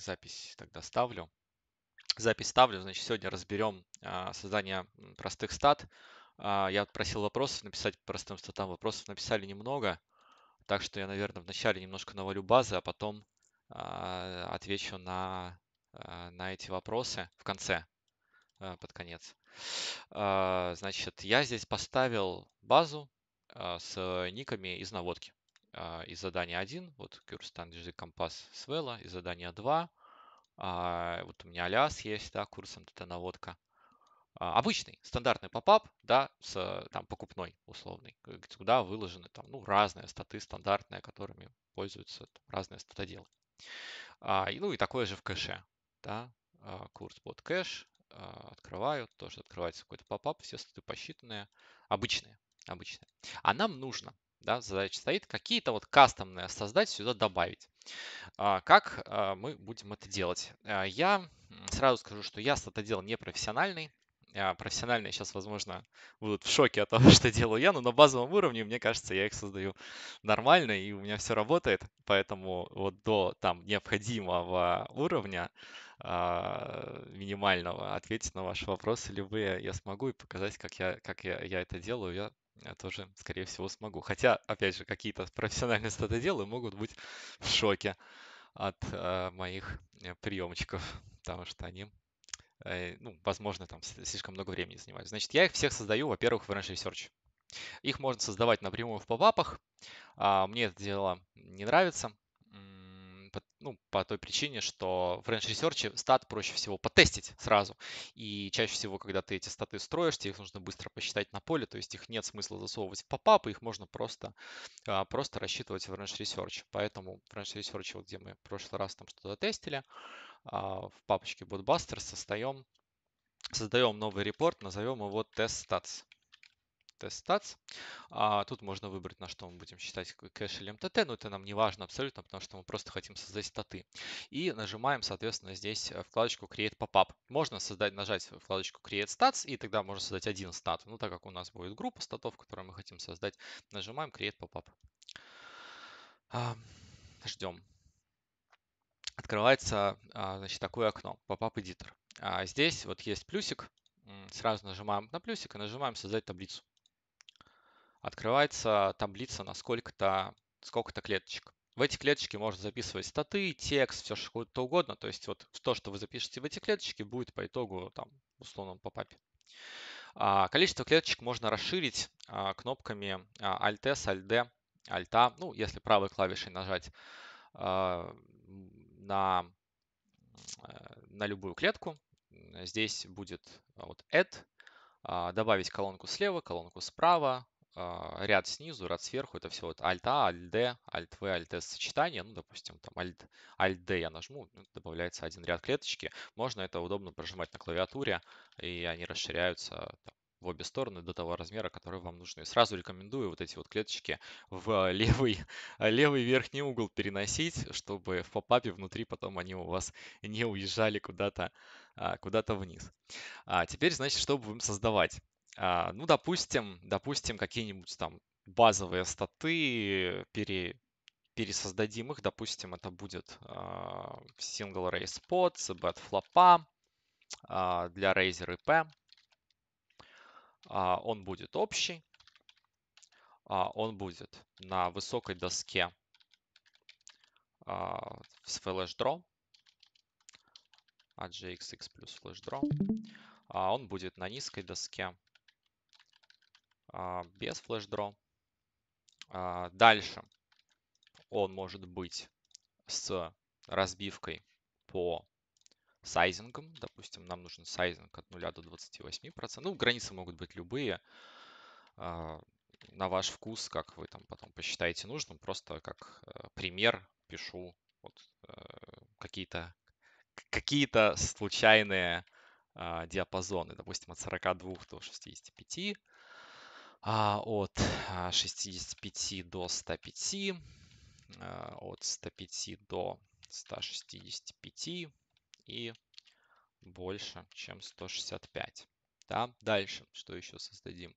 запись тогда ставлю. Запись ставлю, значит, сегодня разберем а, создание простых стат. А, я просил вопросов написать простым статам. Вопросов написали немного, так что я, наверное, вначале немножко навалю базы, а потом а, отвечу на, на эти вопросы в конце, под конец. Значит, я здесь поставил базу с никами из наводки а, из задания 1, вот Кюрстан Джи Компас Свела, из задания 2. А, вот у меня Аляс есть, да, курсом это наводка. А, обычный, стандартный попап, да, с там покупной условный, куда выложены там, ну, разные статы стандартные, которыми пользуются там, разные статоделы. А, и, ну и такое же в кэше, да, а, курс под кэш, а, открываю, тоже открывается какой-то попап, все статы посчитанные, обычные, обычные. А нам нужно да, задача стоит, какие-то вот кастомные создать, сюда добавить. А, как а, мы будем это делать? А, я сразу скажу, что я это делал непрофессиональный. Профессиональные сейчас, возможно, будут в шоке от того, что делаю я, но на базовом уровне, мне кажется, я их создаю нормально, и у меня все работает. Поэтому вот до там необходимого уровня минимального ответить на ваши вопросы любые я смогу и показать, как я, как я, я это делаю. Я я тоже, скорее всего, смогу. Хотя, опять же, какие-то профессиональные статоделы могут быть в шоке от э, моих э, приемчиков, потому что они, э, ну, возможно, там слишком много времени занимают. Значит, я их всех создаю, во-первых, в Range Research. Их можно создавать напрямую в попапах. А, мне это дело не нравится, ну, по той причине, что в Range Research стат проще всего потестить сразу. И чаще всего, когда ты эти статы строишь, тебе их нужно быстро посчитать на поле, то есть их нет смысла засовывать в попапы, их можно просто, а, просто рассчитывать в Range Research. Поэтому в Range Research, вот где мы в прошлый раз там что-то тестили, а, в папочке Bootbuster создаем, создаем новый репорт, назовем его Test Stats. TestStats. А тут можно выбрать, на что мы будем считать кэш или МТТ, эм но это нам не важно абсолютно, потому что мы просто хотим создать статы. И нажимаем, соответственно, здесь э, вкладочку Create Popup. Можно создать, нажать вкладочку Create Stats, и тогда можно создать один стат. Ну, так как у нас будет группа статов, которую мы хотим создать, нажимаем Create Popup. Ждем. Открывается, а, значит, такое окно, Popup Editor. А здесь вот есть плюсик, сразу нажимаем на плюсик и нажимаем создать таблицу открывается таблица на сколько-то сколько клеточек. В эти клеточки можно записывать статы, текст, все что угодно. То есть вот то, что вы запишете в эти клеточки, будет по итогу там условном попапе. А, количество клеточек можно расширить а, кнопками Alt-S, а, Alt-D, Alt, ну, если правой клавишей нажать на, на любую клетку, здесь будет вот Add, добавить колонку слева, колонку справа, а, ряд снизу, ряд сверху. Это все вот Alt-A, Alt-D, Alt-V, Alt-S сочетание. Ну, допустим, там Alt, Alt-D я нажму, ну, добавляется один ряд клеточки. Можно это удобно прожимать на клавиатуре, и они расширяются там, в обе стороны до того размера, который вам нужен. И сразу рекомендую вот эти вот клеточки в левый, левый верхний угол переносить, чтобы в попапе внутри потом они у вас не уезжали куда-то а, куда вниз. А теперь, значит, что будем создавать? А, ну, допустим, допустим, какие-нибудь там базовые статы пере, пересоздадим их. Допустим, это будет single а, race bad cbet флопа для Razer IP. А, он будет общий. Он будет на высокой доске с FlashDraw от JXX плюс FlashDraw. Он будет на низкой доске а, без FlashDraw. А, дальше он может быть с разбивкой по сайзингом. Допустим, нам нужен сайзинг от 0 до 28%. Ну, границы могут быть любые а, на ваш вкус, как вы там потом посчитаете нужным. Просто как э, пример пишу вот, э, какие-то какие-то случайные диапазоны, допустим, от 42 до 65, а, от 65 а, до 105, а, от 105 до 165 и больше, чем 165. Да? Дальше, что еще создадим?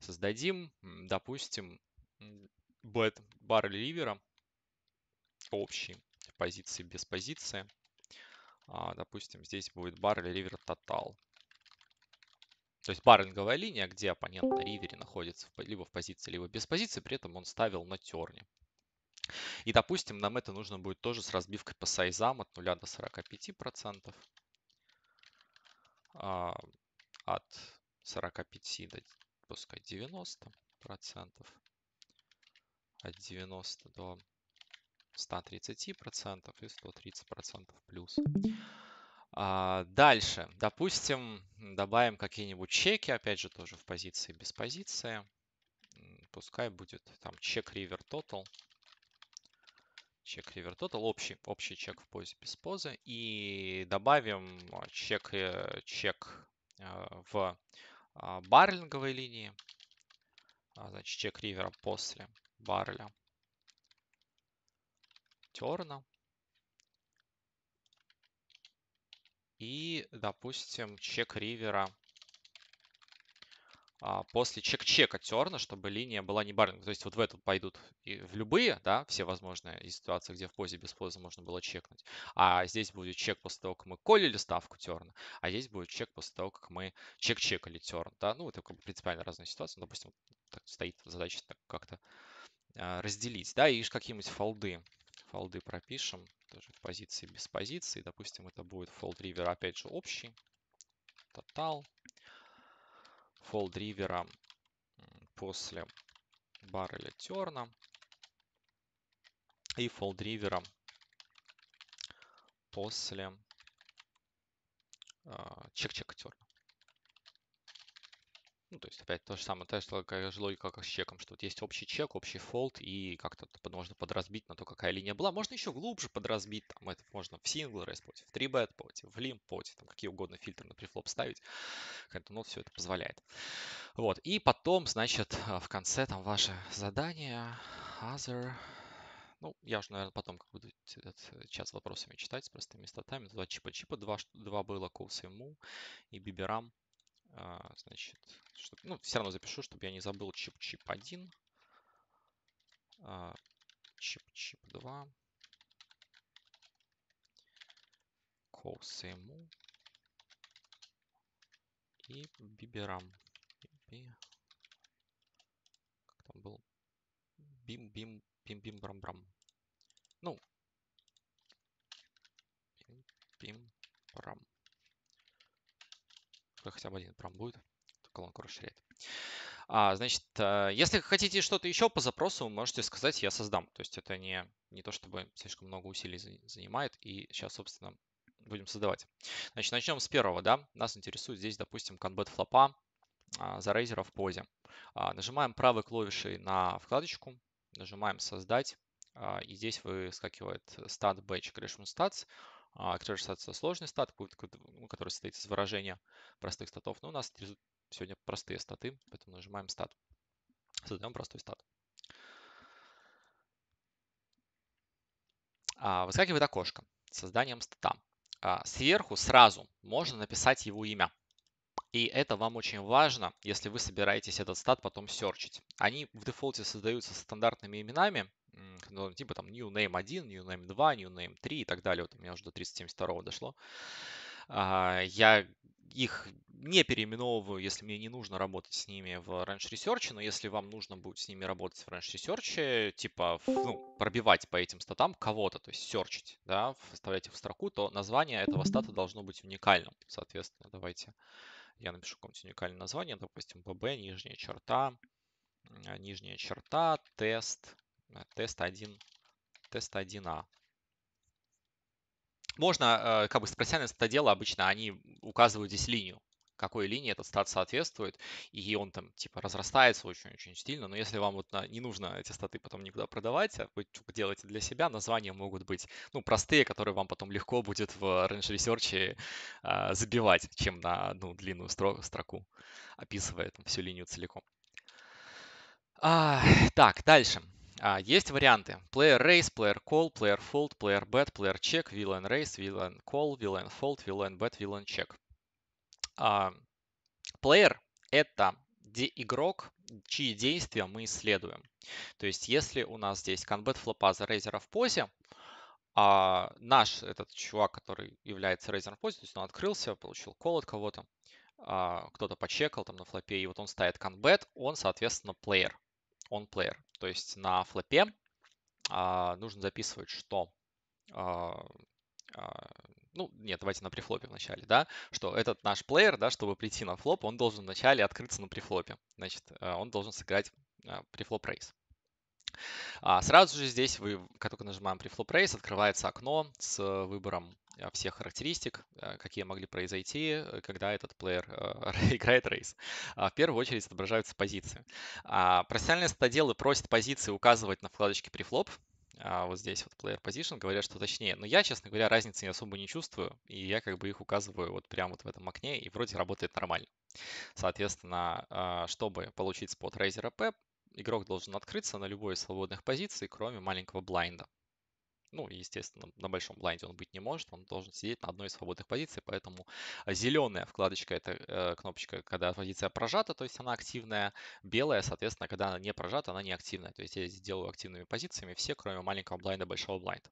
Создадим, допустим, баррель ливера общий позиции без позиции. Допустим, здесь будет баррель ливер тотал. То есть барринговая линия, где оппонент на ривере находится либо в позиции, либо без позиции, при этом он ставил на терне. И, допустим, нам это нужно будет тоже с разбивкой по сайзам от 0 до 45%. А, процентов, от 45 до, пускай, 90%. процентов, От 90 до 130% процентов и 130% процентов плюс. А, дальше, допустим, добавим какие-нибудь чеки, опять же, тоже в позиции без позиции. Пускай будет там чек river total. Чек river total, общий, общий чек в позе без позы. И добавим а, чек, э, чек а, в баррелинговой линии. Значит, чек ривера после барреля терна. и, допустим, чек ривера а, после чек-чека терна, чтобы линия была не барринг. То есть вот в эту пойдут и в любые, да, все возможные ситуации, где в позе без поза можно было чекнуть. А здесь будет чек после того, как мы колили ставку терна, а здесь будет чек после того, как мы чек-чекали терн, да. Ну, это как бы принципиально разные ситуации. Ну, допустим, так стоит задача так как-то а, разделить, да, и какие-нибудь фолды, фолды пропишем тоже позиции без позиции. Допустим, это будет fold river, опять же, общий. Total. Fold river после барреля терна. И fold river после а, чек-чека терна. Ну, то есть опять то же самое, та же такая э, же логика, как с чеком, что вот есть общий чек, общий фолд, и как-то можно подразбить на то, какая линия была. Можно еще глубже подразбить, там, это можно в сингл рейс поте, в 3 бет поте, в лимп поте, там, какие угодно фильтры на префлоп ставить. ну все это позволяет. Вот, и потом, значит, э, в конце там ваше задание, other, ну, я уже, наверное, потом как буду этот э, час вопросами читать с простыми статами. Два чипа-чипа, два, два было Коуса ему и Биберам. А, значит, Чтоб, ну, все равно запишу, чтобы я не забыл чип-чип 1. Чип-чип 2. Коусему. И биберам. Как там был? Бим-бим, бим-бим-брам-брам. Ну. Бим-бим-брам. Хотя бы один прям будет колонку расширяет. А, значит, э, если хотите что-то еще по запросу, можете сказать, я создам. То есть это не, не то, чтобы слишком много усилий занимает. И сейчас, собственно, будем создавать. Значит, начнем с первого, да. Нас интересует здесь, допустим, конбет флопа а, зарейзера в позе. А, нажимаем правой клавишей на вкладочку, нажимаем «Создать», а, и здесь выскакивает стат бэч, creation stats. Creation stats — это сложный стат, ну, который состоит из выражения простых статов. Но ну, у нас Сегодня простые статы, поэтому нажимаем стат. Создаем простой стат. А, выскакивает окошко с созданием стата. А, сверху сразу можно написать его имя. И это вам очень важно, если вы собираетесь этот стат потом серчить. Они в дефолте создаются стандартными именами, ну, типа там new name 1, new name 2, new name 3 и так далее. Вот у меня уже до 372 дошло. А, я их не переименовываю, если мне не нужно работать с ними в Range Research, но если вам нужно будет с ними работать в Range Research, типа ну, пробивать по этим статам кого-то, то есть серчить, да, вставлять их в строку, то название этого стата должно быть уникальным. Соответственно, давайте я напишу какое-нибудь уникальное название, допустим, BB, нижняя черта, нижняя черта, тест, э, тест 1, тест 1А можно, э, как бы спрося это дело, обычно они указывают здесь линию, какой линии этот стат соответствует, и он там типа разрастается очень-очень сильно, но если вам вот не нужно эти статы потом никуда продавать, а вы делаете для себя, названия могут быть ну, простые, которые вам потом легко будет в Range Research э, забивать, чем на одну длинную строку, описывая там, всю линию целиком. А, так, дальше. А, есть варианты. Player raise, player call, player fold, player bet, player check, villain raise, villain call, villain fold, villain bet, villain check. А, player — это игрок, чьи действия мы исследуем. То есть если у нас здесь конбет флопа за рейзера в позе, а наш этот чувак, который является рейзером в позе, то есть он открылся, получил кол от кого-то, а, кто-то почекал там на флопе, и вот он ставит конбет, он, соответственно, плеер onPlayer. То есть на флопе а, нужно записывать, что... А, а, ну, нет, давайте на префлопе вначале, да, что этот наш плеер, да, чтобы прийти на флоп, он должен вначале открыться на префлопе. Значит, э, он должен сыграть э, префлоп рейс. А сразу же здесь вы, как только нажимаем префлоп рейс, открывается окно с выбором а, всех характеристик, а, какие могли произойти, э, когда этот плеер а, играет рейс. В первую очередь отображаются позиции. Профессиональные стаделы просят позиции указывать на вкладочке префлоп, вот здесь вот player position, говорят, что точнее. Но я, честно говоря, разницы не особо не чувствую, и я как бы их указываю вот прямо вот в этом окне, и вроде работает нормально. Соответственно, чтобы получить спот рейзера P, игрок должен открыться на любой из свободных позиций, кроме маленького блайнда. Ну, естественно, на большом блайнде он быть не может, он должен сидеть на одной из свободных позиций, поэтому а, зеленая вкладочка – это э, кнопочка, когда позиция прожата, то есть она активная, белая, соответственно, когда она не прожата, она не активная. То есть я здесь делаю активными позициями все, кроме маленького блайнда, большого блайнда.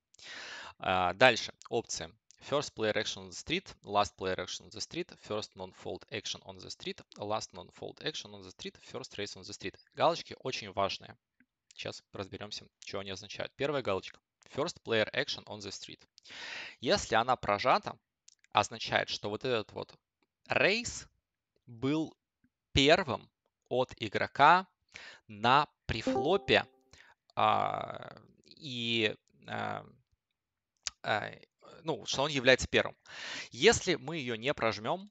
А, дальше, опции. First player action on the street, last player action on the street, first non-fold action on the street, last non-fold action on the street, first race on the street. Галочки очень важные. Сейчас разберемся, что они означают. Первая галочка. First Player Action on the Street. Если она прожата, означает, что вот этот вот рейс был первым от игрока на префлопе. А, и а, а, ну, что он является первым. Если мы ее не прожмем,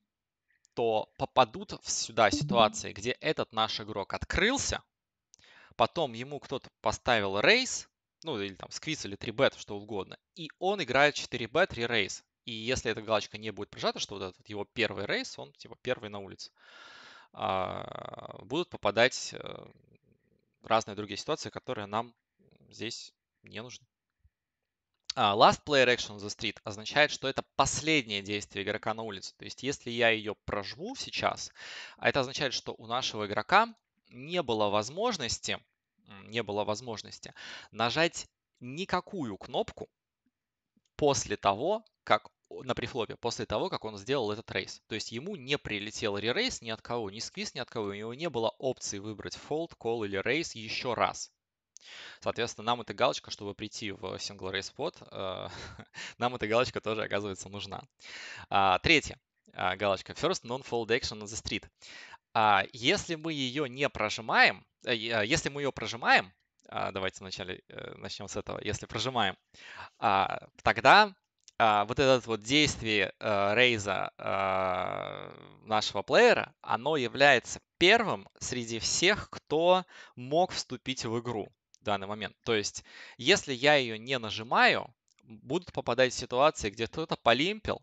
то попадут в сюда ситуации, где этот наш игрок открылся, потом ему кто-то поставил рейс, ну или там сквиз или 3-бет, что угодно. И он играет 4-бет ререйс. И если эта галочка не будет прижата, что вот этот его первый рейс, он типа первый на улице, а, будут попадать э, разные другие ситуации, которые нам здесь не нужны. А, last player action on the street означает, что это последнее действие игрока на улице. То есть, если я ее прожму сейчас, а это означает, что у нашего игрока не было возможности не было возможности, нажать никакую кнопку после того, как на префлопе после того, как он сделал этот рейс. То есть ему не прилетел ререйс ни от кого, ни сквиз ни от кого. У него не было опции выбрать fold, call или рейс еще раз. Соответственно, нам эта галочка, чтобы прийти в Single Race Pod, нам эта галочка тоже, оказывается, нужна. А, третья а, галочка. First non-fold action on the street. А, если мы ее не прожимаем, Э, а, если мы ее прожимаем, а, давайте вначале э, начнем с этого, если прожимаем, а, тогда вот это вот действие э, рейза нашего плеера, оно является первым среди всех, кто мог вступить в игру в данный момент. То есть, если я ее не нажимаю, будут попадать ситуации, где кто-то полимпил,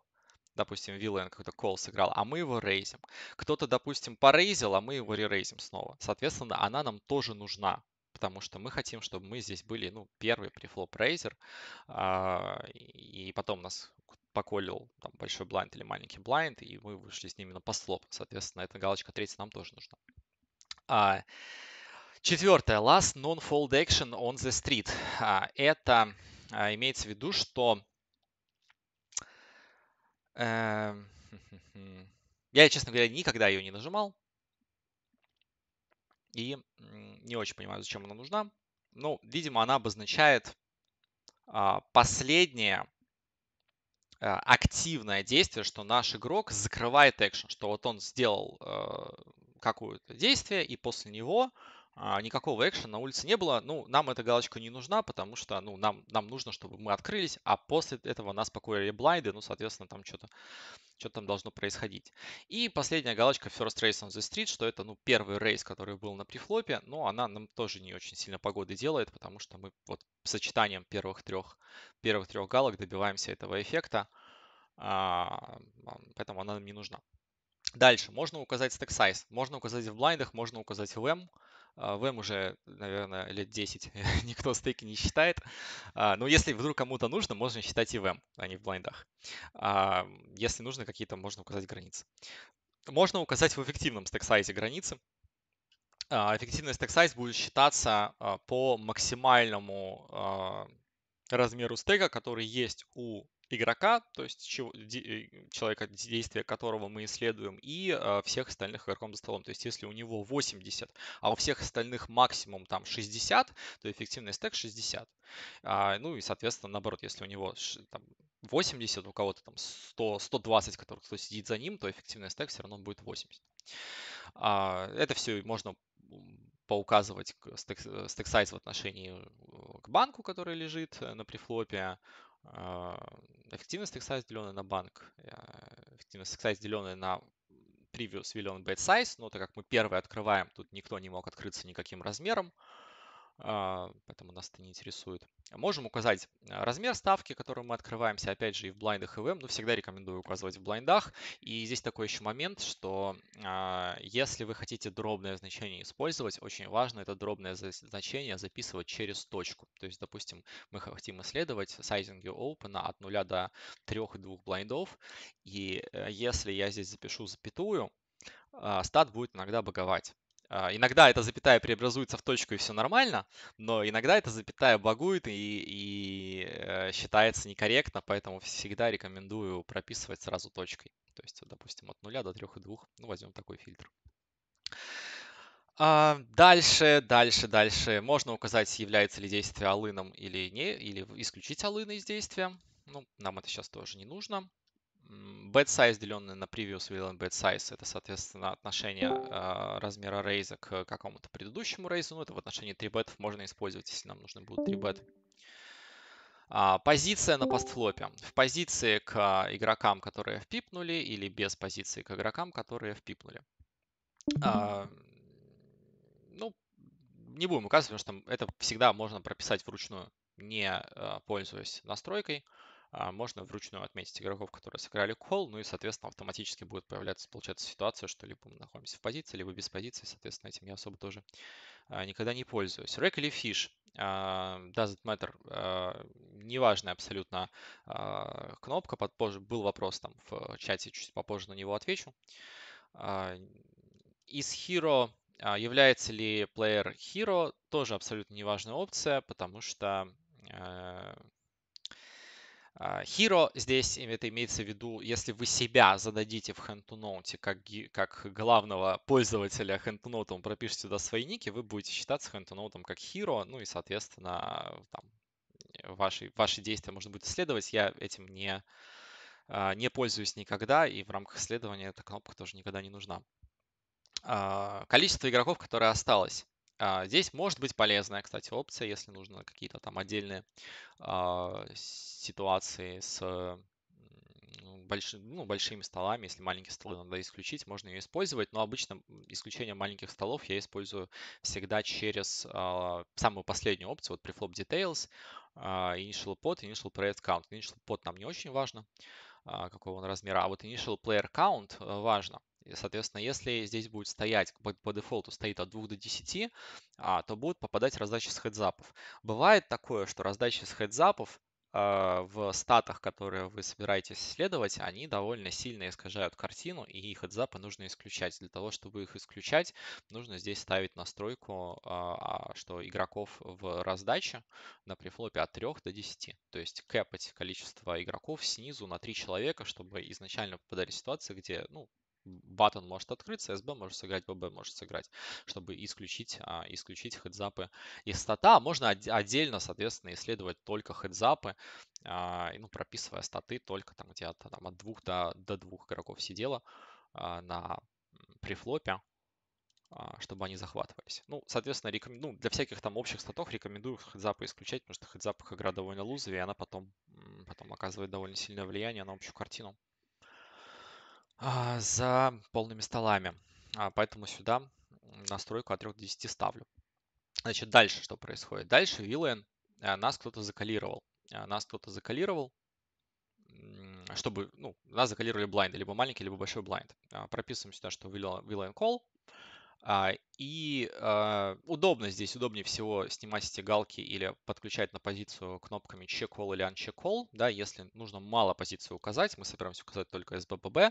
допустим, вилен какой-то кол сыграл, а мы его рейзим. Кто-то, допустим, порейзил, а мы его ререйзим снова. Соответственно, она нам тоже нужна, потому что мы хотим, чтобы мы здесь были, ну, первый префлоп рейзер, а, и потом нас поколил там большой блайнд или маленький блайнд, и мы вышли с ними на послоп. Соответственно, эта галочка третья нам тоже нужна. А, четвертое. Last non-fold action on the street. А, это а, имеется в виду, что Эм, Я, честно говоря, никогда ее не нажимал. И не очень понимаю, зачем она нужна. Ну, видимо, она обозначает а, последнее а, активное действие, что наш игрок закрывает экшен, что вот он сделал э, какое-то действие, и после него а, никакого экшена на улице не было. Ну, нам эта галочка не нужна, потому что, ну, нам, нам нужно, чтобы мы открылись, а после этого нас покурили блайды, ну, соответственно, там что-то что там должно происходить. И последняя галочка First Race on the Street, что это, ну, первый рейс, который был на префлопе, но она нам тоже не очень сильно погоды делает, потому что мы вот сочетанием первых трех, первых трех галок добиваемся этого эффекта, а, поэтому она нам не нужна. Дальше можно указать stack size, можно указать в блайндах, можно указать в M. Эм. А, ВМ эм уже, наверное, лет 10 никто стейки не считает. А, но если вдруг кому-то нужно, можно считать и ВМ, эм, а не в блайндах. А, если нужно, какие-то можно указать границы. Можно указать в эффективном стексайзе границы. Эффективность стексайз будет считаться по максимальному размеру стека, который есть у игрока, то есть э, человека, действия которого мы исследуем, и а, всех остальных игроков за столом. То есть если у него 80, а у всех остальных максимум там 60, то эффективность стек 60. А, ну и, соответственно, наоборот, если у него там, 80, у кого-то там 100, 120, который кто сидит за ним, то эффективность стек все равно будет 80. А, это все можно поуказывать стек, э, стек сайз в отношении э, к банку, который лежит на префлопе, а, эффективность XSize, деленная на банк. Э, эффективность XSize, деленная на previous villain bait size, но так как мы первые открываем, тут никто не мог открыться никаким размером. А, поэтому нас это не интересует. Можем указать а, размер ставки, которую мы открываемся, опять же, и в блайндах, и в М. Эм, но всегда рекомендую указывать в блайндах. И здесь такой еще момент, что а, если вы хотите дробное значение использовать, очень важно это дробное значение записывать через точку. То есть, допустим, мы хотим исследовать сайзинги open от 0 до 3 и 2 блайндов, и э, если я здесь запишу запятую, стат будет иногда боговать. А, иногда эта запятая преобразуется в точку и все нормально, но иногда эта запятая багует и, и э, считается некорректно, поэтому всегда рекомендую прописывать сразу точкой. То есть, допустим, от 0 до 3 и 2. Ну, возьмем такой фильтр. А, дальше, дальше, дальше. Можно указать, является ли действие алыном или не, или исключить алына из действия. Ну, нам это сейчас тоже не нужно bed size, деленный на previous villain bed size, это, соответственно, отношение э, размера рейза к какому-то предыдущему рейзу. Ну, это в отношении 3 бетов можно использовать, если нам нужны будут 3 бета. А, позиция на постфлопе. В позиции к игрокам, которые впипнули, или без позиции к игрокам, которые впипнули. А, ну, не будем указывать, потому что это всегда можно прописать вручную, не а, пользуясь настройкой. А, можно вручную отметить игроков, которые сыграли кол, ну и, соответственно, автоматически будет появляться, получается, ситуация, что либо мы находимся в позиции, либо без позиции, соответственно, этим я особо тоже а, никогда не пользуюсь. Рек или фиш? А, doesn't matter. Неважная абсолютно кнопка. под позже был вопрос там в чате, чуть попозже на него отвечу. Из Hero является ли плеер Hero, тоже абсолютно неважная опция, потому что а, Hero здесь это имеется в виду, если вы себя зададите в хентуноуте как, как главного пользователя хентуноутом, пропишите сюда свои ники, вы будете считаться хентуноутом как Hero, ну и, соответственно, там, э, ваши, ваши действия можно будет исследовать. Я этим не, а, не пользуюсь никогда, и в рамках исследования эта кнопка тоже никогда не нужна. А, количество игроков, которое осталось. А, здесь может быть полезная, кстати, опция, если нужно какие-то там отдельные а, ситуации с ну, больш... ну, большими столами, если маленькие столы надо исключить, можно ее использовать, но обычно исключение маленьких столов я использую всегда через а, самую последнюю опцию, вот preflop details, initial pot, initial player count. Initial pot нам не очень важно, какого он размера, а вот initial player count э, важно, Соответственно, если здесь будет стоять, по, по дефолту стоит от 2 до 10, а, то будут попадать раздачи с хедзапов. Бывает такое, что раздачи с хедзапов а, в статах, которые вы собираетесь исследовать, они довольно сильно искажают картину, и их отзапы нужно исключать. Для того, чтобы их исключать, нужно здесь ставить настройку, а, а, что игроков в раздаче на префлопе от 3 до 10. То есть кэпать количество игроков снизу на 3 человека, чтобы изначально попадали ситуации, где ну, Батон может открыться, СБ может сыграть, ББ может сыграть, чтобы исключить, а, исключить хедзапы из стата. Можно отдельно, соответственно, исследовать только хедзапы, а, ну, прописывая статы только там где-то там, от двух до, до двух игроков сидело а, на префлопе, чтобы они захватывались. Ну, соответственно, реком... ну, для всяких там общих статов рекомендую хедзапы исключать, потому что в хедзапах игра довольно лузовая, и она потом, потом оказывает довольно сильное влияние на общую картину. А, за полными столами. А, поэтому сюда настройку от 3 до 10 ставлю. Значит, дальше что происходит? Дальше VLAN э, нас кто-то закалировал. Э, нас кто-то закалировал, чтобы, ну, нас закалировали блайнд, либо маленький, либо большой блайнд. А, прописываем сюда, что VLAN call а, и а, удобно здесь, удобнее всего снимать эти галки или подключать на позицию кнопками check all или uncheck all. Да, если нужно мало позиций указать, мы собираемся указать только SBBB,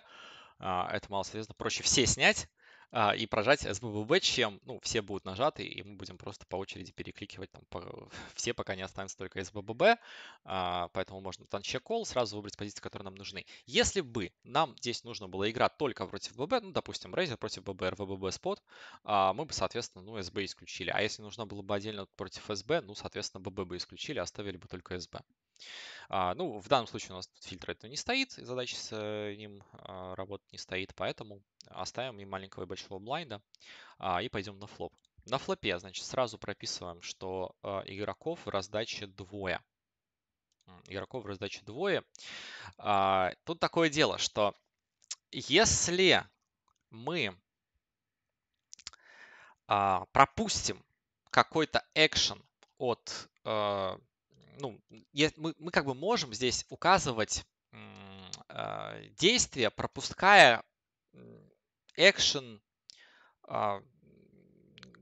а, это мало, соответственно, проще все снять, а, и прожать SBBB, чем ну, все будут нажаты, и мы будем просто по очереди перекликивать там, по, все, пока не останется только SBBB. А, поэтому можно танчек call, сразу выбрать позиции, которые нам нужны. Если бы нам здесь нужно было играть только против ББ, ну, допустим, Razer против ББ, РВББ спот, мы бы, соответственно, ну, SB исключили. А если нужно было бы отдельно против SB ну, соответственно, ББ бы исключили, оставили бы только SB а, ну, в данном случае у нас фильтр этого не стоит, задача с э, ним а, работать не стоит, поэтому оставим и маленького, и большого блайнда, а, и пойдем на флоп. На флопе, значит, сразу прописываем, что а, игроков в раздаче двое. Игроков в раздаче двое. А, тут такое дело, что если мы а, пропустим какой-то экшен от э, ну, мы, мы как бы можем здесь указывать э, действия, пропуская экшен, э,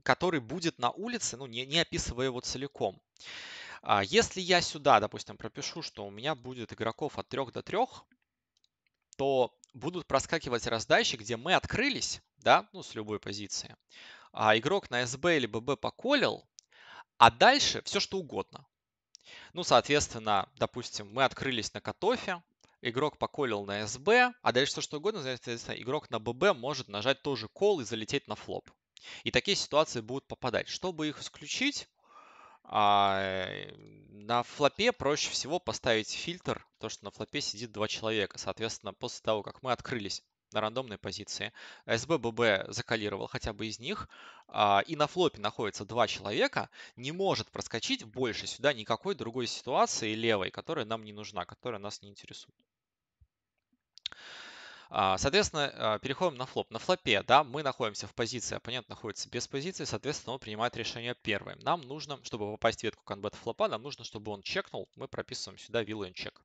который будет на улице, ну, не, не описывая его целиком. А если я сюда, допустим, пропишу, что у меня будет игроков от 3 до 3, то будут проскакивать раздачи, где мы открылись, да, ну, с любой позиции. А игрок на СБ или ББ поколил, а дальше все что угодно. Ну, соответственно, допустим, мы открылись на катофе, игрок поколил на СБ, а дальше все что угодно, соответственно, игрок на ББ может нажать тоже кол и залететь на флоп. И такие ситуации будут попадать. Чтобы их исключить, а, э, на флопе проще всего поставить фильтр, то что на флопе сидит два человека. Соответственно, после того, как мы открылись на рандомной позиции. СБББ закалировал хотя бы из них. А, и на флопе находится два человека. Не может проскочить больше сюда никакой другой ситуации левой, которая нам не нужна, которая нас не интересует. А, соответственно, а, переходим на флоп. На флопе, да, мы находимся в позиции, оппонент находится без позиции, соответственно, он принимает решение первым. Нам нужно, чтобы попасть в ветку конбета флопа, нам нужно, чтобы он чекнул. Мы прописываем сюда will чек check.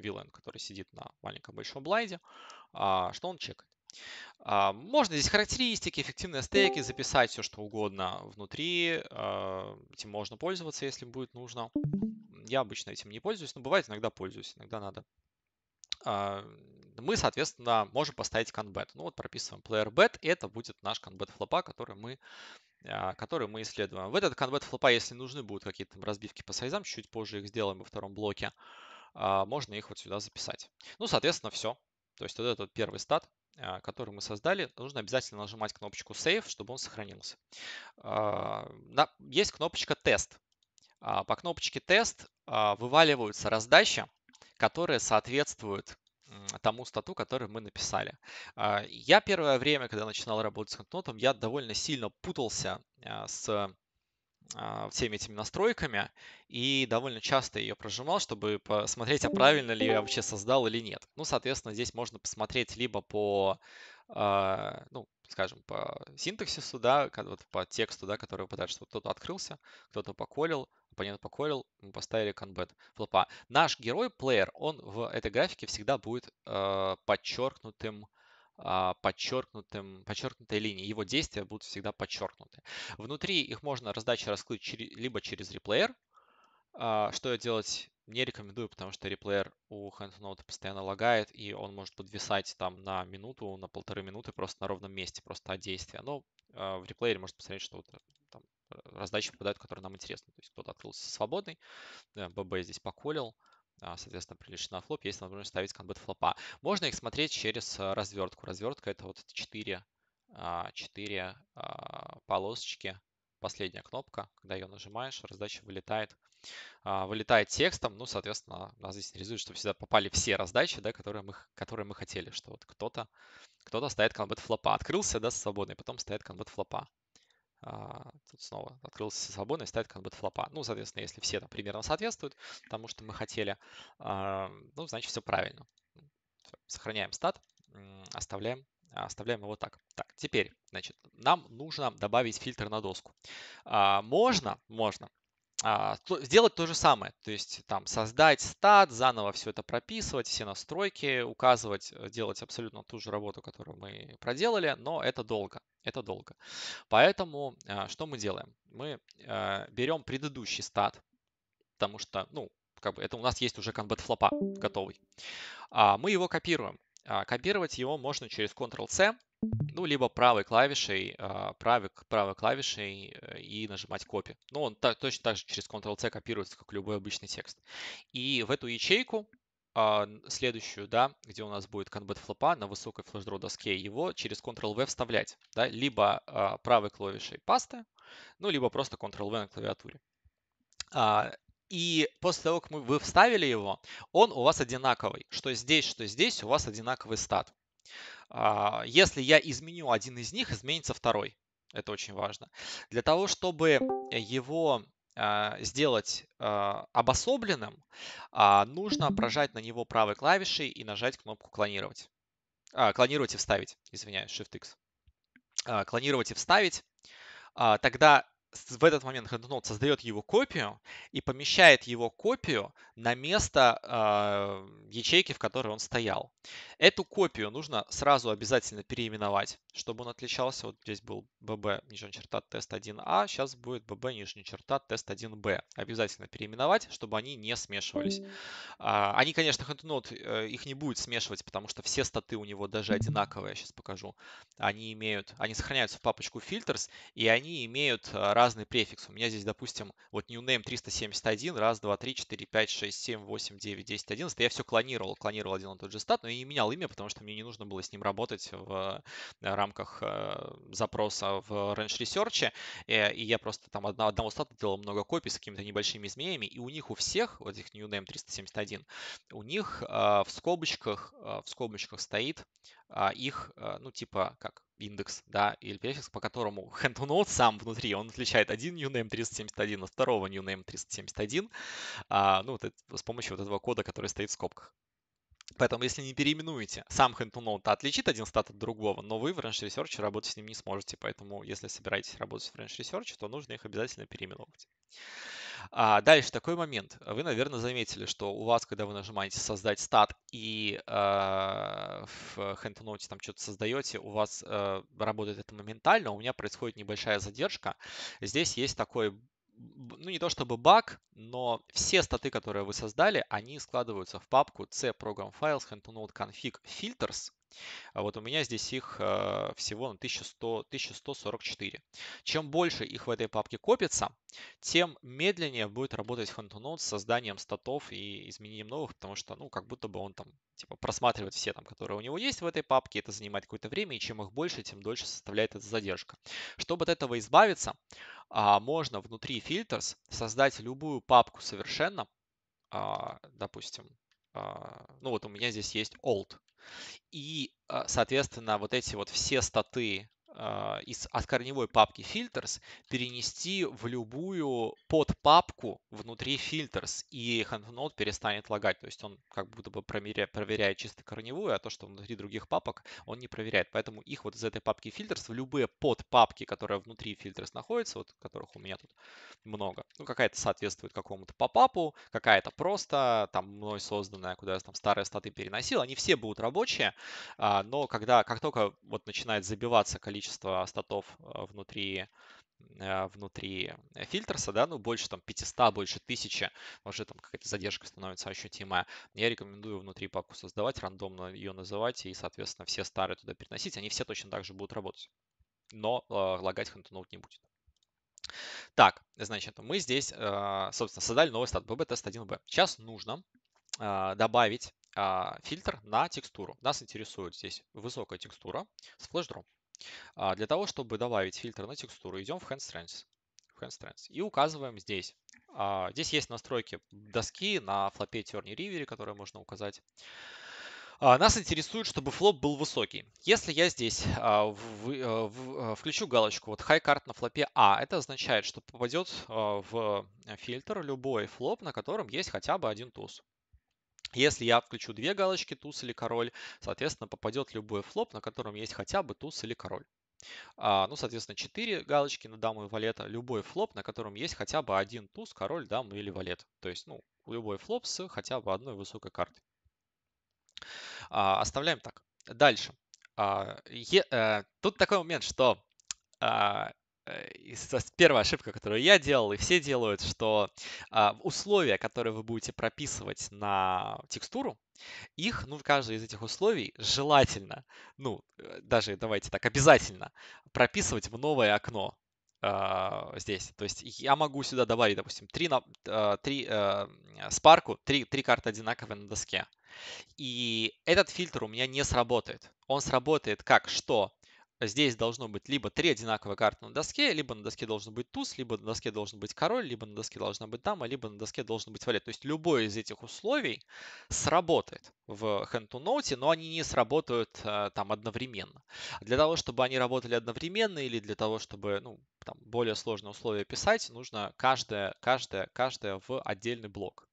Виллен, который сидит на маленьком большом блайде, а, что он чекает. А, можно здесь характеристики, эффективные стейки, ну записать все, что угодно внутри. А, этим можно пользоваться, если будет нужно. Я обычно этим не пользуюсь, но бывает иногда пользуюсь, иногда надо. Мы, соответственно, можем поставить конбет. Ну вот прописываем player bet, и это будет наш конбет флопа, который мы который мы исследуем. В этот конвет флопа, если нужны будут какие-то разбивки по сайзам, чуть позже их сделаем во втором блоке, а, можно их вот сюда записать. Ну, соответственно, все. То есть вот этот первый стат, а, который мы создали, нужно обязательно нажимать кнопочку Save, чтобы он сохранился. А, есть кнопочка Test. По кнопочке Test вываливаются раздачи, которые соответствуют тому стату, который мы написали. Я первое время, когда начинал работать с контнотом, я довольно сильно путался с а, всеми этими настройками и довольно часто ее прожимал, чтобы посмотреть, а правильно ли я вообще создал или нет. Ну, соответственно, здесь можно посмотреть либо по, а, ну, скажем, по синтаксису, да, вот по тексту, да, который выпадает, что кто-то открылся, кто-то поколил, оппонент поколил, мы поставили конбет флопа. Наш герой, плеер, он в этой графике всегда будет а, подчеркнутым а, подчеркнутым, подчеркнутой линии. Его действия будут всегда подчеркнуты. Внутри их можно раздачу раскрыть либо через реплеер, а, что я делать не рекомендую, потому что реплеер у HandNote постоянно лагает, и он может подвисать там на минуту, на полторы минуты просто на ровном месте, просто от действия. Но а, в реплеере можно посмотреть, что вот э, там э, раздачи попадают, которые нам интересна То есть кто-то открылся свободный, э, ББ здесь поколил, а, соответственно, прилично флоп, есть возможность ставить конбет флопа. Можно их смотреть через а, развертку. Развертка это вот 4, 4 а, полосочки, последняя кнопка, когда ее нажимаешь, раздача вылетает. Вылетает текстом, ну, соответственно, нас здесь интересует, чтобы всегда попали все раздачи, да, которые мы, которые мы хотели, что вот кто-то кто, -то, кто ставит конбет флопа. Открылся, да, свободный, потом ставит конбет флопа. А, тут снова открылся свободный стать как бы флопа. Ну, соответственно, если все там примерно соответствуют тому, что мы хотели, а, ну, значит, все правильно. Сохраняем стат, оставляем а, оставляем его так. Так, теперь, значит, нам нужно добавить фильтр на доску. можно, можно а, сделать то же самое, то есть там создать стат, заново все это прописывать, все настройки указывать, э, делать абсолютно ту же работу, которую мы проделали, но это долго, это долго. Поэтому а, что мы делаем? Мы э, берем предыдущий стат, потому что, ну, как бы это у нас есть уже комбат флопа готовый. А мы его копируем а, копировать его можно через Ctrl-C, ну, либо правой клавишей, а, правой, правой клавишей э, и нажимать копи. Ну, он так, точно так же через Ctrl-C копируется, как любой обычный текст. И в эту ячейку а, следующую, да, где у нас будет конбет флопа на высокой флешдро доске, его через Ctrl-V вставлять, да, либо правой клавишей пасты, ну, либо просто Ctrl-V на клавиатуре. И после того, как мы, вы вставили его, он у вас одинаковый. Что здесь, что здесь, у вас одинаковый стат. А, если я изменю один из них, изменится второй. Это очень важно. Для того, чтобы его а, сделать а, обособленным, нужно прожать на него правой клавишей и нажать кнопку «Клонировать». А, «Клонировать и вставить», извиняюсь, Shift-X. «Клонировать и вставить». Тогда в этот момент HandNote создает его копию и помещает его копию на место э, ячейки, в которой он стоял. Эту копию нужно сразу обязательно переименовать, чтобы он отличался. Вот здесь был BB нижняя черта тест 1А, сейчас будет BB нижняя черта тест 1 Б. Обязательно переименовать, чтобы они не смешивались. Mm -hmm. Они, конечно, HandNote э, их не будет смешивать, потому что все статы у него даже одинаковые, я сейчас покажу. Они имеют, они сохраняются в папочку filters, и они имеют а, разный префикс. У меня здесь, допустим, вот new name 371, раз, два, три, четыре, пять, шесть, семь, восемь, девять, десять, одиннадцать. Я все клонировал, клонировал один и тот же стат, но я не менял имя, потому что мне не нужно было с ним работать в э, рамках э, запроса в Range Research. Э, и я просто там одного стата делал много копий с какими-то небольшими изменениями, и у них у всех, вот этих new name 371, у них в скобочках, в скобочках стоит а, их, ну, типа, как, индекс, да, или перефикс, по которому hand-to-node сам внутри, он отличает один UNAME 371 от второго UNAME 371, а, ну, вот это, с помощью вот этого кода, который стоит в скобках. Поэтому, если не переименуете, сам Hand to Note отличит один стат от другого, но вы в Range Research работать с ним не сможете. Поэтому, если собираетесь работать в Range Research, то нужно их обязательно переименовывать. А дальше такой момент. Вы, наверное, заметили, что у вас, когда вы нажимаете «Создать стат» и э, в HandNote там что-то создаете, у вас э, работает это моментально, у меня происходит небольшая задержка. Здесь есть такой ну не то чтобы баг, но все статы, которые вы создали, они складываются в папку c program files hand to node config filters, а вот у меня здесь их э, всего 1100, ну, 1144. Чем больше их в этой папке копится, тем медленнее будет работать Hunt HandToNote с созданием статов и изменением новых, потому что, ну, как будто бы он там, типа, просматривает все там, которые у него есть в этой папке, это занимает какое-то время, и чем их больше, тем дольше составляет эта задержка. Чтобы от этого избавиться, а, можно внутри Filters создать любую папку совершенно, а, допустим, а, ну вот у меня здесь есть old. И, а, соответственно, вот эти вот все статы а, из, от корневой папки filters перенести в любую подпапку внутри filters, и HandNote перестанет лагать. То есть он как будто бы проверяет, проверяет чисто корневую, а то, что внутри других папок, он не проверяет. Поэтому их вот из этой папки filters в любые подпапки, которые внутри filters находятся, вот которых у меня тут много. Ну, какая-то соответствует какому-то попапу, какая-то просто там мной созданная, куда я там старые статы переносил. Они все будут рабочие, а, но когда, как только вот начинает забиваться количество количество статов э, внутри э, внутри фильтрса, да, ну, больше там 500, больше 1000, уже там какая-то задержка становится ощутимая. Я рекомендую внутри папку создавать, рандомно ее называть и, соответственно, все старые туда переносить. Они все точно так же будут работать, но э, лагать хантуноут не будет. Так, значит, мы здесь, э, собственно, создали новый стат BB-тест1B. Сейчас нужно э, добавить э, фильтр на текстуру. Нас интересует здесь высокая текстура с флешдром. А для того, чтобы добавить фильтр на текстуру, идем в Hand Strength. Hand Strength. И указываем здесь. А, здесь есть настройки доски на флопе Терни Ривере, которые можно указать. А, нас интересует, чтобы флоп был высокий. Если я здесь а, в, э, в, э, включу галочку вот high card на флопе А, это означает, что попадет а, в фильтр любой флоп, на котором есть хотя бы один туз. Если я включу две галочки, туз или король, соответственно, попадет любой флоп, на котором есть хотя бы туз или король. А, ну, соответственно, 4 галочки на даму и валета, любой флоп, на котором есть хотя бы один туз, король, даму или валет. То есть, ну, любой флоп с хотя бы одной высокой картой. А, оставляем так. Дальше. А, е, а, тут такой момент, что а, Э, и, первая ошибка, которую я делал, и все делают, что а, условия, которые вы будете прописывать на текстуру, их, ну, каждое из этих условий желательно, ну, э, даже давайте так, обязательно прописывать в новое окно а, здесь. То есть я могу сюда добавить, допустим, три, на, э, три спарку, три, три карты одинаковые на доске. И этот фильтр у меня не сработает. Он сработает как что Здесь должно быть либо три одинаковые карты на доске, либо на доске должен быть туз, либо на доске должен быть король, либо на доске должна быть дама, либо на доске должен быть валет. То есть любое из этих условий сработает в hand-to-note, но они не сработают э, там одновременно. Для того, чтобы они работали одновременно или для того, чтобы ну, там, более сложные условия писать, нужно каждое, каждое, каждое в отдельный блок.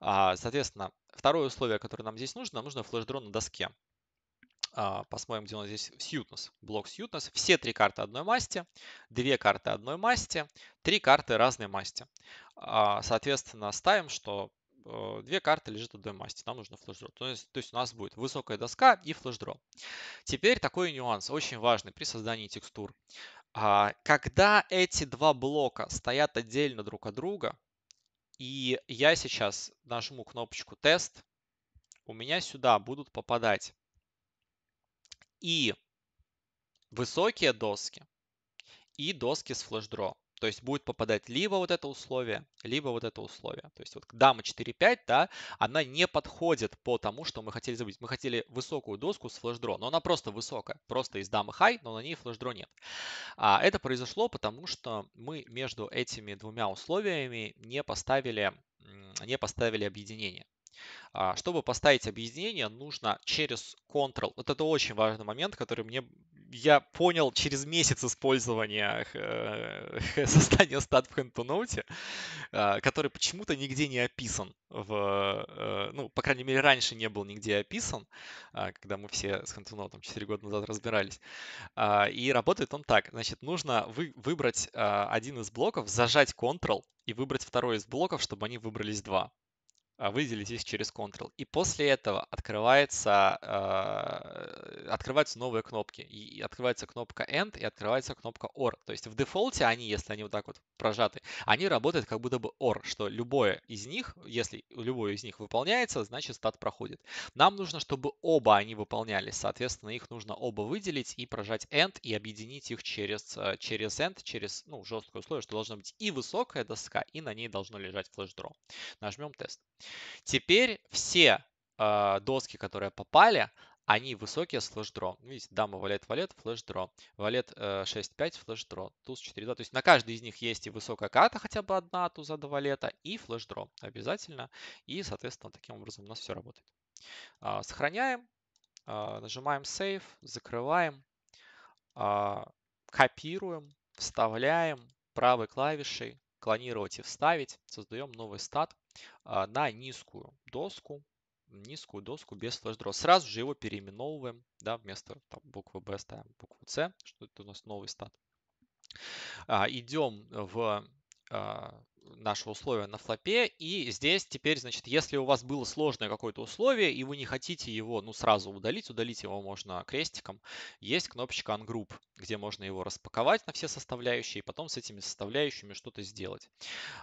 А, соответственно, второе условие, которое нам здесь нужно, нам нужно флешдрон на доске. А, посмотрим, где у нас здесь Suitness, блок Suitness. Все три карты одной масти, две карты одной масти, три карты разной масти. А, соответственно, ставим, что э, две карты лежат одной масти, нам нужно флешдро. То есть, то есть у нас будет высокая доска и флешдро. Теперь такой нюанс, очень важный при создании текстур. А, когда эти два блока стоят отдельно друг от друга, и я сейчас нажму кнопочку «Тест», у меня сюда будут попадать и высокие доски, и доски с флешдро. То есть будет попадать либо вот это условие, либо вот это условие. То есть вот дама 4-5, да, она не подходит по тому, что мы хотели забыть. Мы хотели высокую доску с флешдро, но она просто высокая. Просто из дамы хай, но на ней флешдро нет. А это произошло потому, что мы между этими двумя условиями не поставили, не поставили объединение. А, чтобы поставить объединение, нужно через Ctrl. Вот это очень важный момент, который мне я понял через месяц использования э, создания стат в Хантуноуте, который почему-то нигде не описан. В, э, ну, по крайней мере, раньше не был нигде описан, а, когда мы все с Хантуноутом 4 года назад разбирались. А, и работает он так. Значит, нужно вы, выбрать один из блоков, зажать Ctrl и выбрать второй из блоков, чтобы они выбрались два. А, вы здесь через Ctrl. И после этого открывается, э, открываются новые кнопки. И открывается кнопка End и открывается кнопка OR. То есть в дефолте они, если они вот так вот прожаты, они работают как будто бы OR, что любое из них, если любое из них выполняется, значит стат проходит. Нам нужно, чтобы оба они выполнялись. Соответственно, их нужно оба выделить и прожать End и объединить их через, э, через End, через ну, жесткое условие, что должно быть и высокая доска, и на ней должно лежать флешдро. Нажмем тест. Теперь все э, доски, которые попали, они высокие с флешдро. Ну, видите, дама валет валет флешдро. Валет э, 6-5 флешдро. Туз 4 2. То есть на каждой из них есть и высокая карта, хотя бы одна туза до валета, и флешдро обязательно. И, соответственно, таким образом у нас все работает. Э, сохраняем. Э, нажимаем Save. Закрываем. Э, копируем. Вставляем правой клавишей. Клонировать и вставить. Создаем новый стат. А, на низкую доску, низкую доску без флешдро. Сразу же его переименовываем, да, вместо там, буквы B ставим букву C, что это у нас новый стат. А, идем в а, наши условия на флопе. И здесь теперь, значит, если у вас было сложное какое-то условие, и вы не хотите его, ну, сразу удалить, удалить его можно крестиком, есть кнопочка ungroup, где можно его распаковать на все составляющие, и потом с этими составляющими что-то сделать.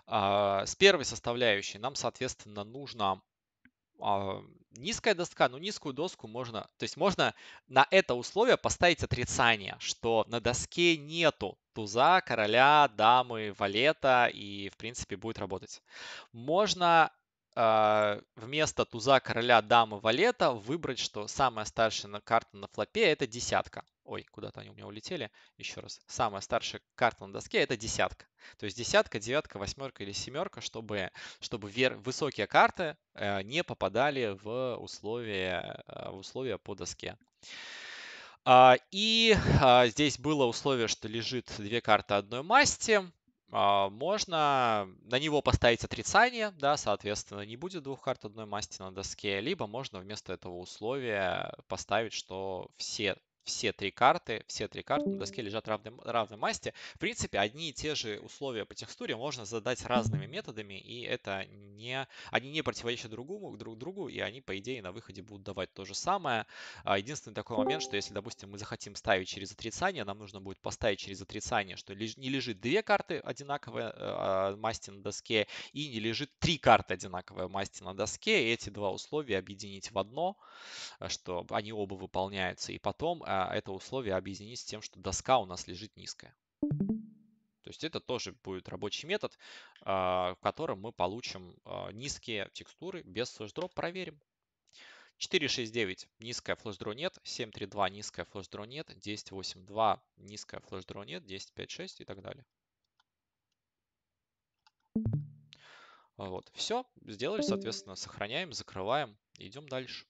А, с первой составляющей нам, соответственно, нужно а, Низкая доска, ну низкую доску можно, то есть можно на это условие поставить отрицание, что на доске нету туза, короля, дамы, валета и в принципе будет работать. Можно э, вместо туза, короля, дамы, валета выбрать, что самая старшая карта на флопе это десятка. Ой, куда-то они у меня улетели. Еще раз. Самая старшая карта на доске это десятка. То есть десятка, девятка, восьмерка или семерка, чтобы, чтобы вер... высокие карты э, не попадали в условия, э, в условия по доске. А, и а, здесь было условие, что лежит две карты одной масти а, можно на него поставить отрицание, да, соответственно, не будет двух карт одной масти на доске, либо можно вместо этого условия поставить, что все все три карты, все три карты на доске лежат равной, равной масти. В принципе, одни и те же условия по текстуре можно задать разными методами, и это не, они не противоречат другому, друг другу, и они, по идее, на выходе будут давать то же самое. А, единственный такой момент, что если, допустим, мы захотим ставить через отрицание, нам нужно будет поставить через отрицание, что не лежит две карты одинаковые а, а, масти на доске, и не лежит три карты одинаковые масти на доске, и эти два условия объединить в одно, что они оба выполняются, и потом а, это условие объединить с тем, что доска у нас лежит низкая. То есть это тоже будет рабочий метод, а, в котором мы получим а, низкие текстуры без флешдроп. Проверим. 469 низкая флешдро нет, 732 низкая флешдро нет, 1082 низкая флешдро нет, 1056 и так далее. Вот, все, сделали, соответственно, сохраняем, закрываем, идем дальше.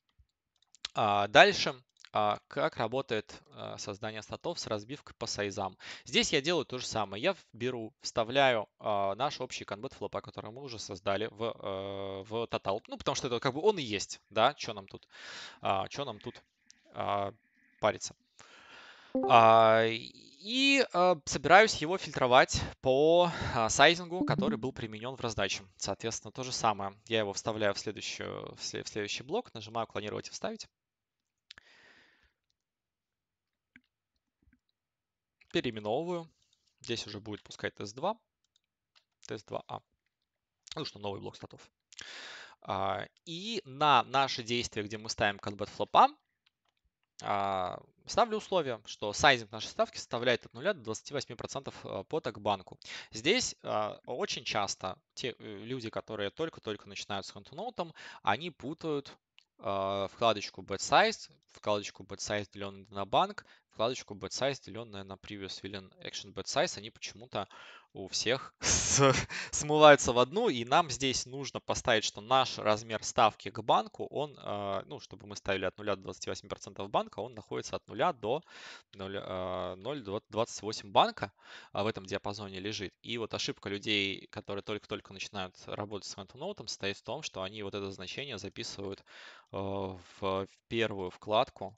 А дальше а, как работает а, создание статов с разбивкой по сайзам. Здесь я делаю то же самое. Я беру, вставляю а, наш общий конвет флопа, который мы уже создали в, э, в тотал. Ну, потому что это как бы он и есть, да, что нам тут, что нам тут париться. И собираюсь его фильтровать по сайзингу, который был применен в раздаче. Соответственно, то же самое. Я его вставляю в, следующую, в следующий блок, нажимаю «Клонировать и вставить». переименовываю. Здесь уже будет пускай тест 2, тест 2А. А. Ну что, новый блок статов. А, и на наши действия, где мы ставим конбет флопа, а, ставлю условие, что сайзинг нашей ставки составляет от 0 до 28% по банку. Здесь очень часто те э, люди, которые только-только начинают с хантуноутом, они путают вкладочку bet size, вкладочку bet size деленный на банк вкладочку BadSize, деленная на Previous Villain Action BadSize, они почему-то у всех смываются в одну, и нам здесь нужно поставить, что наш размер ставки к банку, он, э, ну, чтобы мы ставили от 0 до 28% банка, он находится от 0 до 0,28 э, банка а в этом диапазоне лежит. И вот ошибка людей, которые только-только начинают работать с Note, состоит в том, что они вот это значение записывают э, в первую вкладку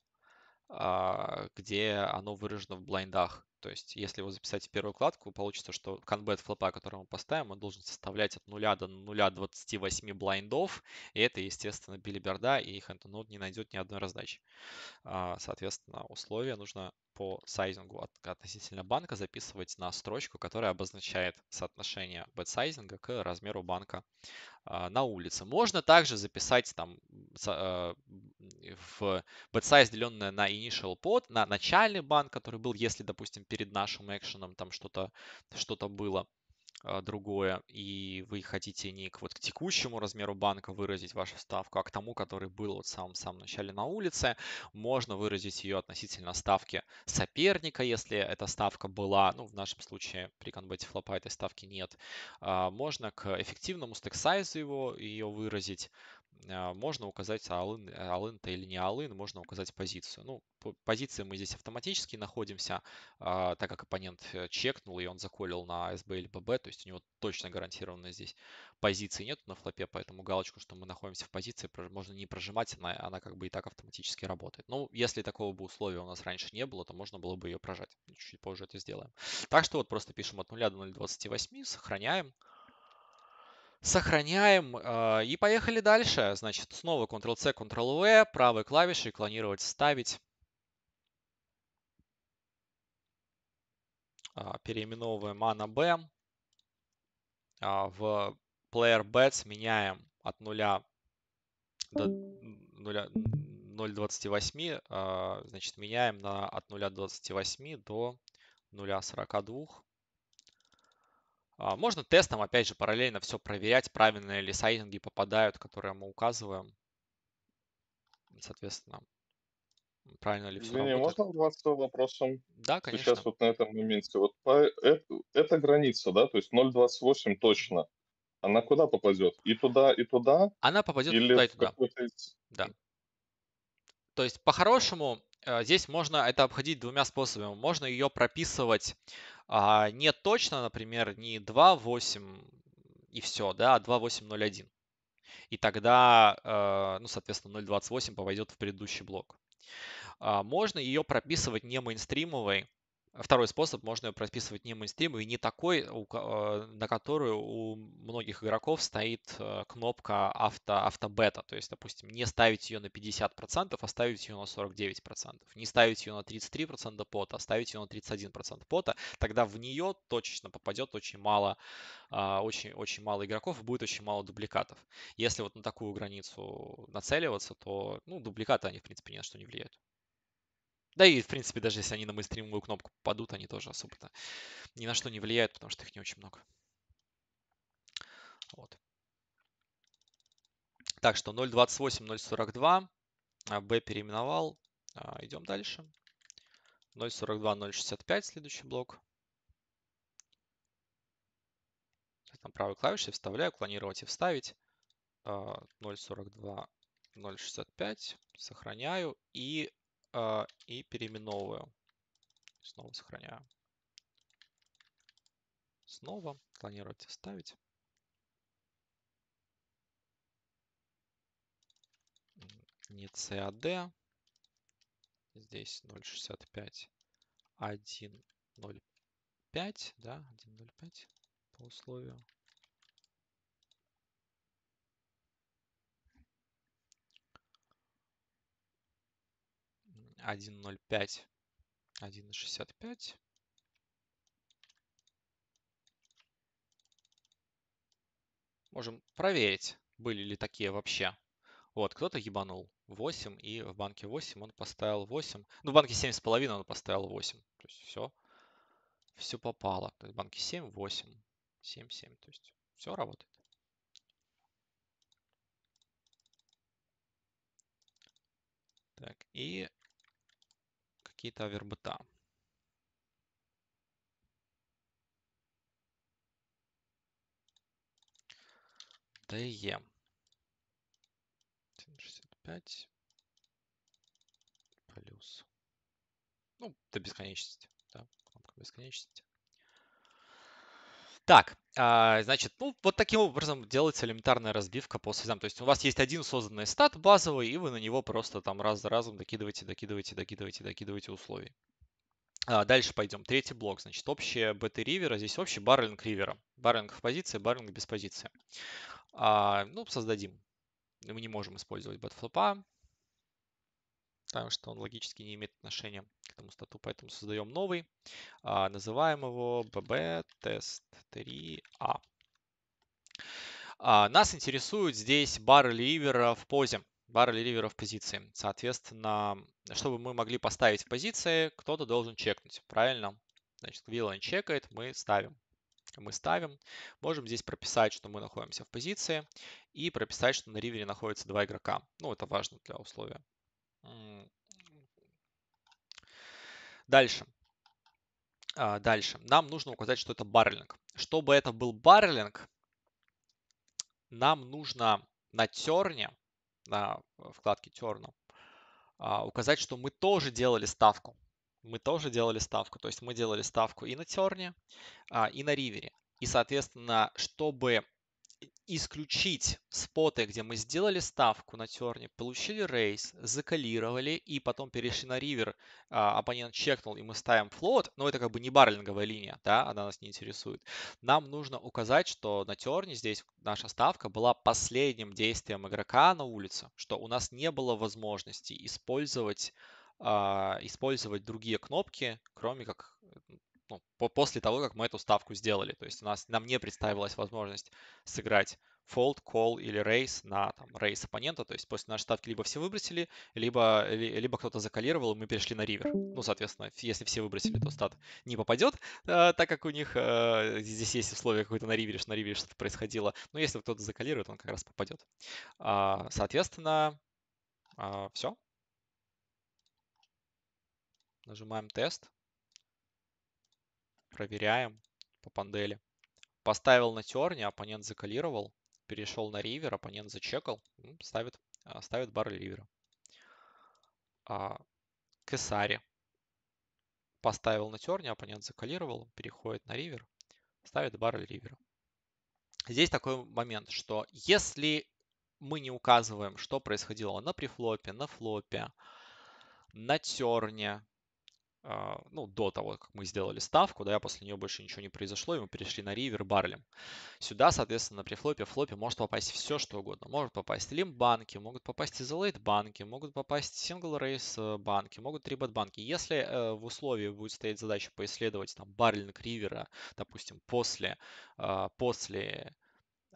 а, где оно выражено в блайндах. То есть, если его записать в первую кладку, получится, что конбет флопа, который мы поставим, он должен составлять от 0 до 0,28 блайндов. И это, естественно, билиберда, и хэнд не найдет ни одной раздачи. А, соответственно, условия нужно по сайзингу от, относительно банка записывать на строчку, которая обозначает соотношение бет-сайзинга к размеру банка э, на улице. Можно также записать там э, в бет-сайз, деленное на initial pod, на начальный банк, который был, если, допустим, перед нашим экшеном там что-то что, -то, что -то было. А, другое, и вы хотите не к, вот, к текущему размеру банка выразить вашу ставку, а к тому, который был вот в самом-самом начале на улице, можно выразить ее относительно ставки соперника, если эта ставка была, ну, в нашем случае при конвете флопа этой ставки нет. А, можно к эффективному стек-сайзу его, ее выразить, а, можно указать алын, алын то или не алын, можно указать позицию. Ну, по позиции мы здесь автоматически находимся, а, так как оппонент э, чекнул и он заколил на SB или BB, то есть у него точно гарантированно здесь позиции нет на флопе, поэтому галочку, что мы находимся в позиции, можно не прожимать, она, она как бы и так автоматически работает. Ну, если такого бы условия у нас раньше не было, то можно было бы ее прожать. Чуть позже это сделаем. Так что вот просто пишем от 0 до 0.28, сохраняем. Сохраняем э, и поехали дальше. Значит, снова Ctrl-C, Ctrl-V, правой клавишей клонировать, ставить. А, переименовываем A а на B. В player bets меняем от 0 до 0.28. Значит, меняем на от 0.28 до 0.42. А, можно тестом, опять же, параллельно все проверять, правильные ли сайтинги попадают, которые мы указываем. Соответственно, правильно ли все Извини, работает. можно вдаваться вопросом? Да, конечно. Сейчас вот на этом моменте. Вот по, это, это граница, да, то есть 0,28 точно. Она куда попадет? И туда, и туда? Она попадет Или туда и туда. Да. То есть, по-хорошему, э, здесь можно это обходить двумя способами. Можно ее прописывать а нет точно, например, не 2.8 и все, да, а 2.8.0.1. И тогда, э, ну, соответственно, 0.28 попадет в предыдущий блок. А, можно ее прописывать не мейнстримовой, Второй способ, можно прописывать не мейнстриму и не такой, э, на которую у многих игроков стоит э, кнопка авто, автобета. То есть, допустим, не ставить ее на 50%, а ставить ее на 49%. Не ставить ее на 33% пота, а ставить ее на 31% пота. Тогда в нее точечно попадет очень мало, а, очень, очень мало игроков и будет очень мало дубликатов. Если вот на такую границу нацеливаться, то ну, дубликаты, они, в принципе, ни на что не влияют. Да и, в принципе, даже если они на мою стримовую кнопку попадут, они тоже особо-то ни на что не влияют, потому что их не очень много. Вот. Так что 0.28, 0.42. B переименовал. А, идем дальше. 0.42, 0.65 следующий блок. Там правой клавишей вставляю, клонировать и вставить. 0.42, а, 0.65. Сохраняю и а, и переименовываю. Снова сохраняю. Снова планировать ставить, Не CAD. А Здесь 0.65, 1.05, да, 1.05 по условию. 1.05, 1.65. Можем проверить, были ли такие вообще. Вот, кто-то ебанул 8, и в банке 8 он поставил 8. Ну, в банке 7,5 он поставил 8. То есть все, все попало. То есть в банке 7, 8, 7, 7. То есть все работает. Так, и какие-то авербыта. DE. 65 плюс. Ну, до бесконечности. Да? Кнопка бесконечности. Так, а, значит, ну, вот таким образом делается элементарная разбивка по связям. То есть у вас есть один созданный стат базовый, и вы на него просто там раз за разом докидываете, докидываете, докидываете, докидываете условия. А, дальше пойдем. Третий блок. Значит, общая BT ривера. Здесь общий баррелинг ривера. Баррелинг в позиции, баррелинг без позиции. А, ну, создадим. Мы не можем использовать бэтфлопа, потому что он логически не имеет отношения проектному стату, поэтому создаем новый. А, называем его bb-test3a. А. а, нас интересует здесь баррель ливера в позе, баррель ливера в позиции. Соответственно, чтобы мы могли поставить в позиции, кто-то должен чекнуть, правильно? Значит, VLAN чекает, мы ставим мы ставим. Можем здесь прописать, что мы находимся в позиции, и прописать, что на ривере находятся два игрока. Ну, это важно для условия. Дальше. А, дальше. Нам нужно указать, что это баррелинг. Чтобы это был баррелинг, нам нужно на терне, на вкладке терну, а, указать, что мы тоже делали ставку. Мы тоже делали ставку. То есть мы делали ставку и на терне, а, и на ривере. И, соответственно, чтобы исключить споты, где мы сделали ставку на терне, получили рейс, закалировали и потом перешли на ривер, а, оппонент чекнул и мы ставим флот, но это как бы не барлинговая линия, да, она нас не интересует. Нам нужно указать, что на терне здесь наша ставка была последним действием игрока на улице, что у нас не было возможности использовать а, использовать другие кнопки, кроме как ну, по после того, как мы эту ставку сделали. То есть у нас, нам не представилась возможность сыграть fold, call или raise на там, raise оппонента. То есть после нашей ставки либо все выбросили, либо, либо кто-то закалировал, и мы перешли на ривер. Ну, соответственно, если все выбросили, то стат не попадет, э, так как у них э, здесь есть условия какой то на ривере, что на ривере что-то происходило. Но если кто-то закалирует, он как раз попадет. Э, соответственно, э, а, все. Нажимаем тест проверяем по пандели. Поставил на терне, оппонент закалировал, перешел на ривер, оппонент зачекал, ставит, а, ставит баррель ривера. А, Кесари поставил на терне, оппонент закалировал, переходит на ривер, ставит баррель ривера. Здесь такой момент, что если мы не указываем, что происходило на префлопе, на флопе, на терне, а, ну, до того, как мы сделали ставку, да, после нее больше ничего не произошло, и мы перешли на ривер барлем. Сюда, соответственно, при флопе, флопе может попасть все, что угодно. Может попасть лим банки, могут попасть изолейт банки, могут попасть сингл рейс банки, могут рибат банки. Если э, в условии будет стоять задача поисследовать там баррельник ривера, допустим, после, э, после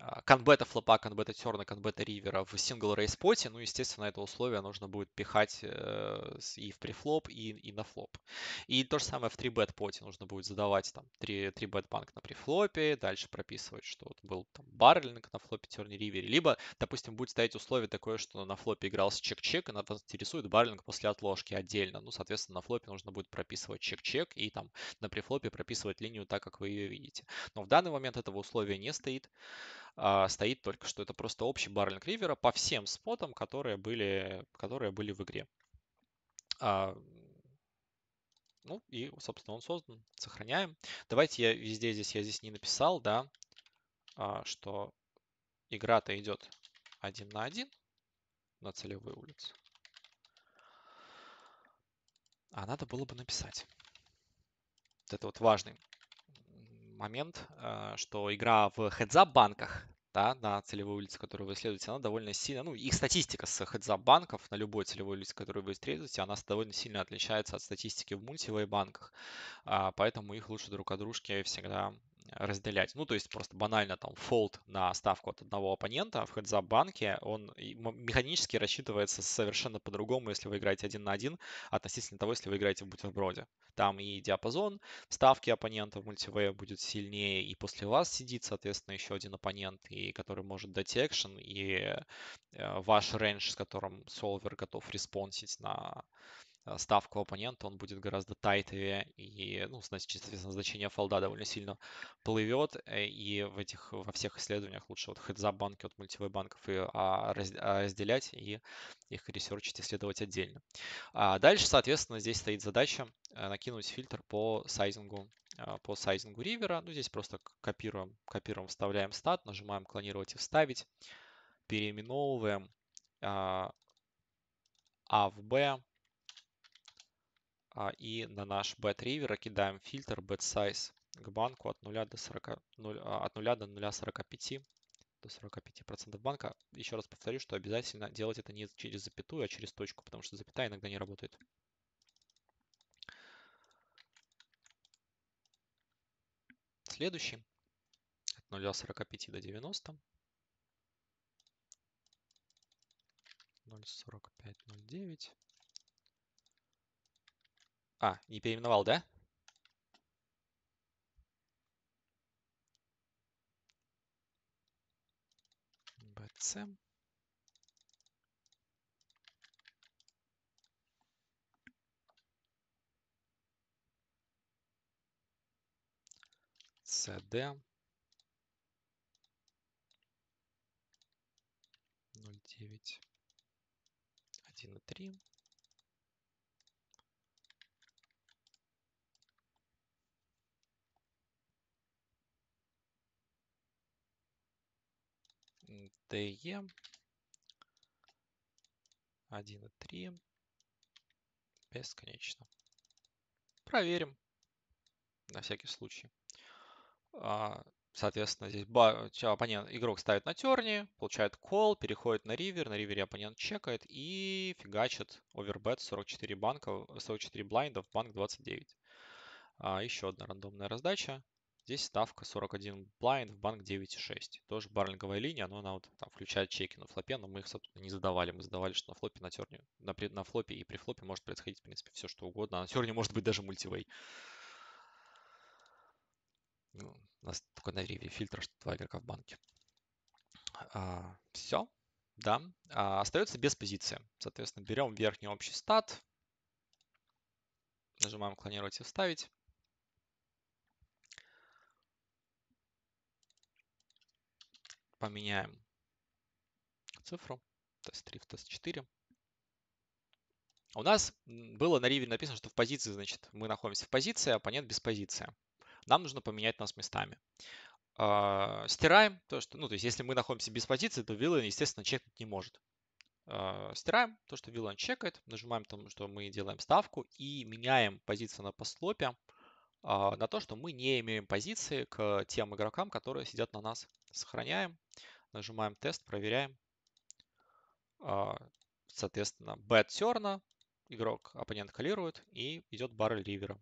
а, конбета флопа, конбета терна, конбета ривера в сингл рейспоте, ну, естественно, это условие нужно будет пихать э, и в префлоп, и, и на флоп. И то же самое в 3-бет поте нужно будет задавать там 3, 3 бет банк на префлопе, дальше прописывать, что вот был там баррелинг на флопе, терне, ривере. Либо, допустим, будет стоять условие такое, что на флопе игрался чек-чек, и нас интересует баррелинг после отложки отдельно. Ну, соответственно, на флопе нужно будет прописывать чек-чек и там на префлопе прописывать линию так, как вы ее видите. Но в данный момент этого условия не стоит. А, стоит только, что это просто общий баррелинг ривера по всем спотам, которые были, которые были в игре. А, ну и, собственно, он создан. Сохраняем. Давайте я везде здесь, я здесь не написал, да, а, что игра-то идет один на один на целевую улицу. А надо было бы написать. Вот это вот важный момент, э, что игра в хедзап банках да, на целевой улице, которую вы исследуете, она довольно сильно, ну, их статистика с хедзап банков на любой целевой улице, которую вы исследуете, она довольно сильно отличается от статистики в мультивой банках, а, поэтому их лучше друг от дружки всегда разделять. Ну, то есть просто банально там фолд на ставку от одного оппонента а в хедзап банке, он механически рассчитывается совершенно по-другому, если вы играете один на один, относительно того, если вы играете в бутерброде. Там и диапазон ставки оппонента в мультивее будет сильнее, и после вас сидит, соответственно, еще один оппонент, и который может дать экшен, и э, ваш рейндж, с которым солвер готов респонсить на Э, ставку оппонента, он будет гораздо тайтовее, и, ну, значит, соответственно, значение фолда довольно сильно плывет, э, и в этих, во всех исследованиях лучше вот хедзап банки от мультивой банков и а, раз, а, разделять и их ресерчить, исследовать отдельно. А дальше, соответственно, здесь стоит задача э, накинуть фильтр по сайзингу по сайзингу ривера. Ну, здесь просто копируем, копируем, вставляем стат, нажимаем клонировать и вставить, переименовываем а, «А» в b а, и на наш bet river кидаем фильтр bet size к банку от 0 до 40, 0, а, от 0 до 0,45 до 45% банка. Еще раз повторю, что обязательно делать это не через запятую, а через точку, потому что запятая иногда не работает. Следующий. От 0 до 45 до 90. 0,45, 0,9. А, не переименовал, да? bc. cd 0,9, 1,3. DE 1,3 бесконечно. Проверим на всякий случай. А, соответственно, здесь оппонент, игрок ставит на терни, получает кол, переходит на ривер, на ривере оппонент чекает и фигачит овербет 44, банка, 44 блайндов, банк 29. А, еще одна рандомная раздача. Здесь ставка 41 blind в банк 9,6. Тоже баррелинговая линия, но она вот там включает чеки на флопе, но мы их, собственно, не задавали. Мы задавали, что на флопе, на терне, на, на флопе и при флопе может происходить, в принципе, все что угодно. А на терне может быть даже мультивей. Ну, у нас такой на реве фильтр, что два игрока в банке. А, все, да. А, остается без позиции. Соответственно, берем верхний общий стат, нажимаем клонировать и вставить. поменяем цифру, то есть 3 в тест 4. А у нас было на ривере написано, что в позиции, значит, мы находимся в позиции, а оппонент без позиции. Нам нужно поменять нас местами. Э, стираем то, что, ну, то есть если мы находимся без позиции, то вилан, естественно, чекнуть не может. Э, стираем то, что вилан чекает, нажимаем там, что мы делаем ставку и меняем позицию на постлопе э, на то, что мы не имеем позиции к тем игрокам, которые сидят на нас. Сохраняем Нажимаем тест, проверяем. А, соответственно, bet терна, игрок, оппонент калирует и идет баррель ривера.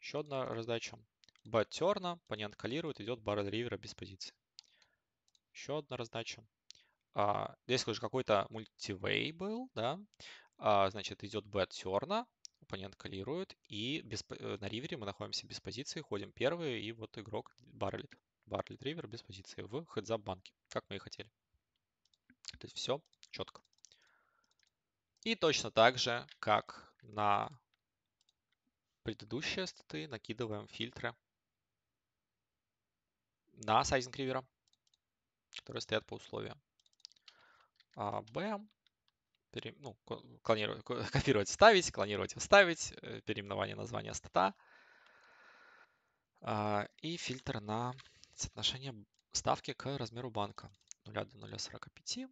Еще одна раздача. Бет терна, оппонент калирует, идет баррель ривера без позиции. Еще одна раздача. А, здесь уже какой-то мультивей был, да. А, значит, идет бет терна, оппонент калирует, и без, э, на ривере мы находимся без позиции, ходим первые, и вот игрок баррелит var retriever без позиции в heads up банке, как мы и хотели. То есть все четко. И точно так же, как на предыдущие статы, накидываем фильтры на сайзинг ривера, которые стоят по условиям. А, B, пере, ну, клонировать, копировать, вставить, клонировать, вставить, э, переименование названия стата а, и фильтр на отношение ставки к размеру банка 0 до 0,45.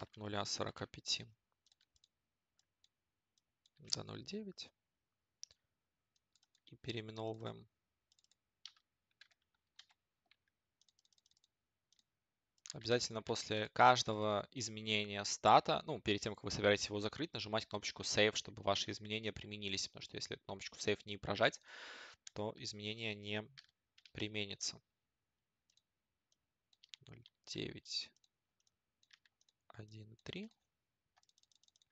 От 0,45 до 0,9. И переименовываем обязательно после каждого изменения стата, ну, перед тем, как вы собираетесь его закрыть, нажимать кнопочку Save, чтобы ваши изменения применились, потому что если кнопочку Save не прожать, то изменения не применится. 0.9,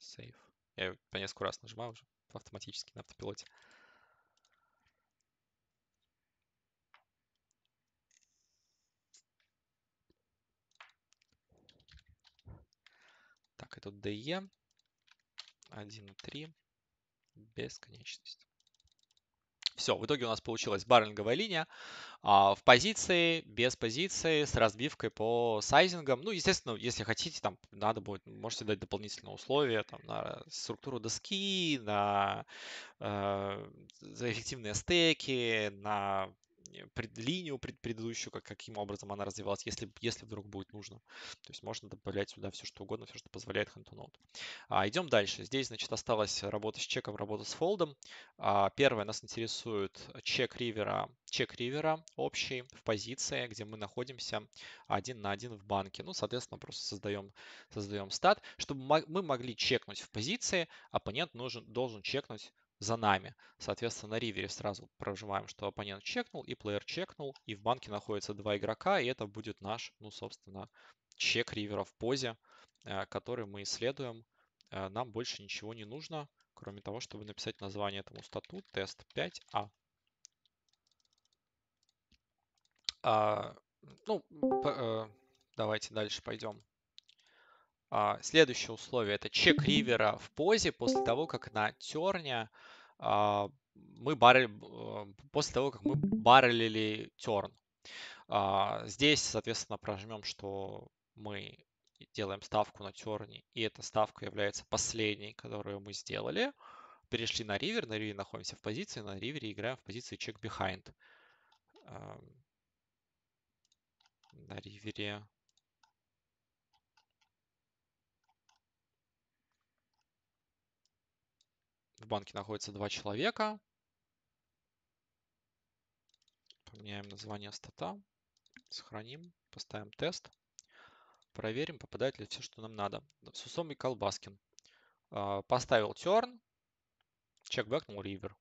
Save. Я по несколько раз нажимаю уже автоматически на автопилоте. Так, это DE 1,3 бесконечность. Все, в итоге у нас получилась баррелинговая линия а, в позиции, без позиции, с разбивкой по сайзингам. Ну, естественно, если хотите, там надо будет, можете дать дополнительные условия там, на структуру доски, на э, эффективные стеки, на пред, линию пред, предыдущую, как, каким образом она развивалась, если, если вдруг будет нужно. То есть можно добавлять сюда все, что угодно, все, что позволяет hand to node. А, идем дальше. Здесь, значит, осталась работа с чеком, работа с фолдом. А, первое нас интересует чек ривера, чек ривера общий в позиции, где мы находимся один на один в банке. Ну, соответственно, просто создаем, создаем стат. Чтобы мы могли чекнуть в позиции, оппонент нужен, должен чекнуть за нами. Соответственно, на ривере сразу прожимаем, что оппонент чекнул, и плеер чекнул, и в банке находится два игрока, и это будет наш, ну, собственно, чек ривера в позе, э, который мы исследуем. Э, нам больше ничего не нужно, кроме того, чтобы написать название этому стату тест 5 а. а, ну, э, давайте дальше пойдем. А, следующее условие – это чек ривера в позе после того, как на терне а, мы баррели а, после того, как мы баррелили терн. Здесь, соответственно, прожмем, что мы делаем ставку на терни, и эта ставка является последней, которую мы сделали. Перешли на ривер, на ривере находимся в позиции, на ривере играем в позиции чек behind. На ривере В банке находится два человека. Поменяем название стата. Сохраним. Поставим тест. Проверим, попадает ли все, что нам надо. Сусом и Колбаскин. А, поставил терн. Чекбэкнул ривер.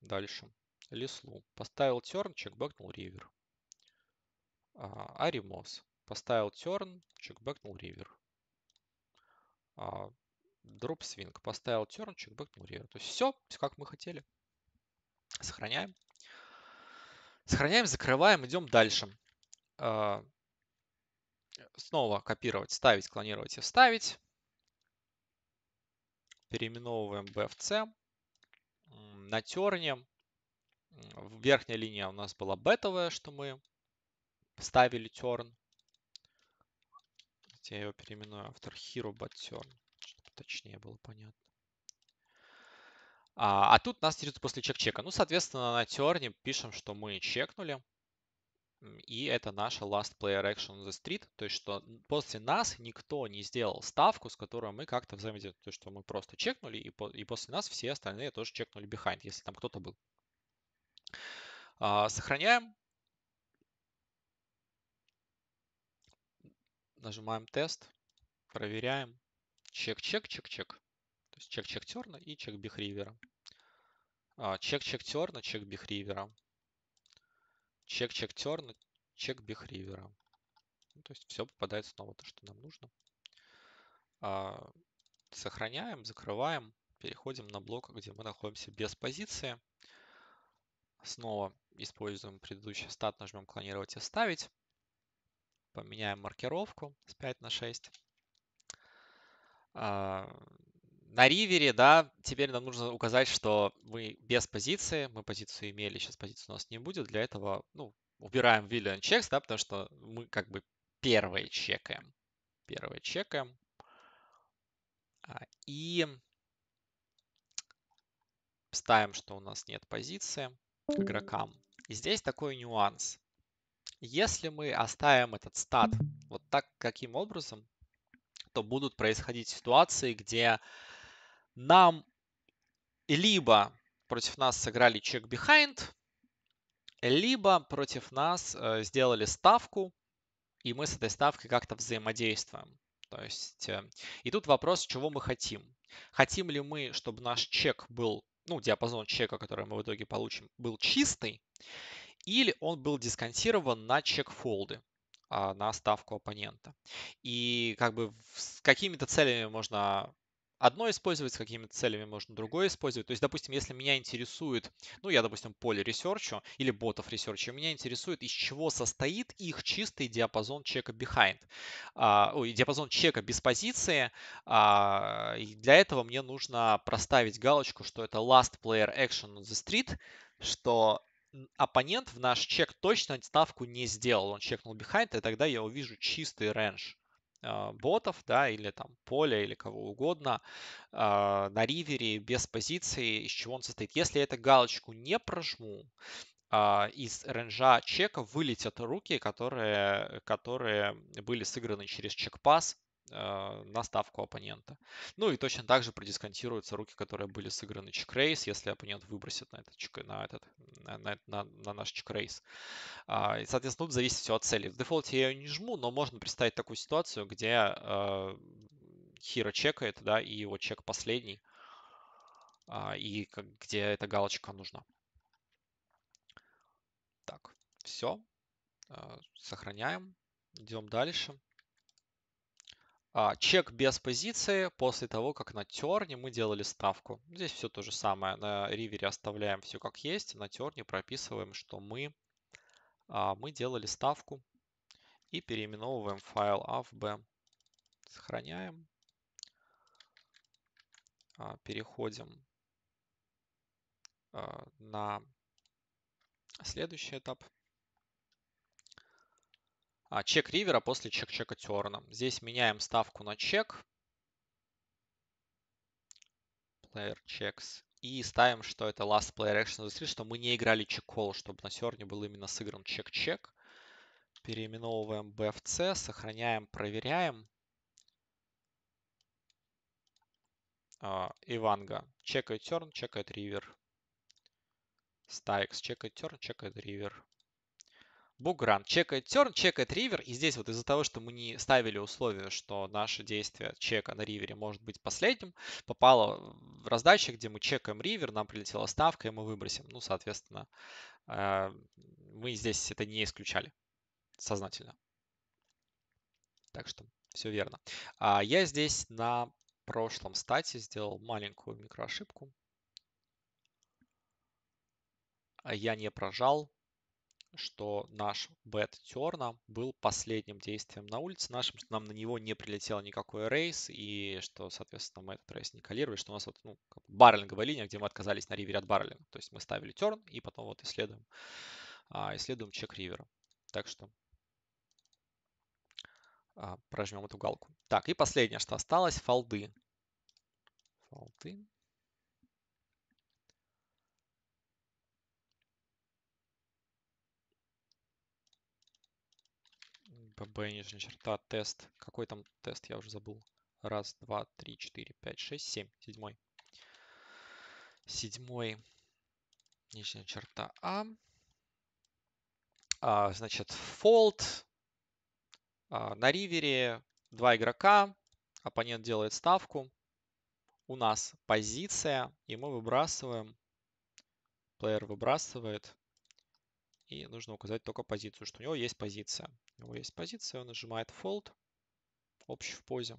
Дальше. Леслу. Поставил терн, чекбэкнул ривер. А, аримос. Поставил терн, чекбэкнул ривер. А, дроп свинг, поставил тернчик, бэкнул ревер. То есть все, все как мы хотели. Сохраняем. Сохраняем, закрываем, идем дальше. А, снова копировать, ставить, клонировать и вставить. Переименовываем B На терне верхняя линия у нас была бетовая, что мы ставили терн. Я его переименую автор Hero Bat Turn точнее было понятно. А, а тут нас интересует после чек-чека. Ну, соответственно, на терне пишем, что мы чекнули. И это наша last player action on the street. То есть, что после нас никто не сделал ставку, с которой мы как-то взаимодействуем. То есть, что мы просто чекнули, и, по и после нас все остальные тоже чекнули behind, если там кто-то был. А, сохраняем. Нажимаем тест. Проверяем чек-чек-чек-чек. То есть чек-чек терна и чек бихривера. А, чек-чек терна, чек бихривера. Чек-чек терна, чек бихривера. Ну, то есть все попадает снова то, что нам нужно. А, сохраняем, закрываем, переходим на блок, где мы находимся без позиции. Снова используем предыдущий стат, нажмем клонировать и вставить. Поменяем маркировку с 5 на 6. А, на ривере, да, теперь нам нужно указать, что мы без позиции, мы позицию имели, сейчас позиции у нас не будет, для этого, ну, убираем villain checks, да, потому что мы как бы первые чекаем, первые чекаем, а, и ставим, что у нас нет позиции к игрокам. И здесь такой нюанс. Если мы оставим этот стат вот так, каким образом, то будут происходить ситуации, где нам либо против нас сыграли чек behind, либо против нас э, сделали ставку, и мы с этой ставкой как-то взаимодействуем. То есть, э, и тут вопрос, чего мы хотим. Хотим ли мы, чтобы наш чек был, ну, диапазон чека, который мы в итоге получим, был чистый, или он был дисконтирован на чек-фолды. А, на ставку оппонента. И как бы с какими-то целями можно одно использовать, с какими то целями можно другое использовать. То есть, допустим, если меня интересует, ну, я, допустим, поле ресерчу или ботов ресерчу, меня интересует, из чего состоит их чистый диапазон чека behind. А, ой, диапазон чека без позиции. А, и для этого мне нужно проставить галочку, что это last player action on the street, что оппонент в наш чек точно ставку не сделал. Он чекнул behind, и тогда я увижу чистый рендж а, ботов, да, или там поля, или кого угодно э, на ривере без позиции, из чего он состоит. Если я эту галочку не прожму, э, из ренжа чека вылетят руки, которые, которые были сыграны через чекпас а, на ставку оппонента. Ну и точно так же продисконтируются руки, которые были сыграны чекрейс, если оппонент выбросит на этот, на этот на, на, на наш чекрейс. А, и, соответственно, тут зависит все от цели. В дефолте я ее не жму, но можно представить такую ситуацию, где а, Хира чекает, да, и его чек последний, и где эта галочка нужна. Так, все. Сохраняем. Идем дальше. А, чек без позиции после того, как на терне мы делали ставку. Здесь все то же самое. На ривере оставляем все как есть. На терне прописываем, что мы, а, мы делали ставку. И переименовываем файл A в B. Сохраняем. А, переходим на следующий этап. А, чек ривера после чек-чека терна. Здесь меняем ставку на чек. Player checks. И ставим, что это last player action industry, что мы не играли чек-колл, чтобы на терне был именно сыгран чек-чек. Переименовываем B в C, сохраняем, проверяем. А, Иванга. Чекает терн, чекает ривер. Стайкс. Чекает терн, чекает ривер. Бугран чекает терн, чекает ривер. И здесь вот из-за того, что мы не ставили условие, что наше действие чека на ривере может быть последним, попало в раздачу, где мы чекаем ривер, нам прилетела ставка, и мы выбросим. Ну, соответственно, э, мы здесь это не исключали сознательно. Так что все верно. А я здесь на прошлом стате сделал маленькую микроошибку. Я не прожал что наш бет терна был последним действием на улице нашим, что нам на него не прилетел никакой рейс, и что, соответственно, мы этот рейс не калировали, что у нас вот ну, как линия, где мы отказались на ривере от баррелинга. То есть мы ставили терн и потом вот исследуем, а, исследуем чек ривера. Так что а, прожмем эту галку. Так, и последнее, что осталось, фолды. Фолды. pb типа нижняя черта тест. Какой там тест, я уже забыл. Раз, два, три, четыре, пять, шесть, семь. Седьмой. Седьмой нижняя черта А. а значит, фолд. А, на ривере два игрока. Оппонент делает ставку. У нас позиция, и мы выбрасываем. Плеер выбрасывает. И нужно указать только позицию, что у него есть позиция. У него есть позиция, он нажимает Fold, общий в позе.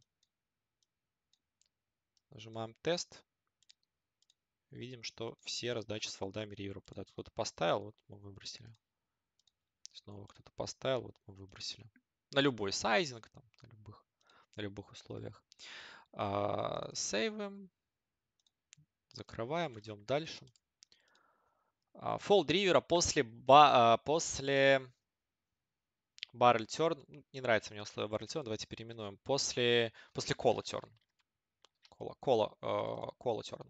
Нажимаем тест. Видим, что все раздачи с фолдами ривера подают. Кто-то поставил, вот мы выбросили. Снова кто-то поставил, вот мы выбросили. На любой сайзинг, там, на, любых, на любых условиях. А, сейвим. Закрываем, идем дальше. Фолд ривера после, ба, а, после barrel turn. Не нравится мне условие barrel turn, давайте переименуем. После, после кола turn. Кола, кола, э, кола turn.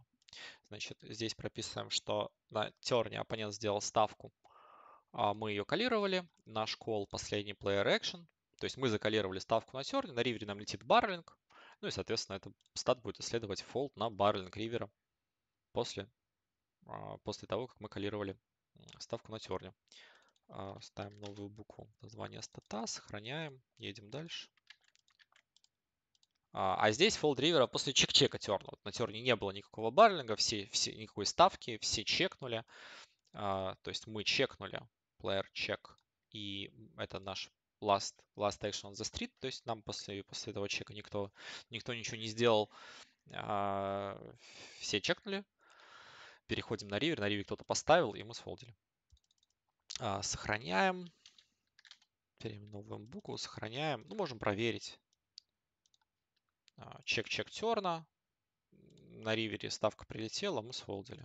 Значит, здесь прописываем, что на терне оппонент сделал ставку. А мы ее калировали. Наш кол последний player action. То есть мы закалировали ставку на терне. На ривере нам летит барлинг. Ну и, соответственно, этот стат будет исследовать фолд на барлинг ривера после, а, после того, как мы калировали ставку на терне. А, ставим новую букву, название стата, сохраняем, едем дальше. А, а здесь фолд ривера после чек-чека тернут. На терне не было никакого барлинга, все, все, никакой ставки, все чекнули. А, то есть мы чекнули, player чек, и это наш last, last action on the street. То есть нам после, после этого чека никто, никто ничего не сделал. Все чекнули. Переходим на ривер, на ривер кто-то поставил, и мы сфолдили. А, сохраняем. Переименовываем букву, сохраняем. Ну, можем проверить. Чек-чек а, терна. На ривере ставка прилетела, мы сфолдили.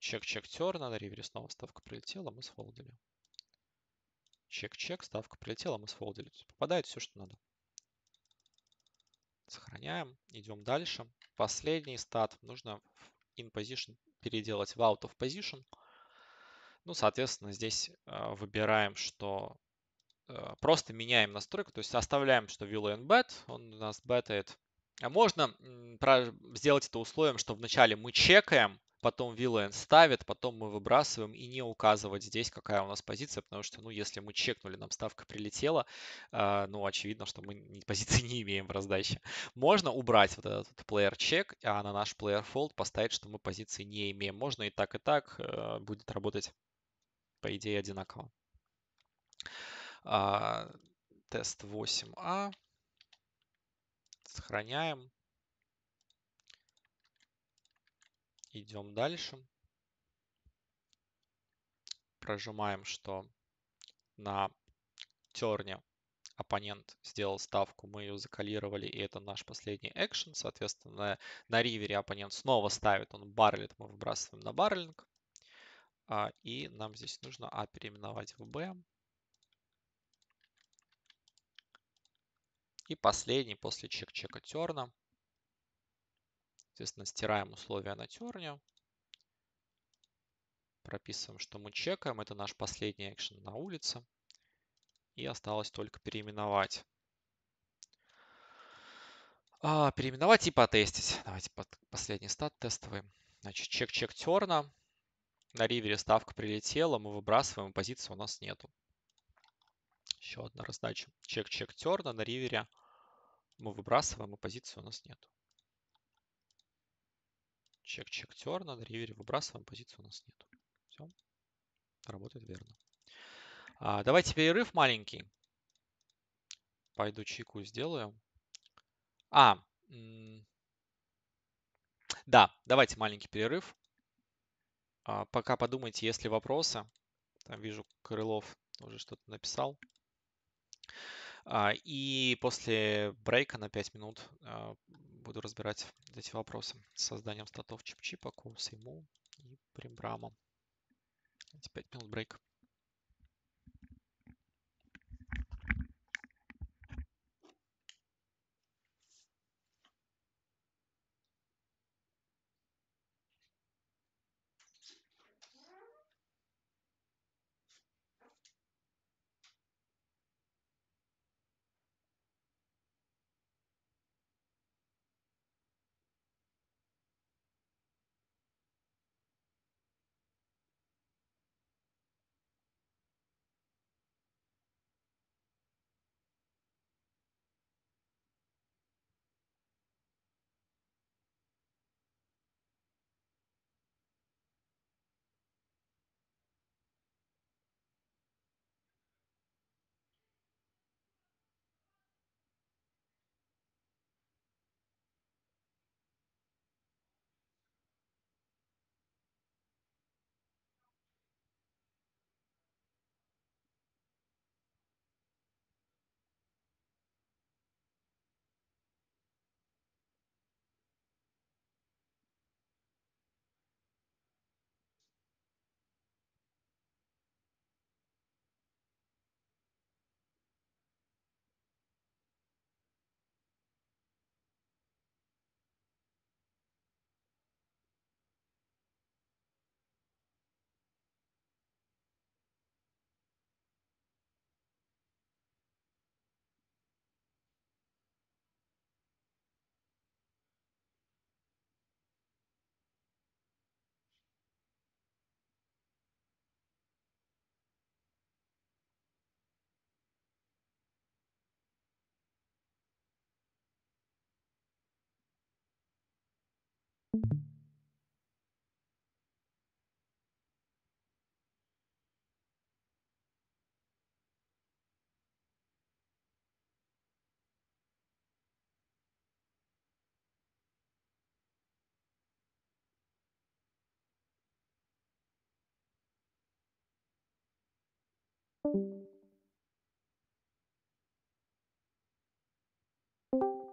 Чек-чек а, терна, на ривере снова ставка прилетела, мы сфолдили. Чек-чек, ставка прилетела, мы сфолдили. Попадает все, что надо. Сохраняем, идем дальше. Последний стат нужно in position переделать в out of position. Ну, соответственно, здесь а, выбираем, что э, просто меняем настройку, то есть оставляем, что will and bet, он у нас бетает. А можно сделать это условием, что вначале мы чекаем, потом VLAN ставит, потом мы выбрасываем и не указывать здесь, какая у нас позиция, потому что, ну, если мы чекнули, нам ставка прилетела, э, ну, очевидно, что мы позиции не имеем в раздаче. Можно убрать вот этот player чек, а на наш player fold поставить, что мы позиции не имеем. Можно и так, и так э, будет работать по идее, одинаково. А, тест 8А. Сохраняем. Идем дальше. Прожимаем, что на терне оппонент сделал ставку, мы ее закалировали, и это наш последний экшен. Соответственно, на ривере оппонент снова ставит, он баррелит, мы выбрасываем на баррелинг. А, и нам здесь нужно А переименовать в Б. И последний после чек-чека терна. Соответственно, стираем условия на терне. Прописываем, что мы чекаем. Это наш последний экшен на улице. И осталось только переименовать. А, переименовать и потестить. Давайте под последний стат тестовый. Значит, чек-чек терна. На ривере ставка прилетела, мы выбрасываем, позиции у нас нету. Еще одна раздача. Чек-чек терна на ривере. Мы выбрасываем, и позиции у нас нету. Чек-чек терна на ривере. Выбрасываем, позиции у нас нету. Все. Работает верно. А, давайте перерыв маленький. Пойду чайку сделаю. А, да, давайте маленький перерыв. А пока подумайте, если вопросы. Там вижу, Крылов уже что-то написал. А, и после брейка на 5 минут а, буду разбирать эти вопросы с созданием статов чип-чипа, курса ему и примбрамом. Эти 5 минут брейка. Thank you.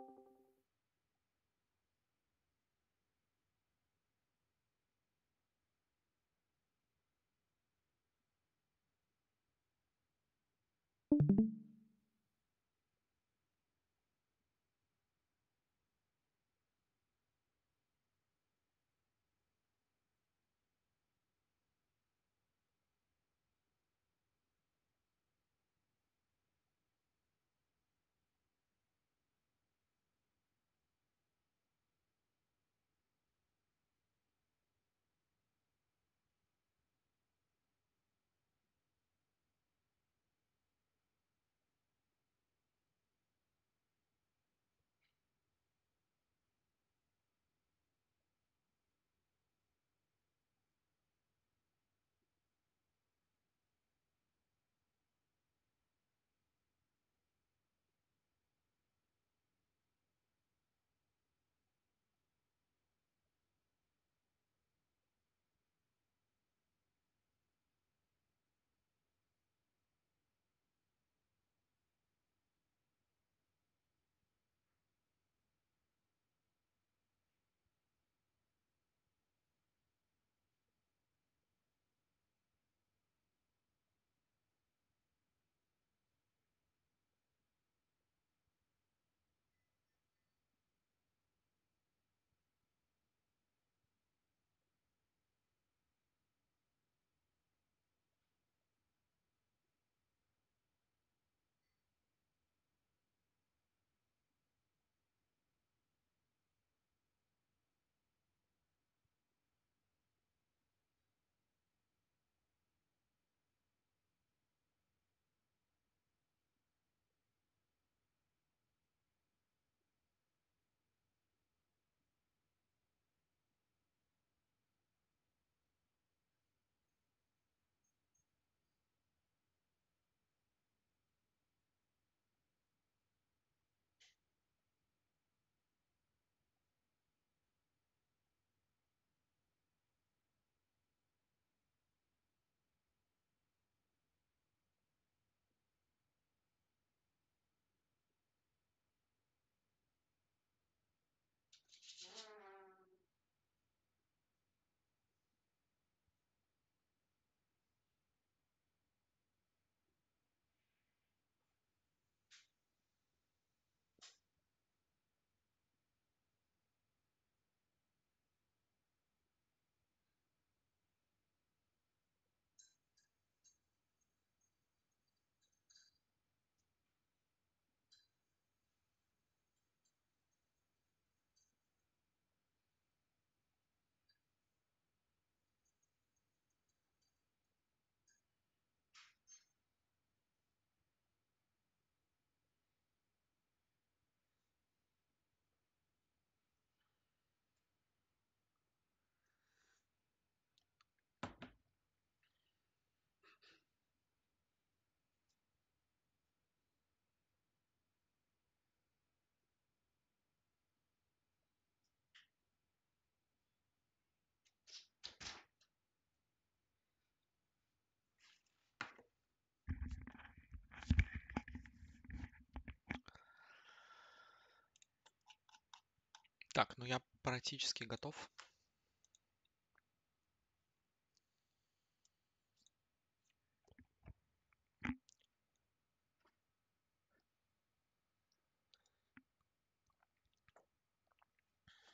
Так, ну я практически готов.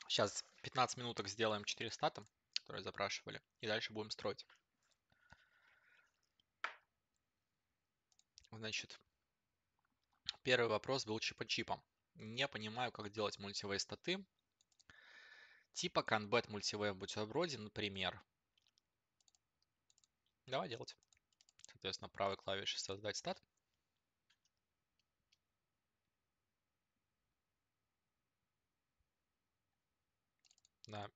Сейчас 15 минуток сделаем 4 стата, которые запрашивали, и дальше будем строить. Значит, первый вопрос был чип чипа чипом. Не понимаю, как делать мультивей статы типа конбет мультивейв бутерброде, например. Давай делать. Соответственно, правой клавишей создать стат. Да,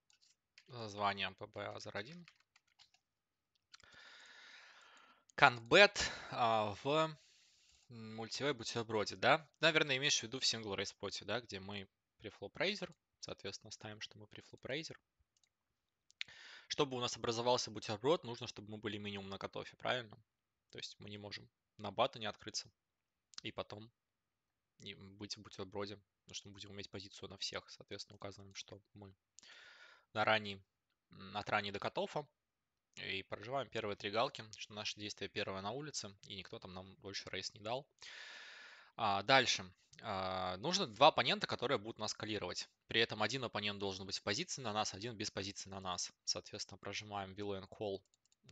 название PBA зародим. Конбет а, в мультивей бутерброде, да? Наверное, имеешь в виду в single race поте, да, где мы префлоп рейзер Соответственно, ставим, что мы префлоп рейзер. Чтобы у нас образовался бутерброд, нужно, чтобы мы были минимум на готове, правильно? То есть мы не можем на бата не открыться и потом быть в бутерброде, потому что мы будем иметь позицию на всех. Соответственно, указываем, что мы на ранней, от ранней до готова и проживаем первые три галки, что наше действие первое на улице, и никто там нам больше рейс не дал. А, дальше. А, нужно два оппонента, которые будут нас скалировать. При этом один оппонент должен быть в позиции на нас, один без позиции на нас. Соответственно, прожимаем VLAN call,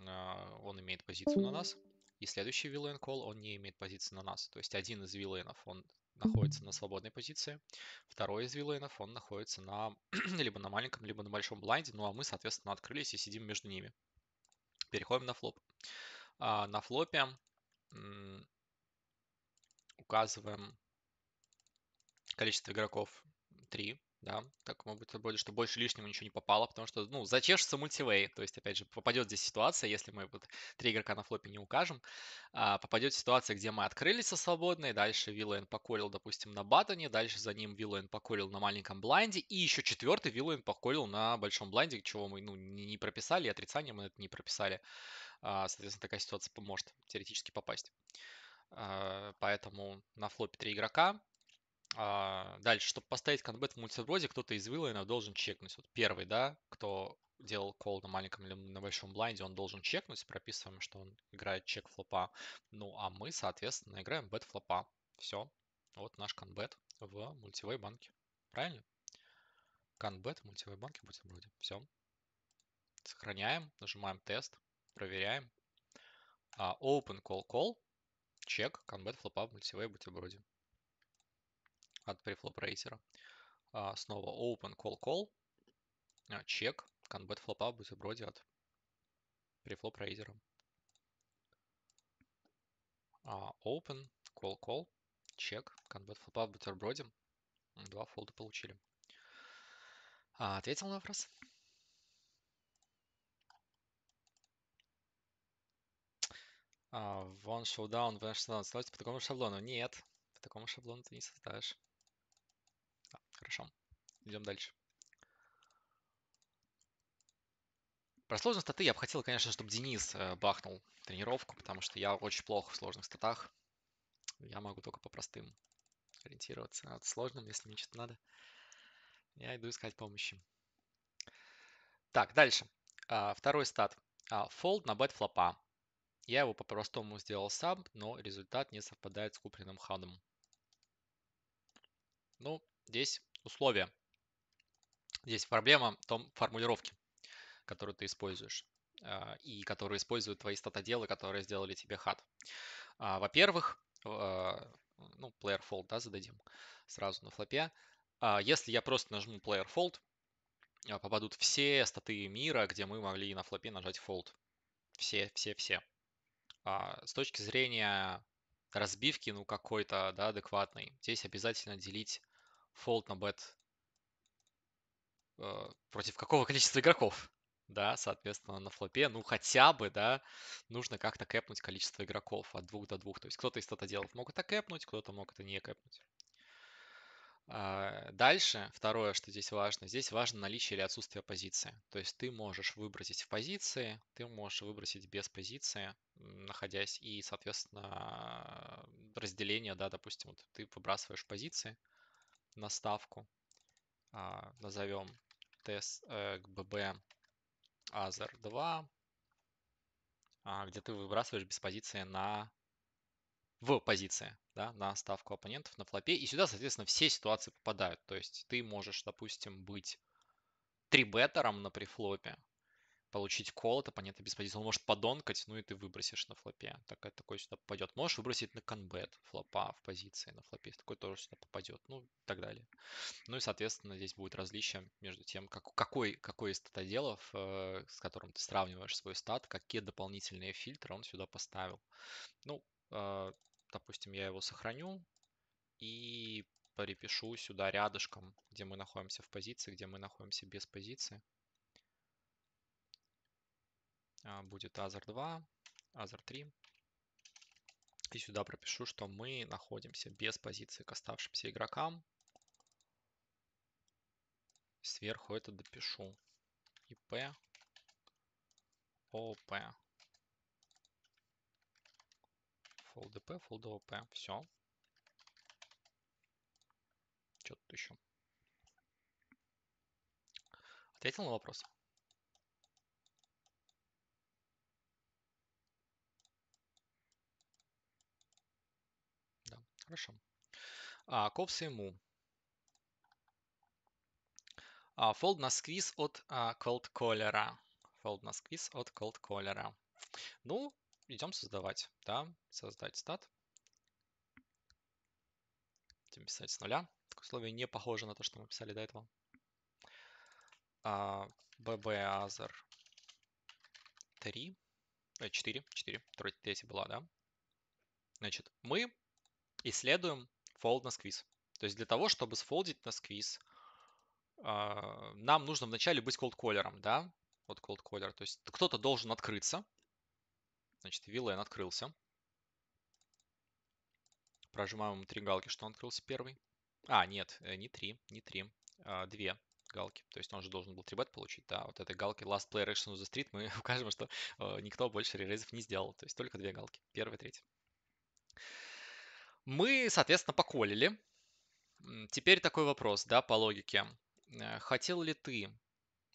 а, он имеет позицию на нас. И следующий VLAN call, он не имеет позиции на нас. То есть один из VLAN, он находится на свободной позиции. Второй из VLAN, он находится на либо на маленьком, либо на большом блайнде. Ну а мы, соответственно, открылись и сидим между ними. Переходим на флоп. на флопе указываем количество игроков 3, да, так мы будем более, что больше лишнего ничего не попало, потому что, ну, зачешется мультивей, то есть, опять же, попадет здесь ситуация, если мы вот три игрока на флопе не укажем, а, попадет ситуация, где мы открылись со свободной, дальше Виллайн поколил, допустим, на батоне, дальше за ним Виллайн поколил на маленьком блайнде, и еще четвертый Виллайн поколил на большом блайнде, чего мы, ну, не, не прописали, и отрицание мы это не прописали, а, соответственно, такая ситуация поможет теоретически попасть. А, поэтому на флопе три игрока. А, дальше, чтобы поставить конбет в мультивроде, кто-то из вилайнов должен чекнуть. Вот первый, да, кто делал кол на маленьком или на большом блайнде, он должен чекнуть, прописываем, что он играет чек флопа. Ну, а мы, соответственно, играем бет флопа. Все. Вот наш конбет в мультивой банке. Правильно? Конбет в мультивой банке в мультивроде. Все. Сохраняем, нажимаем тест, проверяем. Uh, open call call чек, комбет флопа в мультивей бутерброде от префлоп рейсера. А, снова open call call, а, чек, комбет флопа в бутерброде от префлоп рейсера. А, open call call, чек, комбет флопа в бутерброде. Два фолда получили. ответил на вопрос? А, вон showdown, потому что шаблон по такому шаблону. Нет, по такому шаблону ты не создаешь. А, хорошо, идем дальше. Про сложные статы я бы хотел, конечно, чтобы Денис э, бахнул тренировку, потому что я очень плохо в сложных статах. Я могу только по простым ориентироваться. А сложным, если мне что-то надо, я иду искать помощи. Так, дальше. А, второй стат. А, fold на бет флопа. Я его по-простому сделал сам, но результат не совпадает с купленным хадом. Ну, здесь условия. Здесь проблема в том формулировке, которую ты используешь а, и которые используют твои статоделы, которые сделали тебе хат. А, во-первых, а, ну, player fold, да, зададим сразу на флопе. Если я просто нажму player fold, попадут все статы мира, где мы могли на флопе нажать fold. Все, все, все. А с точки зрения разбивки, ну, какой-то, да, адекватной, здесь обязательно делить фолд на бет э, против какого количества игроков, да, соответственно, на флопе, ну, хотя бы, да, нужно как-то кэпнуть количество игроков от двух до двух. То есть кто-то из статоделов мог это кэпнуть, кто-то мог это не кэпнуть. А, дальше, второе, что здесь важно, здесь важно наличие или отсутствие позиции. То есть ты можешь выбросить в позиции, ты можешь выбросить без позиции, находясь, и, соответственно, разделение, да, допустим, вот ты выбрасываешь позиции на ставку, а, назовем тест э, BB 2, а, где ты выбрасываешь без позиции на в позиции да, на ставку оппонентов на флопе. И сюда, соответственно, все ситуации попадают. То есть ты можешь, допустим, быть 3 беттером на префлопе, получить кол от оппонента без позиции. Он может подонкать, ну и ты выбросишь на флопе. Так, такой сюда попадет. Можешь выбросить на конбет флопа в позиции на флопе. Такой тоже сюда попадет. Ну и так далее. Ну и, соответственно, здесь будет различие между тем, как, какой, какой из статоделов, э, с которым ты сравниваешь свой стат, какие дополнительные фильтры он сюда поставил. Ну, э, Допустим, я его сохраню и перепишу сюда рядышком, где мы находимся в позиции, где мы находимся без позиции. А, будет Азер 2, Азер 3. И сюда пропишу, что мы находимся без позиции к оставшимся игрокам. Сверху это допишу. ИП. ОП fold.dp, fold.op. Все. Что тут еще? Ответил на вопрос? Да, хорошо. А, копс ему. А, fold на сквиз от а, cold collar. Fold на сквиз от cold collar. Ну, идем создавать, да, создать стат. Будем писать с нуля. Такое условие не похоже на то, что мы писали до этого. Uh, BB Other 3, 4, 4, 3 была, да? Значит, мы исследуем fold на сквиз. То есть для того, чтобы сфолдить на сквиз, а, нам нужно вначале быть cold колером, да? Вот cold collar, то есть кто-то должен открыться, Значит, VLAN открылся. Прожимаем три галки, что он открылся первый. А, нет, э, не три, не три, а две галки. То есть он же должен был 3 бет получить, да, вот этой галки Last Player Action on the Street мы укажем, что э, никто больше ререйзов не сделал. То есть только две галки, Первый, третий. Мы, соответственно, поколили. Теперь такой вопрос, да, по логике. Э, хотел ли ты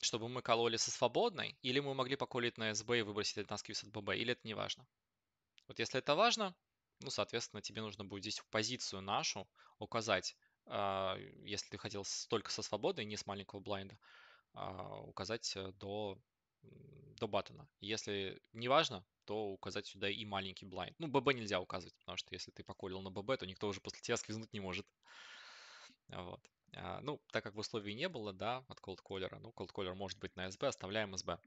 чтобы мы кололи со свободной, или мы могли поколить на СБ и выбросить этот носки от ББ, или это не важно. Вот если это важно, ну, соответственно, тебе нужно будет здесь позицию нашу указать, а, если ты хотел только со свободой, не с маленького блайнда, а, указать э, до, до баттона. Если не важно, то указать сюда и маленький блайнд. Ну, ББ нельзя указывать, потому что если ты поколил на ББ, то никто уже после тебя скользнуть не может. Вот. А, ну, так как в условии не было, да, от cold caller, ну, cold caller может быть на SB, оставляем SB.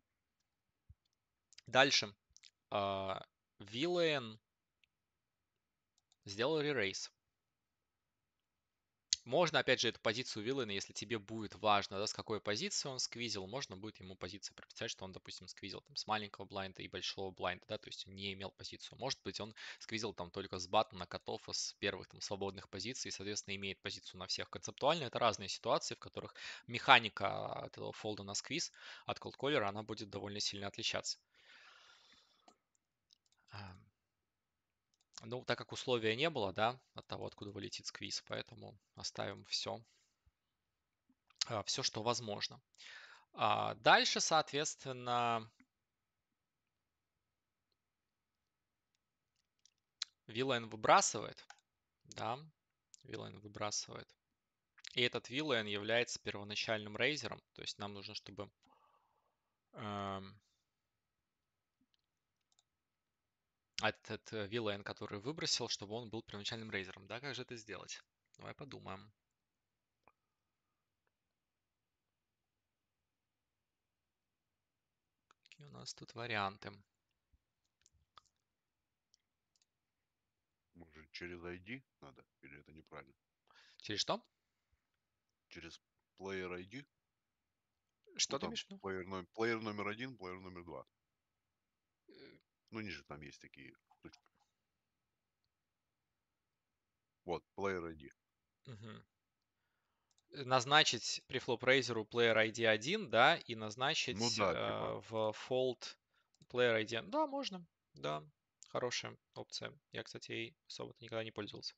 Дальше. А, VLAN сделал ререйс. Можно, опять же, эту позицию Виллена, если тебе будет важно, да, с какой позиции он сквизил, можно будет ему позиция прописать, что он, допустим, сквизил там с маленького блайнда и большого блайнда, да, то есть не имел позицию. Может быть, он сквизил там только с баттона, котов, с первых там свободных позиций, и, соответственно, имеет позицию на всех. Концептуально это разные ситуации, в которых механика этого фолда на сквиз от колдколлера, она будет довольно сильно отличаться. Ну, так как условия не было, да, от того, откуда вылетит сквиз, поэтому оставим все, а, все, что возможно. А дальше, соответственно, Вилен выбрасывает, да, Вилен выбрасывает. И этот Вилен является первоначальным рейзером, то есть нам нужно, чтобы эм, этот э, VLAN, который выбросил, чтобы он был первоначальным рейзером. Да, как же это сделать? Давай подумаем. Какие у нас тут варианты? Может, через ID надо? Или это неправильно? Через что? Через Player ID. Ну что ну, ты имеешь в виду? Плеер, номер один, плеер номер два. Э, ну, ниже там есть такие штучки. Вот, Player ID. Угу. Э, назначить при FlopRaiser Player ID 1, да, и ну назначить ну, да, э, типа. э, в Fold Player ID. Да, можно, да. Хорошая опция. Я, кстати, ей особо-то никогда не пользовался.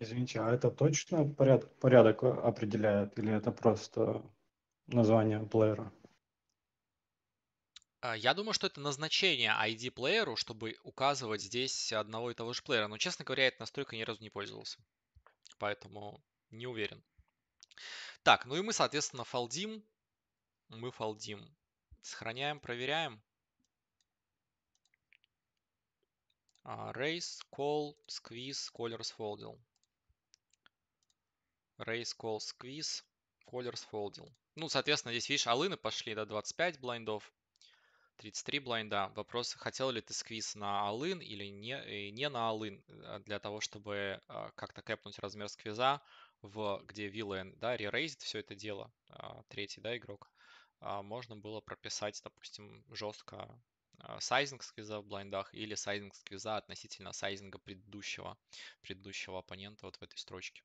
Извините, а это точно порядок, порядок определяет или это просто название плеера? А, я думаю, что это назначение ID плееру, чтобы указывать здесь одного и того же плеера. Но, честно говоря, я этой настройкой ни разу не пользовался. Поэтому не уверен. Так, ну и мы, соответственно, фолдим. Мы фолдим. Сохраняем, проверяем. А, Race, call, squeeze, colors foldil. Race, call, squeeze, colors foldil. Ну, соответственно, здесь, видишь, алыны пошли, да, 25 блайндов. 33 блайнда. Вопрос, хотел ли ты сквиз на алын или не, э, не на алын, э, для того, чтобы а, как-то кэпнуть размер сквиза, в, где Виллен. да, ререйзит все это дело, а, третий, да, игрок, а, можно было прописать, допустим, жестко сайзинг сквиза в блайндах или сайзинг сквиза относительно сайзинга предыдущего, предыдущего оппонента вот в этой строчке.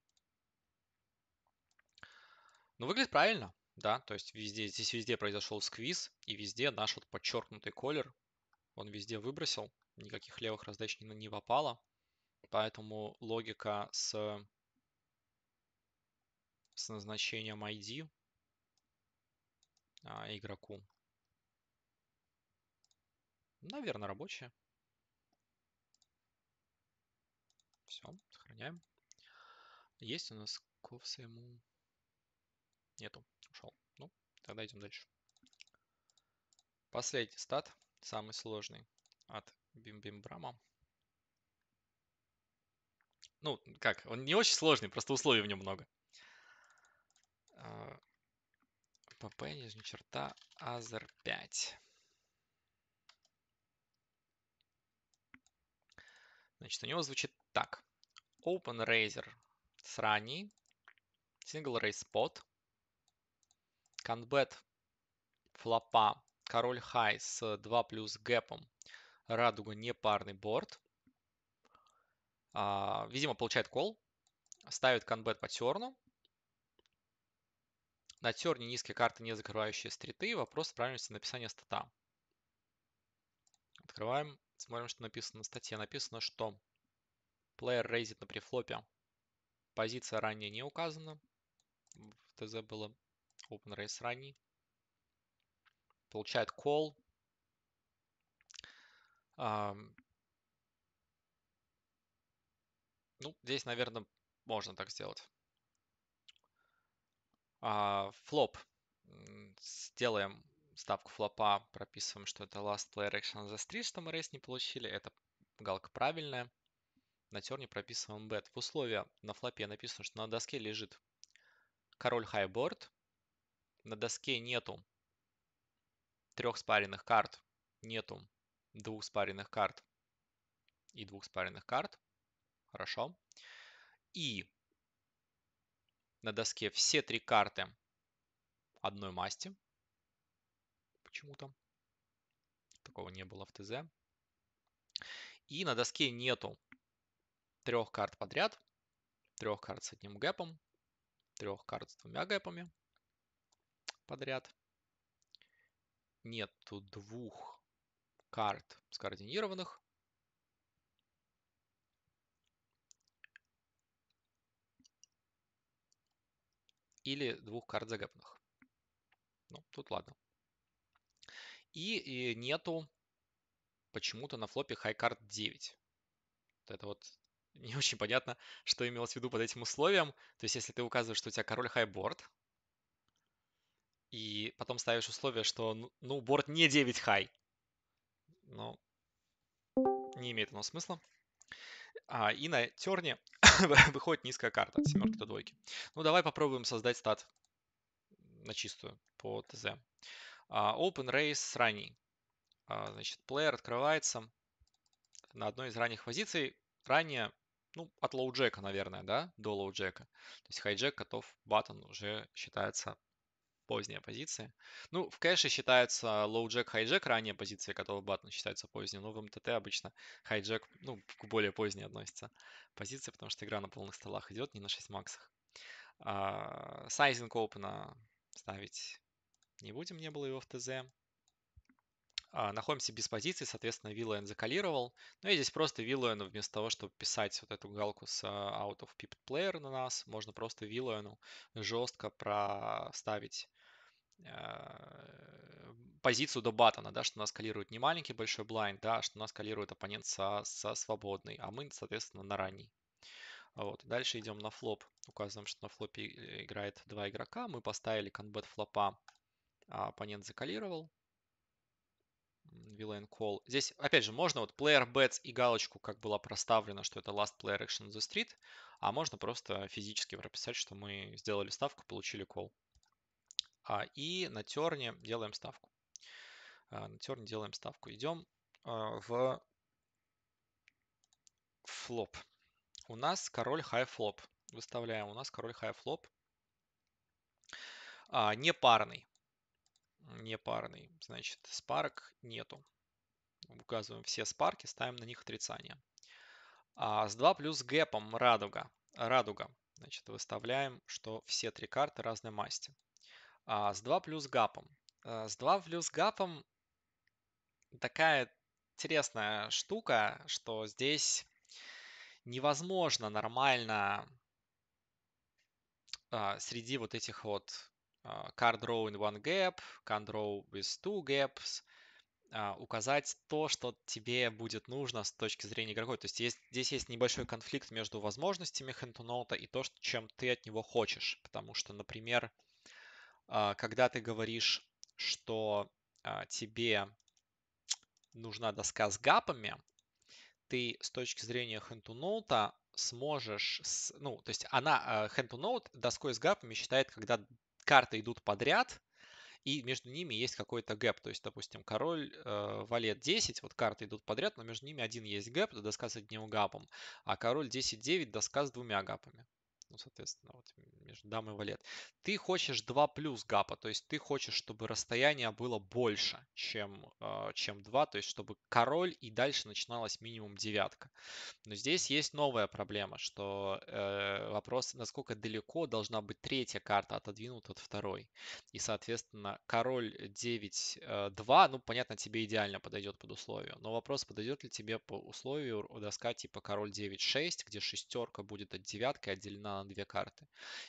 Ну, выглядит правильно да, то есть везде, здесь везде произошел сквиз, и везде наш вот подчеркнутый колер, он везде выбросил, никаких левых раздач не, не попало, поэтому логика с, с назначением ID а, игроку, наверное, рабочая. Все, сохраняем. Есть у нас ковсы ему? Нету ушел. Ну, тогда идем дальше. Последний стат, самый сложный от Бим-Бим-Брама. Ну, как, он не очень сложный, просто условий в нем много. А, ПП, нижняя черта, Азер 5. Значит, у него звучит так. Open Razer с ранней, Single Race Spot, Канбет флопа, король хай с 2 плюс гэпом, радуга непарный борт. А, видимо, получает кол, ставит канбет по терну. На терне низкие карты, не закрывающие стриты. Вопрос правильности написания стата. Открываем, смотрим, что написано на статье. Написано, что плеер рейзит на префлопе. Позиция ранее не указана. В ТЗ было OpenRace ранний. Получает call. Ну, здесь, наверное, можно так сделать. А, флоп. Сделаем ставку флопа, прописываем, что это last player action за стрит, что мы рейс не получили. Это галка правильная. На терне прописываем bet. В условии на флопе написано, что на доске лежит король хайборд, на доске нету трех спаренных карт, нету двух спаренных карт и двух спаренных карт. Хорошо. И на доске все три карты одной масти. Почему-то. Такого не было в ТЗ. И на доске нету трех карт подряд, трех карт с одним гэпом, трех карт с двумя гэпами подряд. Нету двух карт скоординированных. Или двух карт загэпных. Ну, тут ладно. И, и нету почему-то на флопе high card 9. это вот не очень понятно, что имелось в виду под этим условием. То есть, если ты указываешь, что у тебя король хайборд, и потом ставишь условие, что, ну, борт не 9 хай. Ну, не имеет оно смысла. А, и на терне выходит низкая карта от семерки до двойки. Ну, давай попробуем создать стат на чистую по ТЗ. А, open race ранний. А, значит, плеер открывается на одной из ранних позиций. Ранее, ну, от лоу джека, наверное, да, до лоу джека, То есть хайджек, котов, батон уже считается поздняя позиция. Ну, в кэше считается лоу-джек, хайджек, ранняя позиция готова батна считается поздней, но в МТТ обычно хайджек, ну, к более поздней относится позиция, потому что игра на полных столах идет, не на 6 максах. А, сайзинг опена ставить не будем, не было его в ТЗ. А, находимся без позиции, соответственно, VLAN закалировал. но ну, я здесь просто VLAN вместо того, чтобы писать вот эту галку с а, out of pip player на нас, можно просто VLAN жестко проставить э, позицию до баттона, да, что у нас калирует не маленький большой блайн, да, что у нас калирует оппонент со, со свободной, а мы, соответственно, на ранний. Вот. Дальше идем на флоп. Указываем, что на флопе э, играет два игрока. Мы поставили конбет флопа, а оппонент закалировал. VLAN call. Здесь, опять же, можно вот player bets и галочку, как была проставлена, что это last player action on the street, а можно просто физически прописать, что мы сделали ставку, получили call. А, и на терне делаем ставку. А, на терне делаем ставку. Идем а, в флоп. У нас король high flop. Выставляем. У нас король high flop. А, не парный не парный. Значит, спарок нету. Указываем все спарки, ставим на них отрицание. А с 2 плюс гэпом радуга. Радуга. Значит, выставляем, что все три карты разной масти. А с 2 плюс гапом. А с 2 плюс гапом такая интересная штука, что здесь невозможно нормально а, среди вот этих вот а, card row in one gap, card row with two gaps, а, указать то, что тебе будет нужно с точки зрения игрока, То есть есть, здесь есть небольшой конфликт между возможностями хентуноута и то, чем ты от него хочешь. Потому что, например, а, когда ты говоришь, что тебе нужна доска с гапами, ты с точки зрения хентуноута сможешь, ну, то есть она, hand to note доской с гапами считает, когда карты идут подряд, и между ними есть какой-то гэп. То есть, допустим, король, э, валет 10, вот карты идут подряд, но между ними один есть гэп, это доска с одним гапом, а король 10-9 доска с двумя гапами ну, соответственно, вот между дам и валет. Ты хочешь 2 плюс гапа, то есть ты хочешь, чтобы расстояние было больше, чем, а, чем 2, то есть чтобы король и дальше начиналась минимум девятка. Но здесь есть новая проблема, что э, вопрос, насколько далеко должна быть третья карта отодвинута от второй. И, соответственно, король 9-2, э, ну, понятно, тебе идеально подойдет под условие Но вопрос, подойдет ли тебе по условию э, доска типа король 9-6, где шестерка будет от девятки отделена на две карты.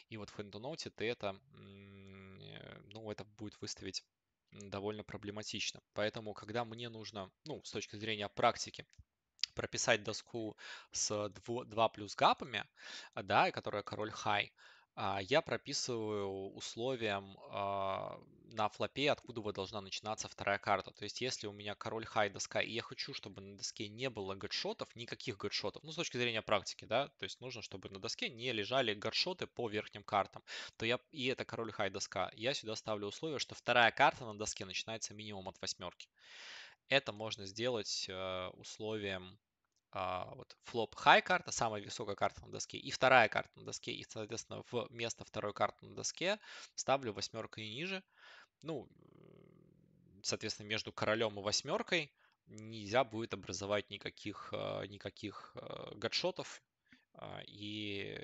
И вот в хендноуте ты это, э, ну, это будет выставить довольно проблематично. Поэтому, когда мне нужно, ну, с точки зрения практики, прописать доску с 2 плюс гапами, а, да, которая король хай, я прописываю условием а, на флопе, откуда вы должна начинаться вторая карта. То есть, если у меня король хай доска, и я хочу, чтобы на доске не было гадшотов, никаких гадшотов, ну, с точки зрения практики, да, то есть нужно, чтобы на доске не лежали гадшоты по верхним картам, то я, и это король хай доска, я сюда ставлю условие, что вторая карта на доске начинается минимум от восьмерки. Это можно сделать э, условием а, вот флоп хай карта, самая высокая карта на доске, и вторая карта на доске, и, соответственно, в место второй карты на доске ставлю восьмерка и ниже, ну, соответственно, между королем и восьмеркой нельзя будет образовать никаких, а, никаких а, гадшотов. А, и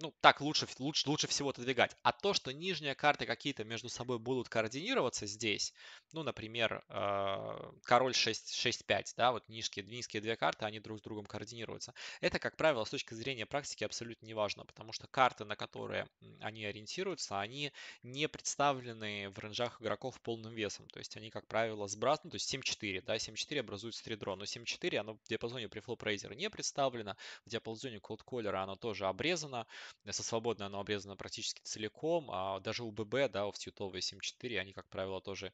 ну, так лучше, лучше, лучше всего отодвигать. А то, что нижние карты какие-то между собой будут координироваться здесь, ну, например, э, король 6-5, да, вот низкие, низкие две карты, они друг с другом координируются. Это, как правило, с точки зрения практики абсолютно не важно, потому что карты, на которые они ориентируются, они не представлены в ренжах игроков полным весом. То есть они, как правило, сбрасывают, ну, то есть 7-4, да, 7-4 образуется 3 дро, но 7-4, оно в диапазоне префлоп-рейзера не представлено, в диапазоне колд-коллера оно тоже обрезано, Э, со свободной оно обрезано практически целиком, а даже у ББ, да, у офсьютовые 7.4, они, как правило, тоже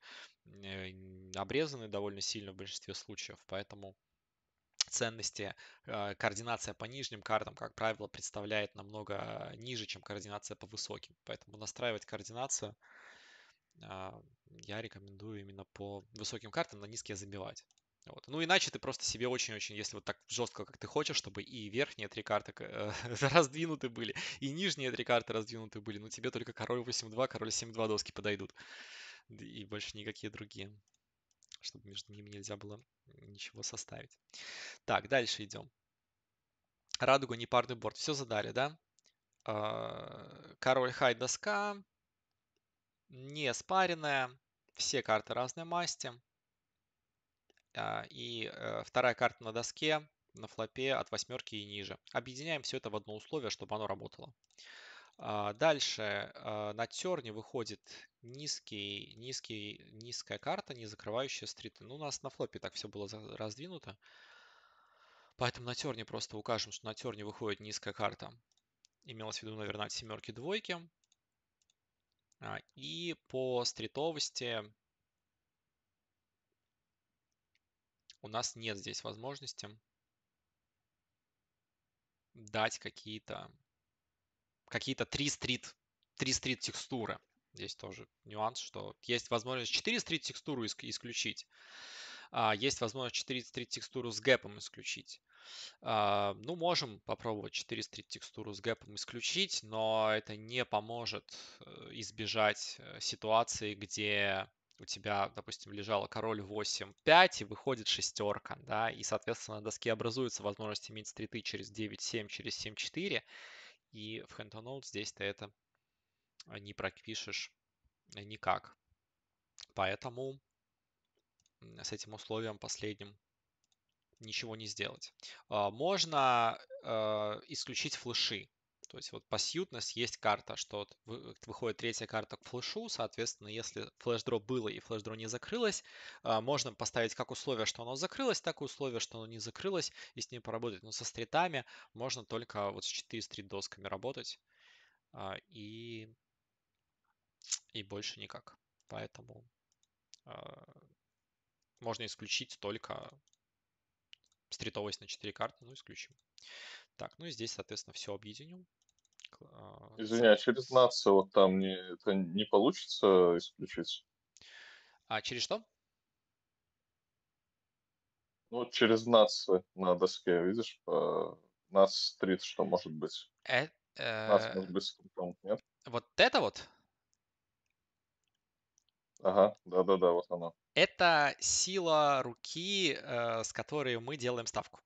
э, обрезаны довольно сильно в большинстве случаев, поэтому ценности. Э, координация по нижним картам, как правило, представляет намного ниже, чем координация по высоким. Поэтому настраивать координацию а, я рекомендую именно по высоким картам, на низкие забивать. Вот. Ну, иначе ты просто себе очень-очень, если вот так жестко, как ты хочешь, чтобы и верхние три карты э, раздвинуты были, и нижние три карты раздвинуты были, ну, тебе только король 8-2, король 7-2 доски подойдут. И больше никакие другие. Чтобы между ними нельзя было ничего составить. Так, дальше идем. Радуга, непарный борт. Все задали, да? А, король хай доска. Не спаренная. Все карты разной масти. А, и э, вторая карта на доске на флопе от восьмерки и ниже. Объединяем все это в одно условие, чтобы оно работало. А, дальше э, на терне выходит низкий, низкий, низкая карта, не закрывающая стриты. Ну, у нас на флопе так все было раздвинуто. Поэтому на терне просто укажем, что на терне выходит низкая карта. Имелось в виду, наверное, от семерки двойки. А, и по стритовости у нас нет здесь возможности дать какие-то какие-то три стрит, три стрит текстуры. Здесь тоже нюанс, что есть возможность 4 стрит текстуру исключить. А есть возможность 4 стрит текстуру с гэпом исключить. А, ну, можем попробовать 4 стрит текстуру с гэпом исключить, но это не поможет э, избежать э, ситуации, где у тебя, допустим, лежала король 8, 5 и выходит шестерка, да, и, соответственно, на доске образуется возможность иметь стриты через 9, 7, через 7, 4, и в hand on здесь ты это э, не проквишешь э, никак. Поэтому с этим условием последним ничего не сделать. А, можно э, исключить флеши. То есть вот пассивность есть карта, что выходит третья карта к флешу, соответственно, если флешдро было и флешдро не закрылось, а, можно поставить как условие, что оно закрылось, так и условие, что оно не закрылось, и с ним поработать. Но со стритами можно только вот с 4 стрит-досками работать, а, и, и больше никак. Поэтому а, можно исключить только стритовость на 4 карты, ну исключим. Так, ну и здесь, соответственно, все объединю. А, Извиняюсь, а через нацию вот там не, это не получится исключить? А через что? Ну, через нации на доске, видишь, нас 30, что может быть. Э, э... Нас может быть с нет? Вот это вот? Ага, да-да-да, вот она. Это сила руки, э, с которой мы делаем ставку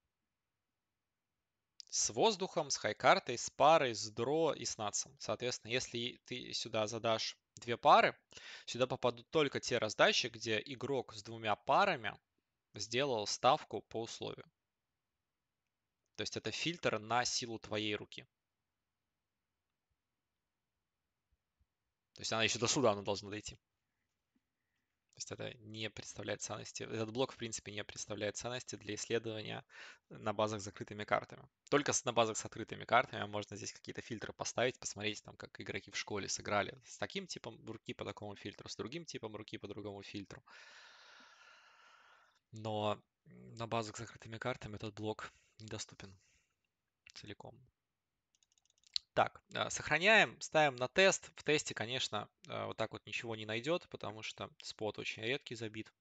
с воздухом, с хайкартой, с парой, с дро и с нацем. Соответственно, если ты сюда задашь две пары, сюда попадут только те раздачи, где игрок с двумя парами сделал ставку по условию. То есть это фильтр на силу твоей руки. То есть она еще до суда она должна дойти есть это не представляет ценности, этот блок в принципе не представляет ценности для исследования на базах с закрытыми картами. Только на базах с открытыми картами можно здесь какие-то фильтры поставить, посмотреть, там, как игроки в школе сыграли с таким типом руки по такому фильтру, с другим типом руки по другому фильтру. Но на базах с закрытыми картами этот блок недоступен целиком. Так, а, сохраняем, ставим на тест. В тесте, конечно, а, вот так вот ничего не найдет, потому что спот очень редкий забит.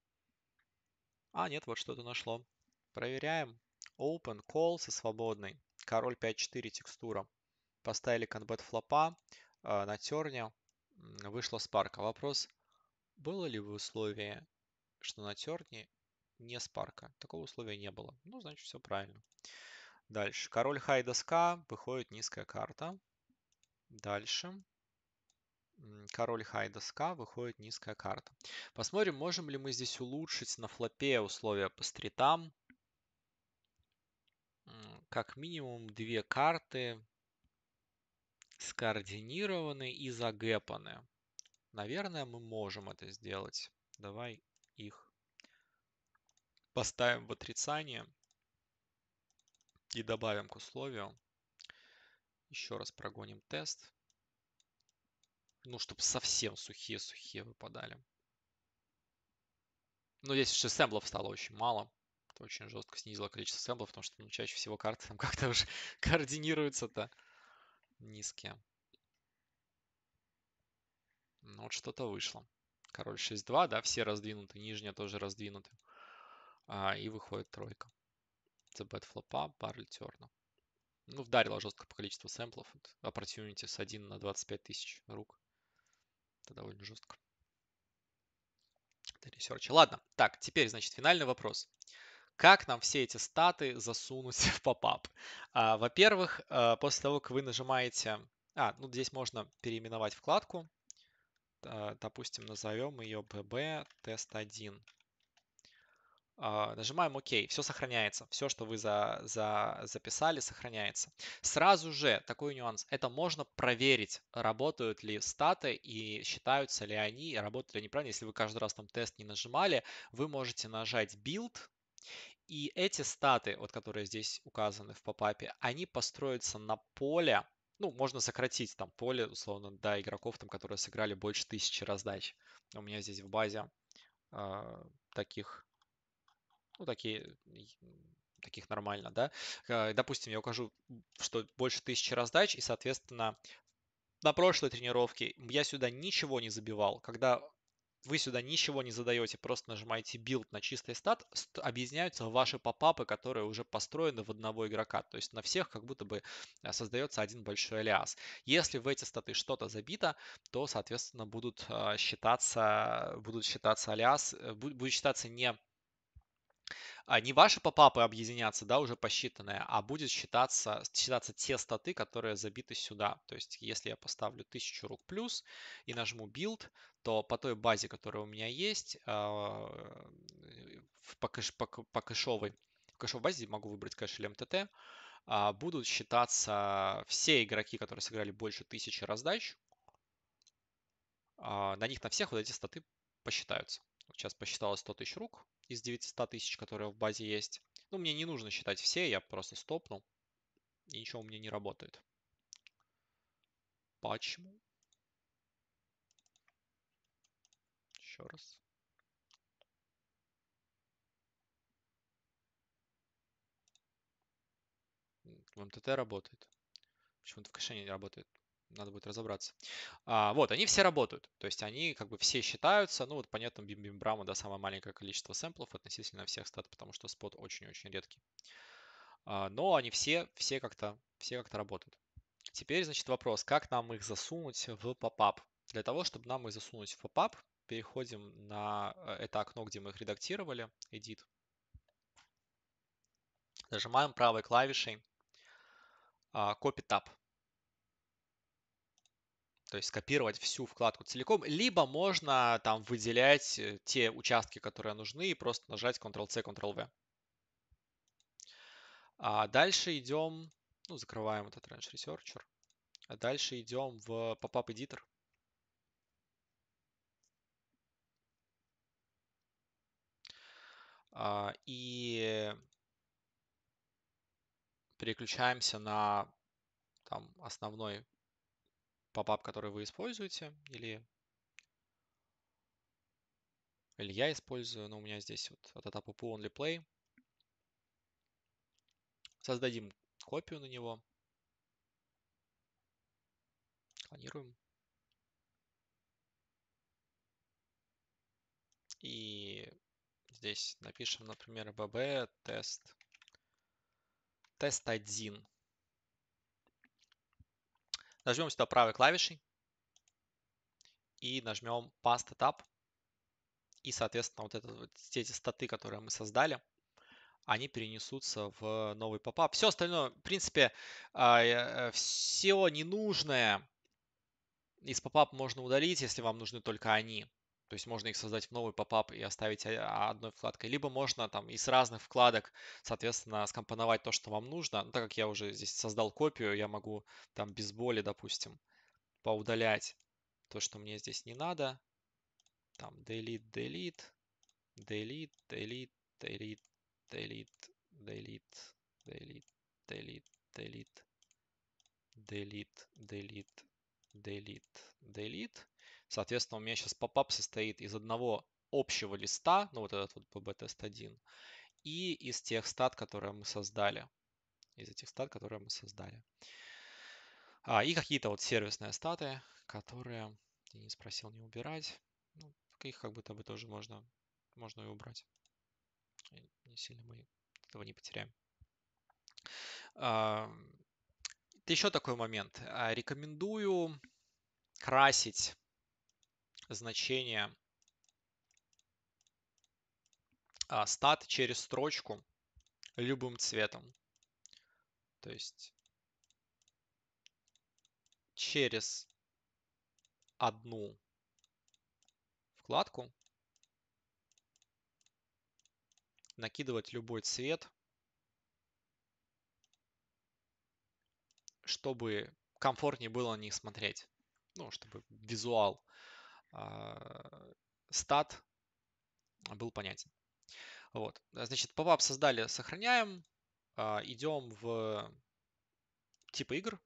А, нет, вот что-то нашло. Проверяем. Open call со свободной. Король 5-4 текстура. Поставили конбет флопа а, на терне. Вышла спарка. Вопрос, было ли в условии, что на терне не спарка? Такого условия не было. Ну, значит, все правильно. Дальше. Король хай доска, выходит низкая карта. Дальше. Король хай доска, выходит низкая карта. Посмотрим, можем ли мы здесь улучшить на флопе условия по стритам. Как минимум две карты скоординированы и загэпаны. Наверное, мы можем это сделать. Давай их поставим в отрицание. И добавим к условию. Еще раз прогоним тест. Ну, чтобы совсем сухие-сухие выпадали. Но ну, здесь еще сэмблов стало очень мало. Это очень жестко снизило количество сэмблов, потому что ну, чаще всего карты там как-то уже координируются-то низкие. Ну вот что-то вышло. Король 6-2, да, все раздвинуты, нижняя тоже раздвинуты. А, и выходит тройка. Цбет флопа, баррель терна. Ну, вдарило жестко по количеству сэмплов. Opportunity с 1 на 25 тысяч рук. Это довольно жестко. Это ресерчи. Ладно, так, теперь, значит, финальный вопрос. Как нам все эти статы засунуть в попап? А, во-первых, э, после того, как вы нажимаете... А, ну здесь можно переименовать вкладку. Э, допустим, назовем ее BB Test 1. А, нажимаем ОК, все сохраняется, все, что вы за, за, записали, сохраняется. Сразу же, такой нюанс, это можно проверить, работают ли статы и считаются ли они, работают ли они правильно. Если вы каждый раз там тест не нажимали, вы можете нажать Build, и эти статы, вот которые здесь указаны в попапе, они построятся на поле, ну, можно сократить там поле, условно, до игроков, там, которые сыграли больше тысячи раздач. У меня здесь в базе э, таких ну, такие, таких нормально, да. Э, допустим, я укажу, что больше тысячи раздач, и, соответственно, на прошлой тренировке я сюда ничего не забивал. Когда вы сюда ничего не задаете, просто нажимаете билд на чистый стат, объединяются ваши попапы, которые уже построены в одного игрока. То есть на всех как будто бы э, создается один большой алиас. Если в эти статы что-то забито, то, соответственно, будут э, считаться, будут считаться алиас, будет считаться не а не ваши попапы объединятся, да, уже посчитанные, а будет считаться, считаться те статы, которые забиты сюда. То есть, если я поставлю 1000 рук плюс и нажму build, то по той базе, которая у меня есть, а, по, кэш, по, по кэшовой, в кэшовой базе могу выбрать кэш или МТТ, эм а, будут считаться все игроки, которые сыграли больше тысячи раздач. На них на всех вот эти статы посчитаются сейчас посчитала 100 тысяч рук из 900 тысяч, которые в базе есть. Ну, мне не нужно считать все, я просто стопнул. И ничего у меня не работает. Почему? Еще раз. В МТТ работает. Почему-то в кэше не работает надо будет разобраться. А, вот, они все работают, то есть они как бы все считаются, ну вот понятно, бимбимбрама, да, самое маленькое количество сэмплов относительно всех стат, потому что спот очень-очень редкий. А, но они все, все как-то, все как-то работают. Теперь, значит, вопрос, как нам их засунуть в попап? Для того, чтобы нам их засунуть в попап, переходим на э, это окно, где мы их редактировали, edit. Нажимаем правой клавишей а, Copy Tab то есть скопировать всю вкладку целиком, либо можно там выделять э, те участки, которые нужны, и просто нажать Ctrl-C, Ctrl-V. А дальше идем, ну, закрываем этот Range Researcher. А дальше идем в Pop-up Editor. А, и переключаемся на там, основной попап, который вы используете, или, или я использую, но у меня здесь вот этот app only play. Создадим копию на него. Клонируем. И здесь напишем, например, bb тест. Тест 1. Нажмем сюда правой клавишей и нажмем Past Tab. И, соответственно, вот, это, вот эти статы, которые мы создали, они перенесутся в новый попап. Все остальное, в принципе, а, э, все ненужное из попап можно удалить, если вам нужны только они. То есть можно их создать в новый попап и оставить одной вкладкой. Либо можно там из разных вкладок, соответственно, скомпоновать то, что вам нужно. Ну, так как я уже здесь создал копию, я могу там без боли, допустим, поудалять то, что мне здесь не надо. Там delete, delete, delete, delete, delete, delete, delete, delete, delete, delete, delete, delete, delete, delete. Соответственно, у меня сейчас попап состоит из одного общего листа, ну вот этот вот pbtest1, и из тех стат, которые мы создали. Из этих стат, которые мы создали. А, и какие-то вот сервисные статы, которые не спросил не убирать. Ну, их как будто бы тоже можно, можно и убрать. Не сильно мы этого не потеряем. А, еще такой момент. А, рекомендую красить значение а, стат через строчку любым цветом. То есть через одну вкладку накидывать любой цвет, чтобы комфортнее было на них смотреть. Ну, чтобы визуал а, стат был понятен. Вот. Значит, попап создали, сохраняем. А, идем в типы игр.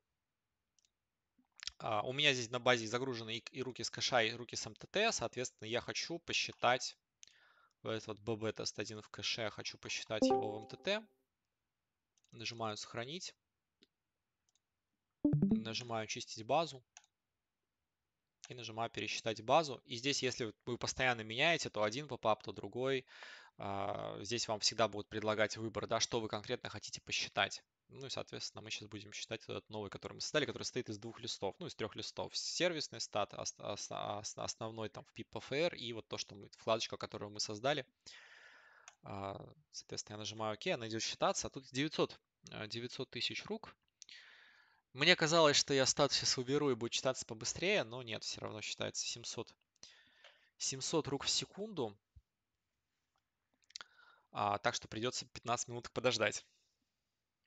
А, у меня здесь на базе загружены и руки с кэша, и руки с МТТ. Эм соответственно, я хочу посчитать этот вот bbtest 1 в кэше. Я хочу посчитать его в МТТ. Эм Нажимаю «Сохранить». Нажимаю «Чистить базу» и нажимаю пересчитать базу. И здесь, если вы постоянно меняете, то один попап, то другой. А, здесь вам всегда будут предлагать выбор, да, что вы конкретно хотите посчитать. Ну и, соответственно, мы сейчас будем считать этот новый, который мы создали, который состоит из двух листов, ну, из трех листов. Сервисный стат, основной там в PIPFR и вот то, что мы, вкладочка, которую мы создали. А, соответственно, я нажимаю ОК, она идет считаться, а тут 900, 900 э, тысяч рук. Мне казалось, что я статус сейчас уберу и будет читаться побыстрее, но нет, все равно считается 700. 700 рук в секунду. А, так что придется 15 минут подождать,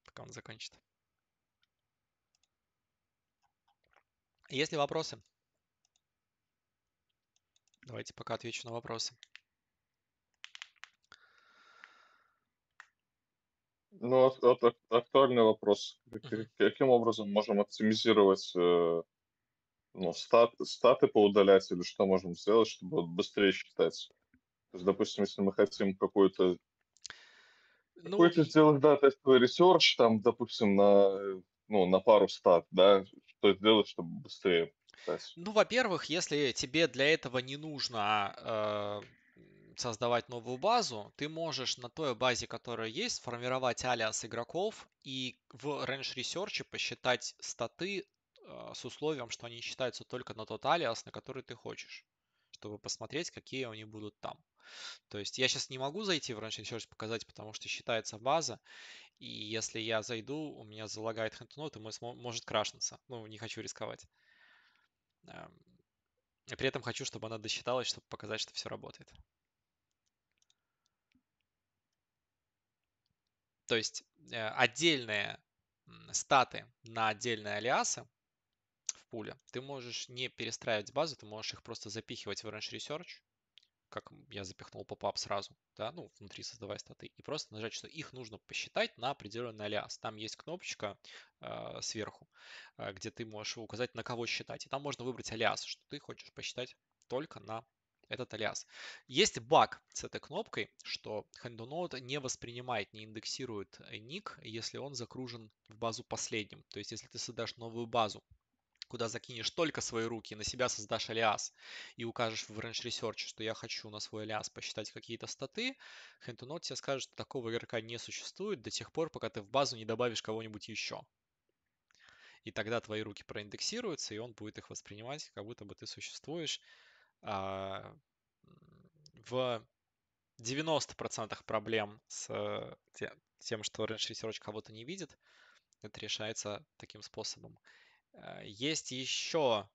пока он закончит. Есть ли вопросы? Давайте пока отвечу на вопросы. Ну, это вот актуальный вопрос. Каким образом можем оптимизировать э, ну, стат, статы поудалять или что можем сделать, чтобы быстрее считать? То есть, допустим, если мы хотим какую-то ну, какой-то сделать, да, тестовый ресерч, там, допустим, на, ну, на пару стат, да, что сделать, чтобы быстрее ну, во-первых, если тебе для этого не нужно а, э, создавать новую базу, ты можешь на той базе, которая есть, формировать алиас игроков и в Range Research посчитать статы а, с условием, что они считаются только на тот алиас, на который ты хочешь, чтобы посмотреть, какие они будут там. То есть я сейчас не могу зайти в Range Research показать, потому что считается база, и если я зайду, у меня залагает хэнтонот, и может крашнуться. Ну, не хочу рисковать. Эм, при этом хочу, чтобы она досчиталась, чтобы показать, что все работает. То есть э, отдельные статы на отдельные алиасы в пуле ты можешь не перестраивать базу, ты можешь их просто запихивать в Range Research, как я запихнул попап сразу, да, ну, внутри создавая статы, и просто нажать, что их нужно посчитать на определенный алиас. Там есть кнопочка э, сверху, э, где ты можешь указать, на кого считать. И там можно выбрать алиас, что ты хочешь посчитать только на этот алиас. Есть баг с этой кнопкой, что HandleNode не воспринимает, не индексирует ник, если он загружен в базу последним. То есть, если ты создашь новую базу, куда закинешь только свои руки, на себя создашь алиас и укажешь в Range Research, что я хочу на свой алиас посчитать какие-то статы, HandleNode тебе скажет, что такого игрока не существует до тех пор, пока ты в базу не добавишь кого-нибудь еще. И тогда твои руки проиндексируются, и он будет их воспринимать, как будто бы ты существуешь, а, в 90% проблем с э, тем, что Range Research кого-то не видит, это решается таким способом. Э, есть еще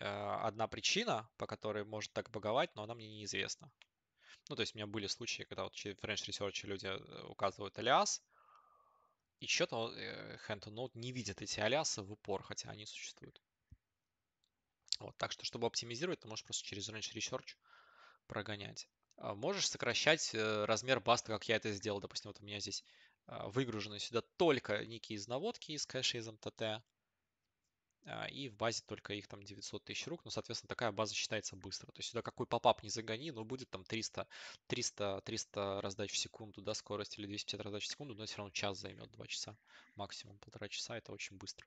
э, одна причина, по которой может так баговать, но она мне неизвестна. Ну, то есть у меня были случаи, когда вот в Range Research люди указывают алиас, и что-то hand to note не видит эти алиасы в упор, хотя они существуют. Вот, так что, чтобы оптимизировать, ты можешь просто через Range Research прогонять. А, можешь сокращать э, размер баста, как я это сделал. Допустим, вот у меня здесь а, выгружены сюда только некие из наводки, из кэша из МТТ. А, и в базе только их там 900 тысяч рук. Ну, соответственно, такая база считается быстро. То есть сюда какой попап не загони, но будет там 300, 300, 300 раздач в секунду, да, скорость или 250 раздач в секунду, но все равно час займет, 2 часа максимум, полтора часа. Это очень быстро.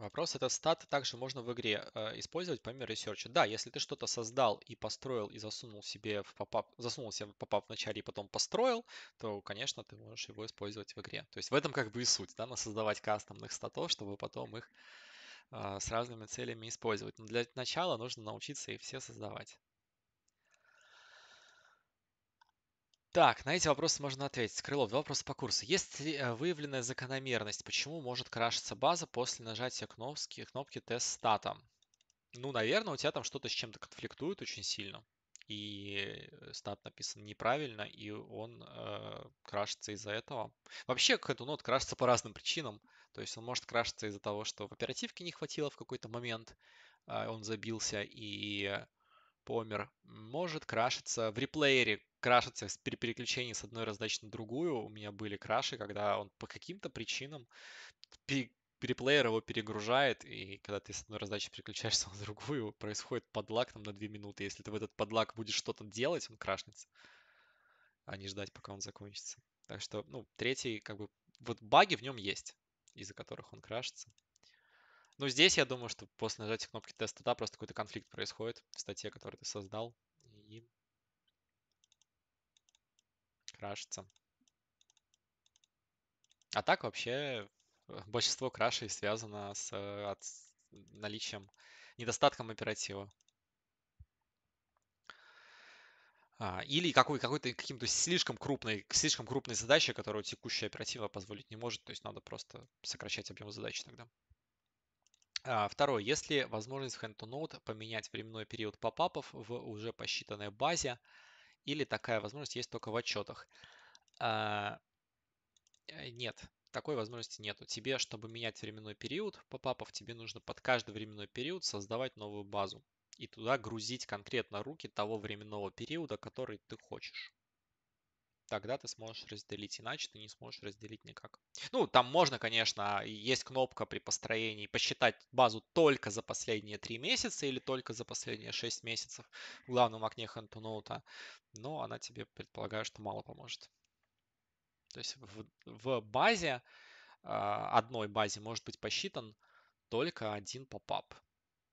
Вопрос, это стат также можно в игре э, использовать помимо ресерча. Да, если ты что-то создал и построил, и засунул себе в попап, засунул себе в попап вначале и потом построил, то, конечно, ты можешь его использовать в игре. То есть в этом как бы и суть, да, на создавать кастомных статов, чтобы потом их э, с разными целями использовать. Но для начала нужно научиться их все создавать. Так, на эти вопросы можно ответить. Крылов, два вопроса по курсу. Есть ли э, выявленная закономерность, почему может крашиться база после нажатия кнопки, кнопки тест стата? Ну, наверное, у тебя там что-то с чем-то конфликтует очень сильно, и э, стат написан неправильно, и он э, крашится из-за этого. Вообще, нот ну, крашится по разным причинам. То есть он может крашиться из-за того, что в оперативке не хватило в какой-то момент, э, он забился и э, помер. Может крашиться в реплеере, крашится при переключении с одной раздачи на другую. У меня были краши, когда он по каким-то причинам переплеер его перегружает, и когда ты с одной раздачи переключаешься на другую, происходит подлак там на 2 минуты. Если ты в этот подлак будешь что-то делать, он крашнется, а не ждать, пока он закончится. Так что, ну, третий, как бы, вот баги в нем есть, из-за которых он крашится. Но здесь я думаю, что после нажатия кнопки тест-стата просто какой-то конфликт происходит в статье, которую ты создал, крашится. А так вообще э, большинство крашей связано с э, от, наличием, недостатком оператива. А, или какой, какой-то каким-то слишком крупной, слишком крупной задачей, которую текущая оператива позволить не может. То есть надо просто сокращать объем задачи тогда. А, второе. Если возможность hand-to-node поменять временной период попапов в уже посчитанной базе, или такая возможность есть только в отчетах. А, э, нет, такой возможности нету. Тебе, чтобы менять временной период попапов, тебе нужно под каждый временной период создавать новую базу и туда грузить конкретно руки того временного периода, который ты хочешь тогда ты сможешь разделить. Иначе ты не сможешь разделить никак. Ну, там можно, конечно, есть кнопка при построении посчитать базу только за последние три месяца или только за последние шесть месяцев в главном окне Хантуноута, но она тебе, предполагаю, что мало поможет. То есть в, в базе, а, одной базе может быть посчитан только один попап.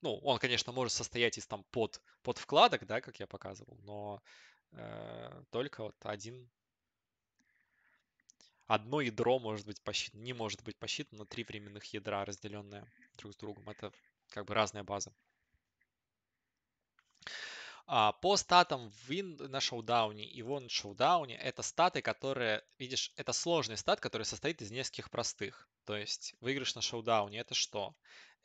Ну, он, конечно, может состоять из там под, под вкладок, да, как я показывал, но э, только вот один одно ядро может быть посчитано, не может быть посчитано, три временных ядра, разделенные друг с другом. Это как бы разная база. А, по статам в Win на шоудауне и вон на шоудауне это статы, которые, видишь, это сложный стат, который состоит из нескольких простых. То есть выигрыш на шоудауне это что?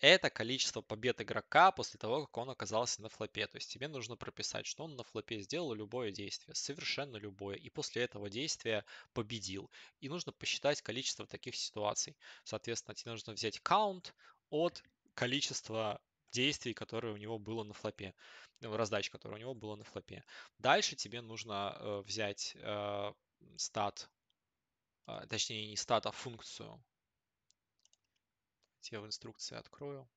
это количество побед игрока после того, как он оказался на флопе. То есть тебе нужно прописать, что он на флопе сделал любое действие, совершенно любое, и после этого действия победил. И нужно посчитать количество таких ситуаций. Соответственно, тебе нужно взять count от количества действий, которые у него было на флопе, э, раздач, которые у него было на флопе. Дальше тебе нужно э, взять э, стат, э, точнее не стат, а функцию я в инструкции открою,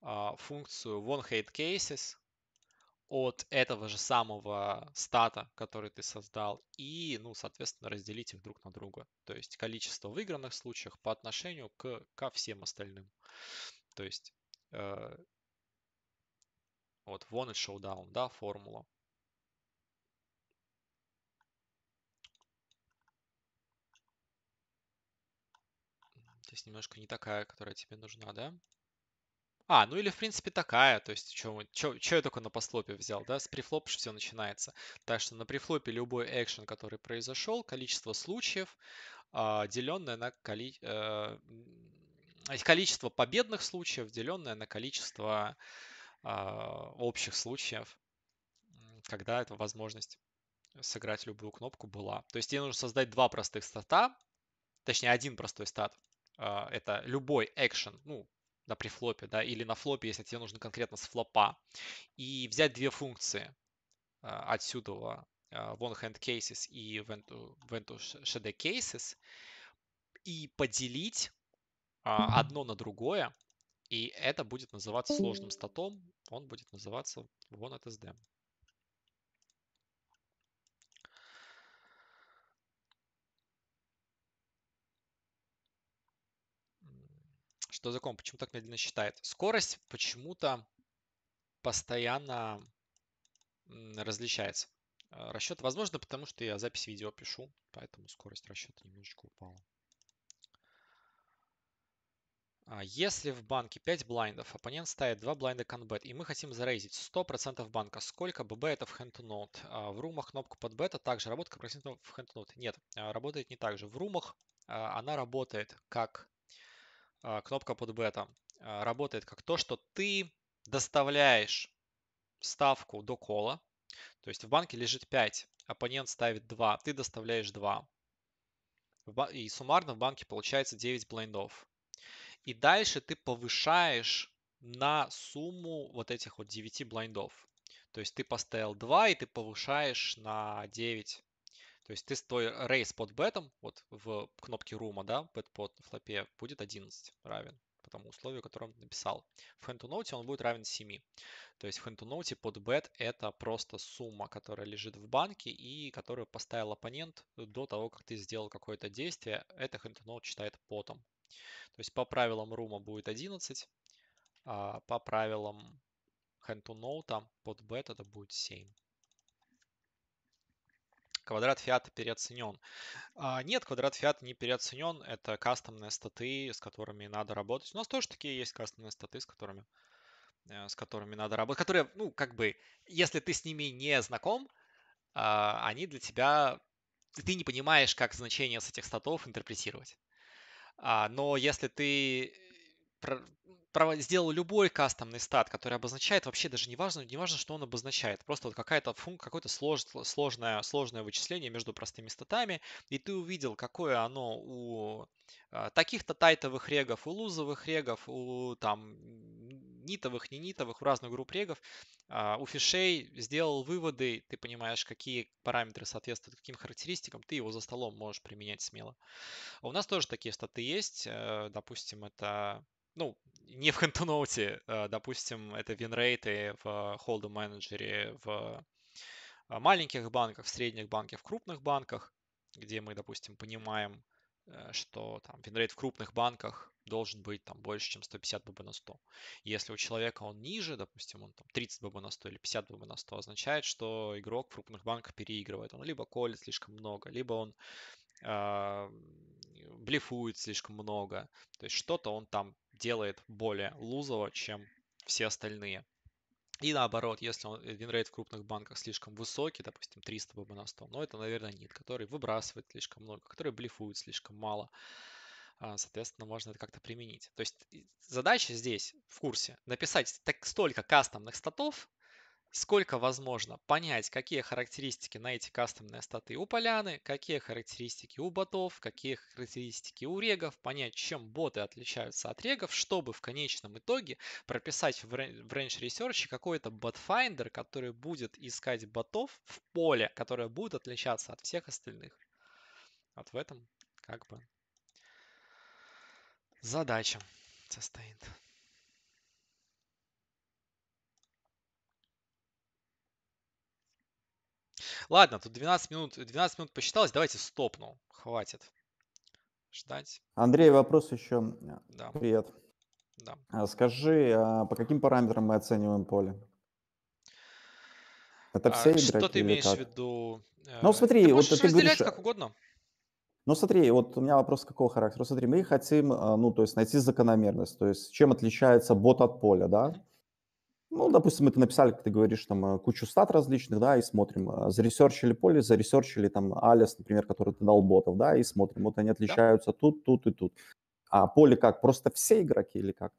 а, функцию oneHateCases от этого же самого стата, который ты создал, и, ну, соответственно, разделить их друг на друга. То есть количество выигранных случаев по отношению к, ко всем остальным. То есть э, вот one и showdown, да, формула. То есть немножко не такая, которая тебе нужна, да? А, ну или в принципе такая, то есть что что я только на послопе взял, да, с префлопа все начинается. Так что на префлопе любой экшен, который произошел, количество случаев, а, деленное на коли, э, количество победных случаев, деленное на количество а, общих случаев, когда эта возможность сыграть любую кнопку была. То есть тебе нужно создать два простых стата, точнее один простой стат, а, это любой экшен, ну, на префлопе, да, или на флопе, если тебе нужно конкретно с флопа, и взять две функции а, отсюда, а, one hand cases и when to, when to cases, и поделить одно на другое, и это будет называться сложным статом, он будет называться one at sd. что закон почему так медленно считает. Скорость почему-то постоянно различается. Э, расчет, возможно, потому что я запись видео пишу, поэтому скорость расчета немножечко упала. А если в банке 5 блайндов, оппонент ставит 2 блайнда конбет, и мы хотим зарейзить 100% банка, сколько ББ это в hand to note? В румах кнопка под бета также работает, как в hand to note. Нет, а работает не так же. В румах а, она работает как а, кнопка под бета а, работает как то, что ты доставляешь ставку до кола. То есть в банке лежит 5, оппонент ставит 2, ты доставляешь 2. И суммарно в банке получается 9 блайндов. И дальше ты повышаешь на сумму вот этих вот 9 блайндов. То есть ты поставил 2, и ты повышаешь на 9 то есть ты твой рейс э, под бетом, вот в кнопке рума, да, бет под флопе будет 11 равен по тому условию, которое он написал. В hand-to-note он будет равен 7. То есть в hand-to-note под bet это просто сумма, которая лежит в банке и которую поставил оппонент до того, как ты сделал какое-то действие. Это hand-to-note считает потом. То есть по правилам рума будет 11, а по правилам hand-to-note под bet это будет 7 квадрат фиата переоценен. А, нет, квадрат фиата не переоценен. Это кастомные статы, с которыми надо работать. У нас тоже такие есть кастомные статы, с которыми, э, с которыми надо работать. Которые, ну, как бы, если ты с ними не знаком, а, они для тебя... Ты не понимаешь, как значение с этих статов интерпретировать. А, но если ты э, сделал любой кастомный стат, который обозначает, вообще даже не важно, не важно, что он обозначает, просто вот какая-то функция, какое-то слож, сложное, сложное вычисление между простыми статами, и ты увидел, какое оно у а, таких-то тайтовых регов, у лузовых регов, у там нитовых, не нитовых, у разных групп регов, а, у фишей сделал выводы, ты понимаешь, какие параметры соответствуют каким характеристикам, ты его за столом можешь применять смело. А у нас тоже такие статы есть, э, допустим, это ну, не в Хантоноуте, а, допустим, это винрейты в холдом менеджере в а, маленьких банках, в средних банках, в крупных банках, где мы, допустим, понимаем, э, что там винрейт в крупных банках должен быть там больше, чем 150 ББ на 100. Если у человека он ниже, допустим, он там 30 ББ на 100 или 50 ББ на 100, означает, что игрок в крупных банках переигрывает. Он либо колет слишком много, либо он а, блефует слишком много. То есть что-то он там делает более лузово, чем все остальные. И наоборот, если он, винрейт э, в крупных банках слишком высокий, допустим, 300 ББ на 100, но это, наверное, нит, который выбрасывает слишком много, который блефует слишком мало. А, соответственно, можно это как-то применить. То есть задача здесь в курсе написать так столько кастомных статов, сколько возможно понять, какие характеристики на эти кастомные статы у поляны, какие характеристики у ботов, какие характеристики у регов, понять, чем боты отличаются от регов, чтобы в конечном итоге прописать в Range Research какой-то ботфайндер, который будет искать ботов в поле, которое будет отличаться от всех остальных. Вот в этом как бы задача состоит. Ладно, тут 12 минут, 12 минут посчиталось, давайте стопну. Хватит ждать. Андрей, вопрос еще. Да. Привет. Да. А скажи, а по каким параметрам мы оцениваем поле? Это а все а, игроки Что ты имеешь как? в виду? Э, ну смотри, ты вот ты говоришь... как угодно. Ну смотри, вот у меня вопрос какого характера. Смотри, мы хотим, э, ну то есть найти закономерность, то есть чем отличается бот от поля, да? Ну, допустим, мы это написали, как ты говоришь, там э, кучу стат различных, да, и смотрим, э, заресерчили поле, заресерчили там алис, например, который ты дал ботов, да, и смотрим, вот они отличаются да. тут, тут и тут. А поле как, просто все игроки или как?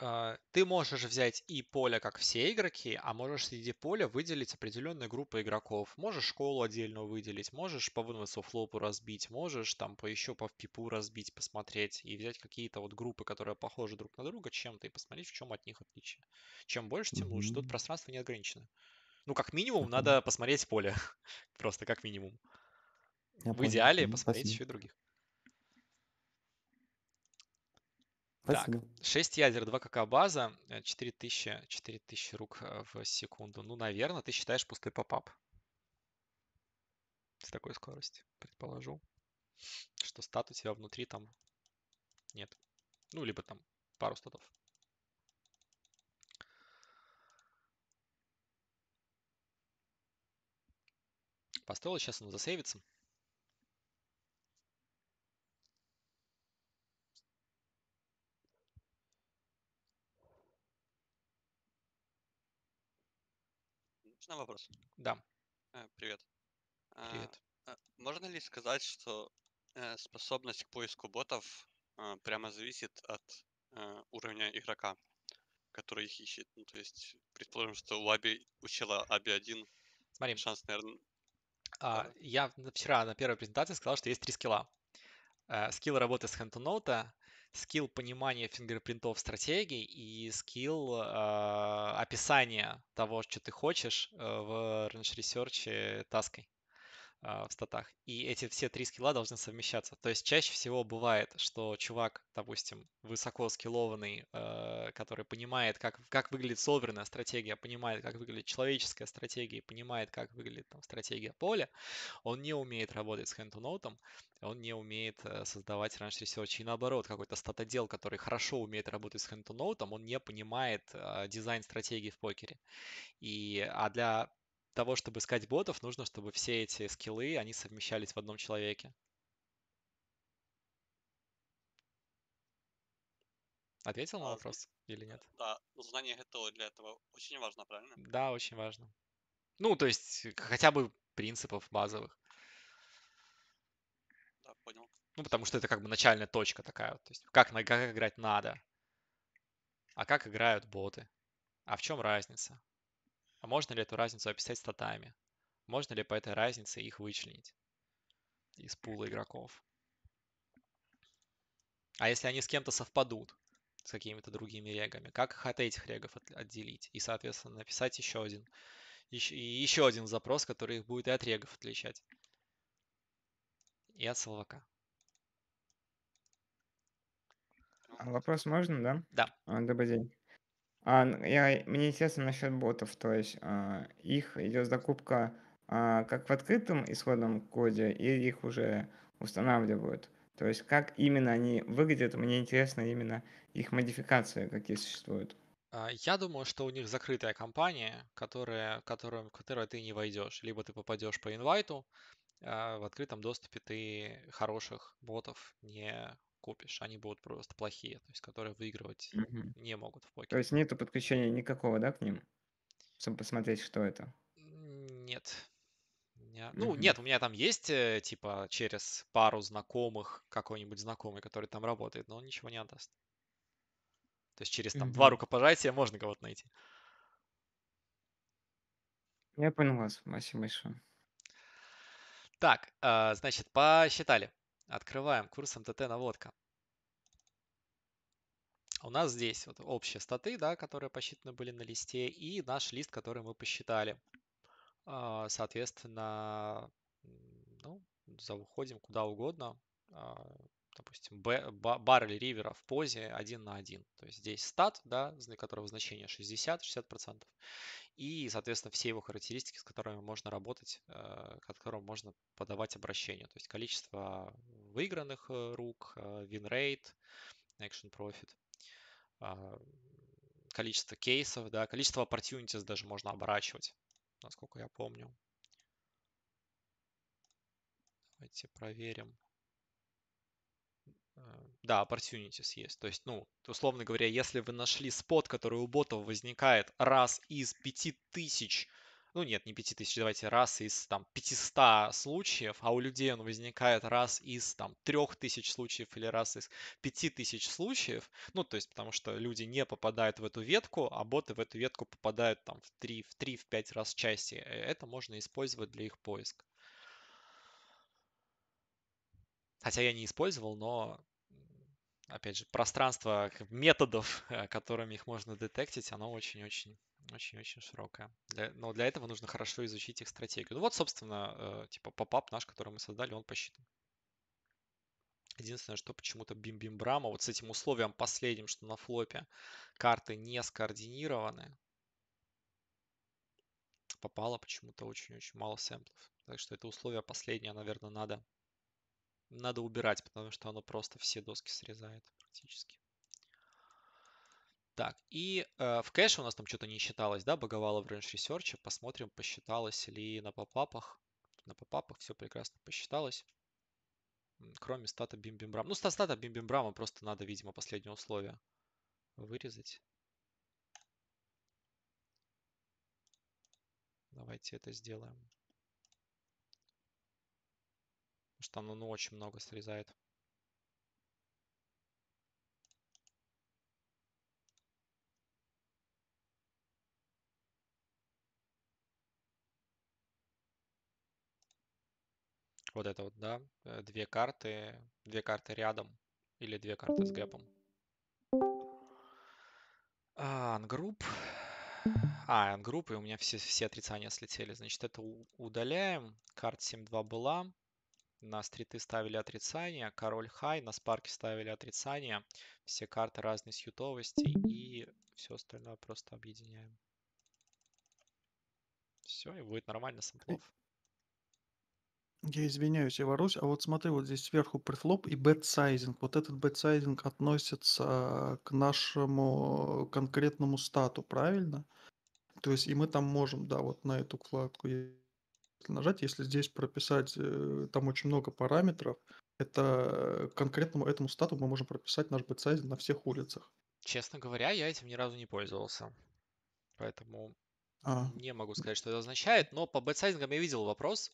А, ты можешь взять и поле, как все игроки, а можешь среди поля выделить определенную группу игроков. Можешь школу отдельно выделить, можешь по выносу флопу разбить, можешь там по еще по пипу разбить, посмотреть и взять какие-то вот группы, которые похожи друг на друга чем-то и посмотреть, в чем от них отличие. Чем больше, тем лучше. Тут пространство не ограничено. Ну, как минимум, надо посмотреть поле. Просто как минимум. Я в понял. идеале посмотреть Спасибо. еще и других. Так, 6 ядер, 2 КК база, 4000, 4000 рук э, в секунду. Ну, наверное, ты считаешь пустой попап. С такой скорости? предположу. Что стат у тебя внутри там нет. Ну, либо там пару статов. Построил, сейчас он засейвится. Можно вопрос? Да. Э, привет. А, привет. А, Можно ли сказать, что э, способность к поиску ботов э, прямо зависит от уровня игрока, который их ищет? Ну, то есть, предположим, что у Аби, учила Аби 1 Смотри, шанс, наверное... А, я вчера на первой презентации сказал, что есть три скилла. Э, скилл работы с хендноута, скилл понимания фингерпринтов стратегий и скилл э, описания того, что ты хочешь э, в Range Research э, таской. А, в статах. И эти все три скилла должны совмещаться. То есть чаще всего бывает, что чувак, допустим, высоко скиллованный, э, который понимает, как, как выглядит солверная стратегия, понимает, как выглядит человеческая стратегия, понимает, как выглядит там, стратегия поля, он не умеет работать с hand-to-note, он не умеет э, создавать раньше research. И наоборот, какой-то статодел, который хорошо умеет работать с hand-to-note, он не понимает э, дизайн стратегии в покере. И, а для того, чтобы искать ботов, нужно, чтобы все эти скиллы, они совмещались в одном человеке. Ответил на а, вопрос э, или нет? Да, знание ГТО для этого очень важно, правильно? Да, очень важно. Ну, то есть э, хотя бы принципов базовых. Да, понял. Ну, потому что это как бы начальная точка такая. То есть как, как играть надо, а как играют боты. А в чем разница? А можно ли эту разницу описать статами? Можно ли по этой разнице их вычленить из пула игроков? А если они с кем-то совпадут, с какими-то другими регами, как их от этих регов от, отделить? И, соответственно, написать еще один, еще, и еще один запрос, который их будет и от регов отличать, и от словака. А вопрос можно, да? Да. А, добрый день. А, я, мне интересно насчет ботов, то есть а, их идет закупка а, как в открытом исходном коде, или их уже устанавливают. То есть как именно они выглядят, мне интересно именно их модификации, какие существуют. А, я думаю, что у них закрытая компания, которая, которую, в которую ты не войдешь. Либо ты попадешь по инвайту, а, в открытом доступе ты хороших ботов не купишь, они будут просто плохие, то есть которые выигрывать угу. не могут в покере. То есть нету подключения никакого, да, к ним? Чтобы посмотреть, что это. Нет. Я... Ну, mm-hmm. нет, у меня там есть, э, типа, через пару знакомых, какой-нибудь знакомый, который там работает, но он ничего не отдаст. То есть через там mm-hmm. два рукопожатия можно кого-то найти. Я понял вас. Спасибо большое. Так, э, значит, посчитали. Открываем курс МТТ наводка. У нас здесь вот общие статы, да, которые посчитаны были на листе, и наш лист, который мы посчитали. А, соответственно, ну, заходим куда угодно, а, допустим, баррель ривера в позе 1 на 1. То есть здесь стат, да, которого значение 60-60%. И, соответственно, все его характеристики, с которыми можно работать, э, к которым можно подавать обращение. То есть количество выигранных э, рук, э, win rate, action profit, а, количество кейсов, да, количество opportunities даже можно оборачивать, насколько я помню. Давайте проверим. А, да, opportunities есть. То есть, ну, условно говоря, если вы нашли спот, который у ботов возникает раз из пяти тысяч, ну нет, не пяти тысяч, давайте, раз из там 500 случаев, а у людей он возникает раз из там трех тысяч случаев или раз из пяти тысяч случаев, ну, то есть, потому что люди не попадают в эту ветку, а боты в эту ветку попадают там в три, в три, в пять раз в части. Э, это можно использовать для их поиска. Хотя я не использовал, но опять же, пространство методов, э, которыми их можно детектить, оно очень-очень очень-очень широкое. Для, но для этого нужно хорошо изучить их стратегию. Ну вот, собственно, э, типа попап наш, который мы создали, он посчитан. Единственное, что почему-то бим-бим-брама вот с этим условием последним, что на флопе карты не скоординированы, попало почему-то очень-очень мало сэмплов. Так что это условие последнее, наверное, надо надо убирать, потому что оно просто все доски срезает практически. Так, и э, в кэше у нас там что-то не считалось, да, боговало в range research. Посмотрим, посчиталось ли на попапах. На попапах все прекрасно посчиталось. Кроме стата бимбимбрама. Ну, ста стата бимбимбрама просто надо, видимо, последнее условие вырезать. Давайте это сделаем. Потому что там ну, очень много срезает. Вот это вот, да, э, две карты, две карты рядом или две карты с гэпом. А, А, ungroup, и у меня все, все отрицания слетели. Значит, это удаляем. Карта Карт 7.2 была на стриты ставили отрицание, король хай, на спарке ставили отрицание. Все карты разной сьютовости и все остальное просто объединяем. Все, и будет нормально самплов. Я извиняюсь, я ворусь, а вот смотри, вот здесь сверху префлоп и бетсайзинг. Вот этот бетсайзинг относится э, к нашему конкретному стату, правильно? То есть и мы там можем, да, вот на эту вкладку нажать, если здесь прописать, э, там очень много параметров, это э, конкретному этому стату мы можем прописать наш бэтсайз на всех улицах. Честно говоря, я этим ни разу не пользовался. Поэтому а. не могу сказать, что это означает, но по бэтсайзингам я видел вопрос.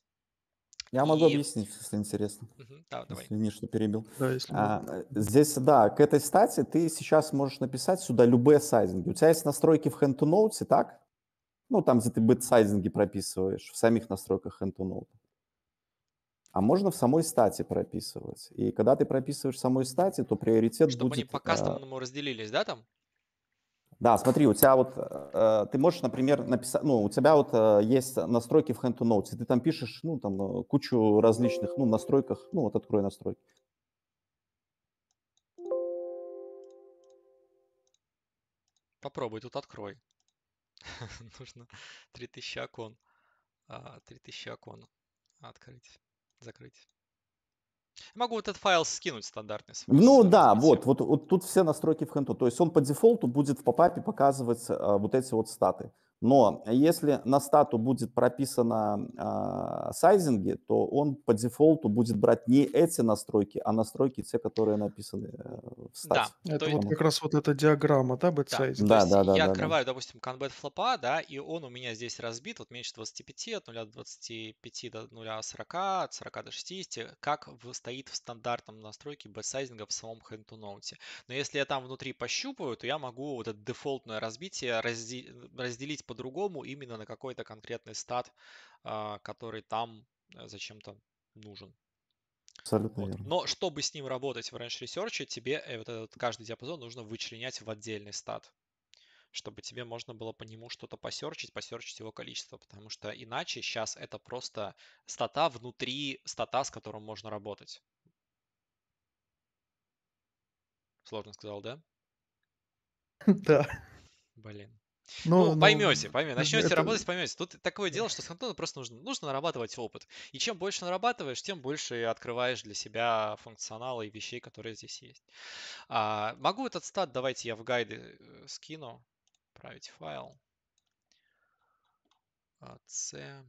Я могу объяснить, если интересно. Угу, да, давай. Извини, что перебил. Да, если а, э, здесь, да, к этой стате ты сейчас можешь написать сюда любые сайзинги. У тебя есть настройки в hand to notes, так? Ну, там, где ты битсайзинги прописываешь в самих настройках end to А можно в самой стате прописывать. И когда ты прописываешь в самой стате, то приоритет Чтобы будет... Чтобы они по э, кастомному разделились, да, там? Да, смотри, у тебя вот, э, ты можешь, например, написать, ну, у тебя вот э, есть настройки в hand to notes, и ты там пишешь, ну, там, э, кучу различных, ну, настройках, ну, вот открой настройки. Попробуй тут открой. нужно 3000 окон. 3000 а, окон открыть, закрыть. Я могу вот этот файл скинуть стандартный. Ну да, вот, вот, вот тут все настройки в хенту. То есть он по дефолту будет в попапе показывать а, вот эти вот статы. Но если на стату будет прописано э, сайзинги, то он по дефолту будет брать не эти настройки, а настройки те, которые написаны э, в стате. Да, это вот есть... как раз вот эта диаграмма, да, бэт да. да, да, да, я да, открываю, да. допустим, конбет флопа, да, и он у меня здесь разбит вот меньше 25, от 0 до 25 до 0 40, от 40 до 60, как стоит в стандартном настройке бэт сайзинга в самом hand to Но если я там внутри пощупаю, то я могу вот это дефолтное разбитие разделить чуть по-другому, именно на какой-то конкретный стат, а, который там э, зачем-то нужен. Абсолютно вот. верно. Но чтобы с ним работать в Range Research, тебе э, вот этот каждый диапазон нужно вычленять в отдельный стат, чтобы тебе можно было по нему что-то посерчить, посерчить его количество, потому что иначе сейчас это просто стата внутри стата, с которым можно работать. Сложно сказал, да? Да. Блин. Ну, ну, ну поймете, поймете. Начнете это... работать, поймете. Тут такое дело, что с контентом просто нужно, нужно нарабатывать опыт. И чем больше нарабатываешь, тем больше открываешь для себя функционала и вещей, которые здесь есть. А, могу этот стат, давайте я в гайды э, скину. Править файл. А, c.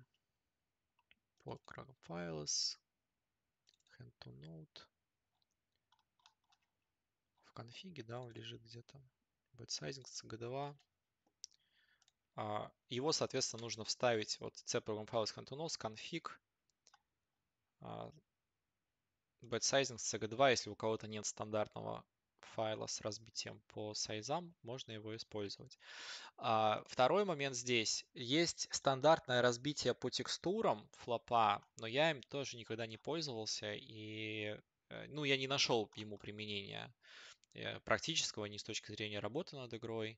Program files. Hand to node. В конфиге, да, он лежит где-то. Бэтсайзинг, cg2. А, его, соответственно, нужно вставить вот cprogram files continuous config а, bad sizing с cg2. Если у кого-то нет стандартного файла с разбитием по сайзам, можно его использовать. А, второй момент здесь. Есть стандартное разбитие по текстурам флопа, но я им тоже никогда не пользовался и э, ну, я не нашел ему применения э, практического не с точки зрения работы над игрой,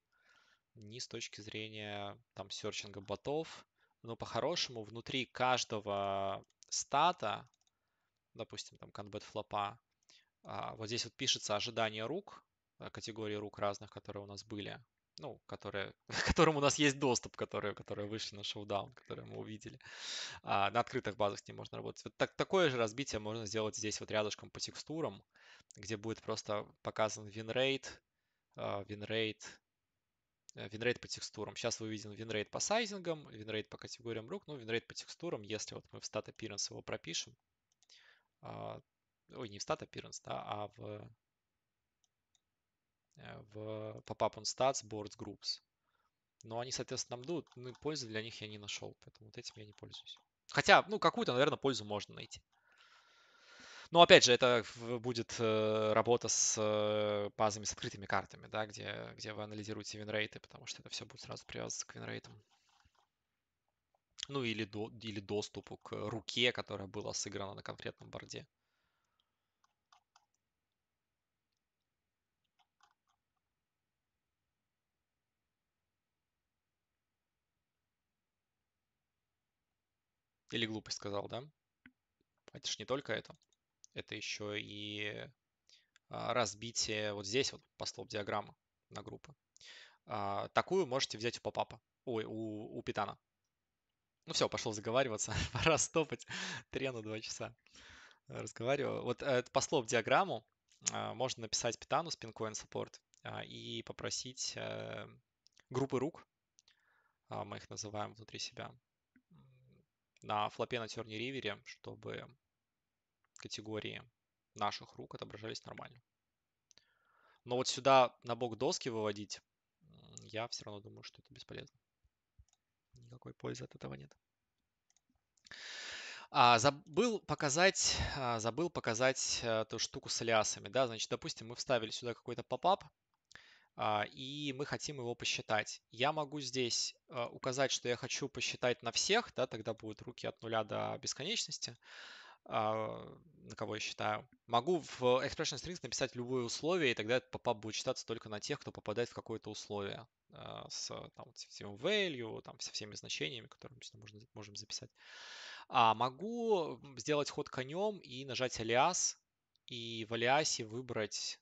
ни с точки зрения там серчинга ботов. Но по-хорошему внутри каждого стата, допустим, там конбет флопа, а, вот здесь вот пишется ожидание рук, э, категории рук разных, которые у нас были, ну, которые, к которым у нас есть доступ, которые, которые вышли на шоудаун, которые мы увидели. А, на открытых базах с ним можно работать. Вот так, такое же разбитие можно сделать здесь вот рядышком по текстурам, где будет просто показан винрейт, а, винрейт Э, винрейт по текстурам. Сейчас вы видим винрейт по сайзингам, винрейт по категориям рук, ну, винрейт по текстурам, если вот мы в stat appearance его пропишем, а, ой, не в stat appearance, да, а в, э, в pop-up on stats, boards, groups. Но они, соответственно, нам дадут, ну, пользы для них я не нашел, поэтому вот этим я не пользуюсь. Хотя, ну, какую-то, наверное, пользу можно найти. Но опять же, это будет э, работа с э, базами, с открытыми картами, да, где, где вы анализируете винрейты, потому что это все будет сразу привязываться к винрейтам. Ну или, до, или доступу к руке, которая была сыграна на конкретном борде. Или глупость сказал, да? Это ж не только это это еще и а, разбитие вот здесь вот по столб диаграммы на группы. А, такую можете взять у попапа, ой, у, у питана. Ну все, пошел заговариваться, пора стопать трену два часа. Разговариваю. Вот э, по слов диаграмму а, можно написать питану с pincoin и попросить э, группы рук, мы их называем внутри себя, на флопе на терни ривере, чтобы категории наших рук отображались нормально. Но вот сюда на бок доски выводить, я все равно думаю, что это бесполезно. Никакой пользы от этого нет. А, забыл показать, а, забыл показать а, ту штуку с алиасами. Да? Значит, допустим, мы вставили сюда какой-то попап, а, и мы хотим его посчитать. Я могу здесь а, указать, что я хочу посчитать на всех, да, тогда будут руки от нуля до бесконечности. А, на кого я считаю. Могу в expression strings написать любое условие, и тогда этот попап будет считаться только на тех, кто попадает в какое-то условие а, с там, всем value, там, со всеми значениями, которые мы можно, можем записать. А могу сделать ход конем и нажать алиас, и в алиасе выбрать,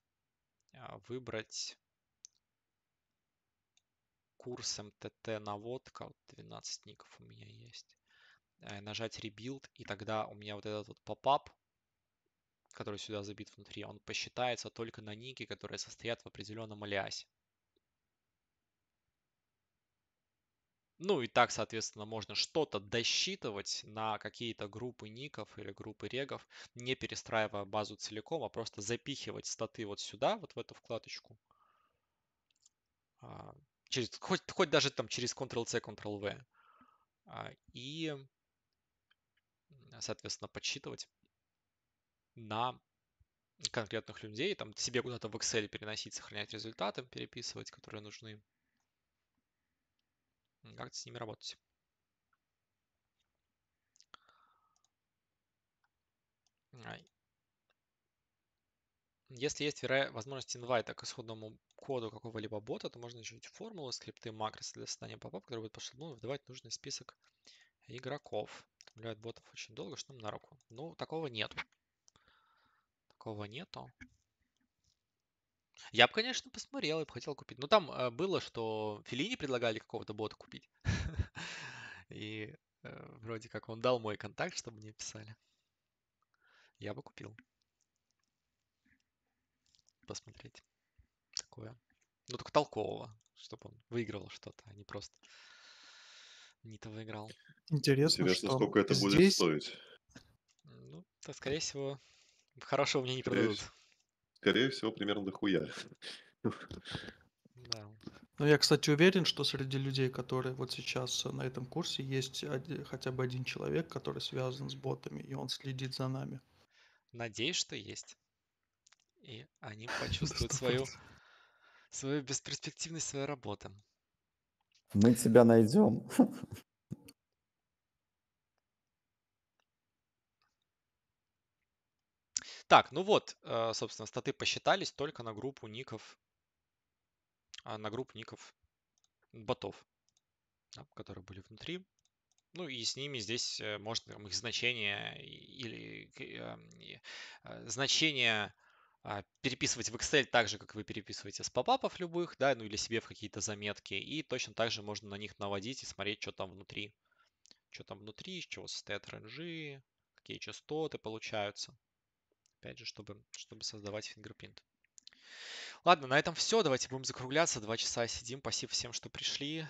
а, выбрать курс МТТ наводка. 12 ников у меня есть. Э, нажать Rebuild, и тогда у меня вот этот вот pop-up, который сюда забит внутри, он посчитается только на ники, которые состоят в определенном алиасе. Ну и так, соответственно, можно что-то досчитывать на какие-то группы ников или группы регов, не перестраивая базу целиком, а просто запихивать статы вот сюда, вот в эту вкладочку. А, через, хоть, хоть даже там через Ctrl-C, Ctrl-V. А, и Э, соответственно, подсчитывать на конкретных людей, там себе куда-то в Excel переносить, сохранять результаты, переписывать, которые нужны. как с ними работать. Если есть возможность инвайта к исходному коду какого-либо бота, то можно еще формулы, скрипты, макросы для создания попов, которые будут по шаблону выдавать нужный список игроков оформляют ботов очень долго, что нам на руку. Ну, такого нет, Такого нету. Я бы, конечно, посмотрел, и бы хотел купить. Ну, там э, было, что Филини предлагали какого-то бота купить. И э, вроде как он дал мой контакт, чтобы мне писали. Я бы купил. Посмотреть. Такое. Ну, только толкового, чтобы он выигрывал что-то, а не просто Нитова играл. Интересно, Интересно что сколько это здесь... будет стоить. Ну, то, скорее всего, хорошего мне не скорее продадут. Всего, скорее всего, примерно дохуя. Да. Ну, я, кстати, уверен, что среди людей, которые вот сейчас на этом курсе, есть один, хотя бы один человек, который связан с ботами, и он следит за нами. Надеюсь, что есть. И они почувствуют свою, свою бесперспективность своей работы. Мы тебя найдем. Так, ну вот, э, собственно, статы посчитались только на группу ников, а, на группу ников ботов, да, которые были внутри. Ну и с ними здесь э, может там, их значение или э, значение а, переписывать в Excel так же, как вы переписываете с попапов любых, да, ну или себе в какие-то заметки, и точно так же можно на них наводить и смотреть, что там внутри. Что там внутри, из чего состоят ранжи, какие частоты получаются. Опять же, чтобы, чтобы создавать фингерпринт. Ладно, на этом все. Давайте будем закругляться. Два часа сидим. Спасибо всем, что пришли.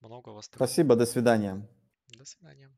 Много вас. Спасибо, до свидания. До свидания.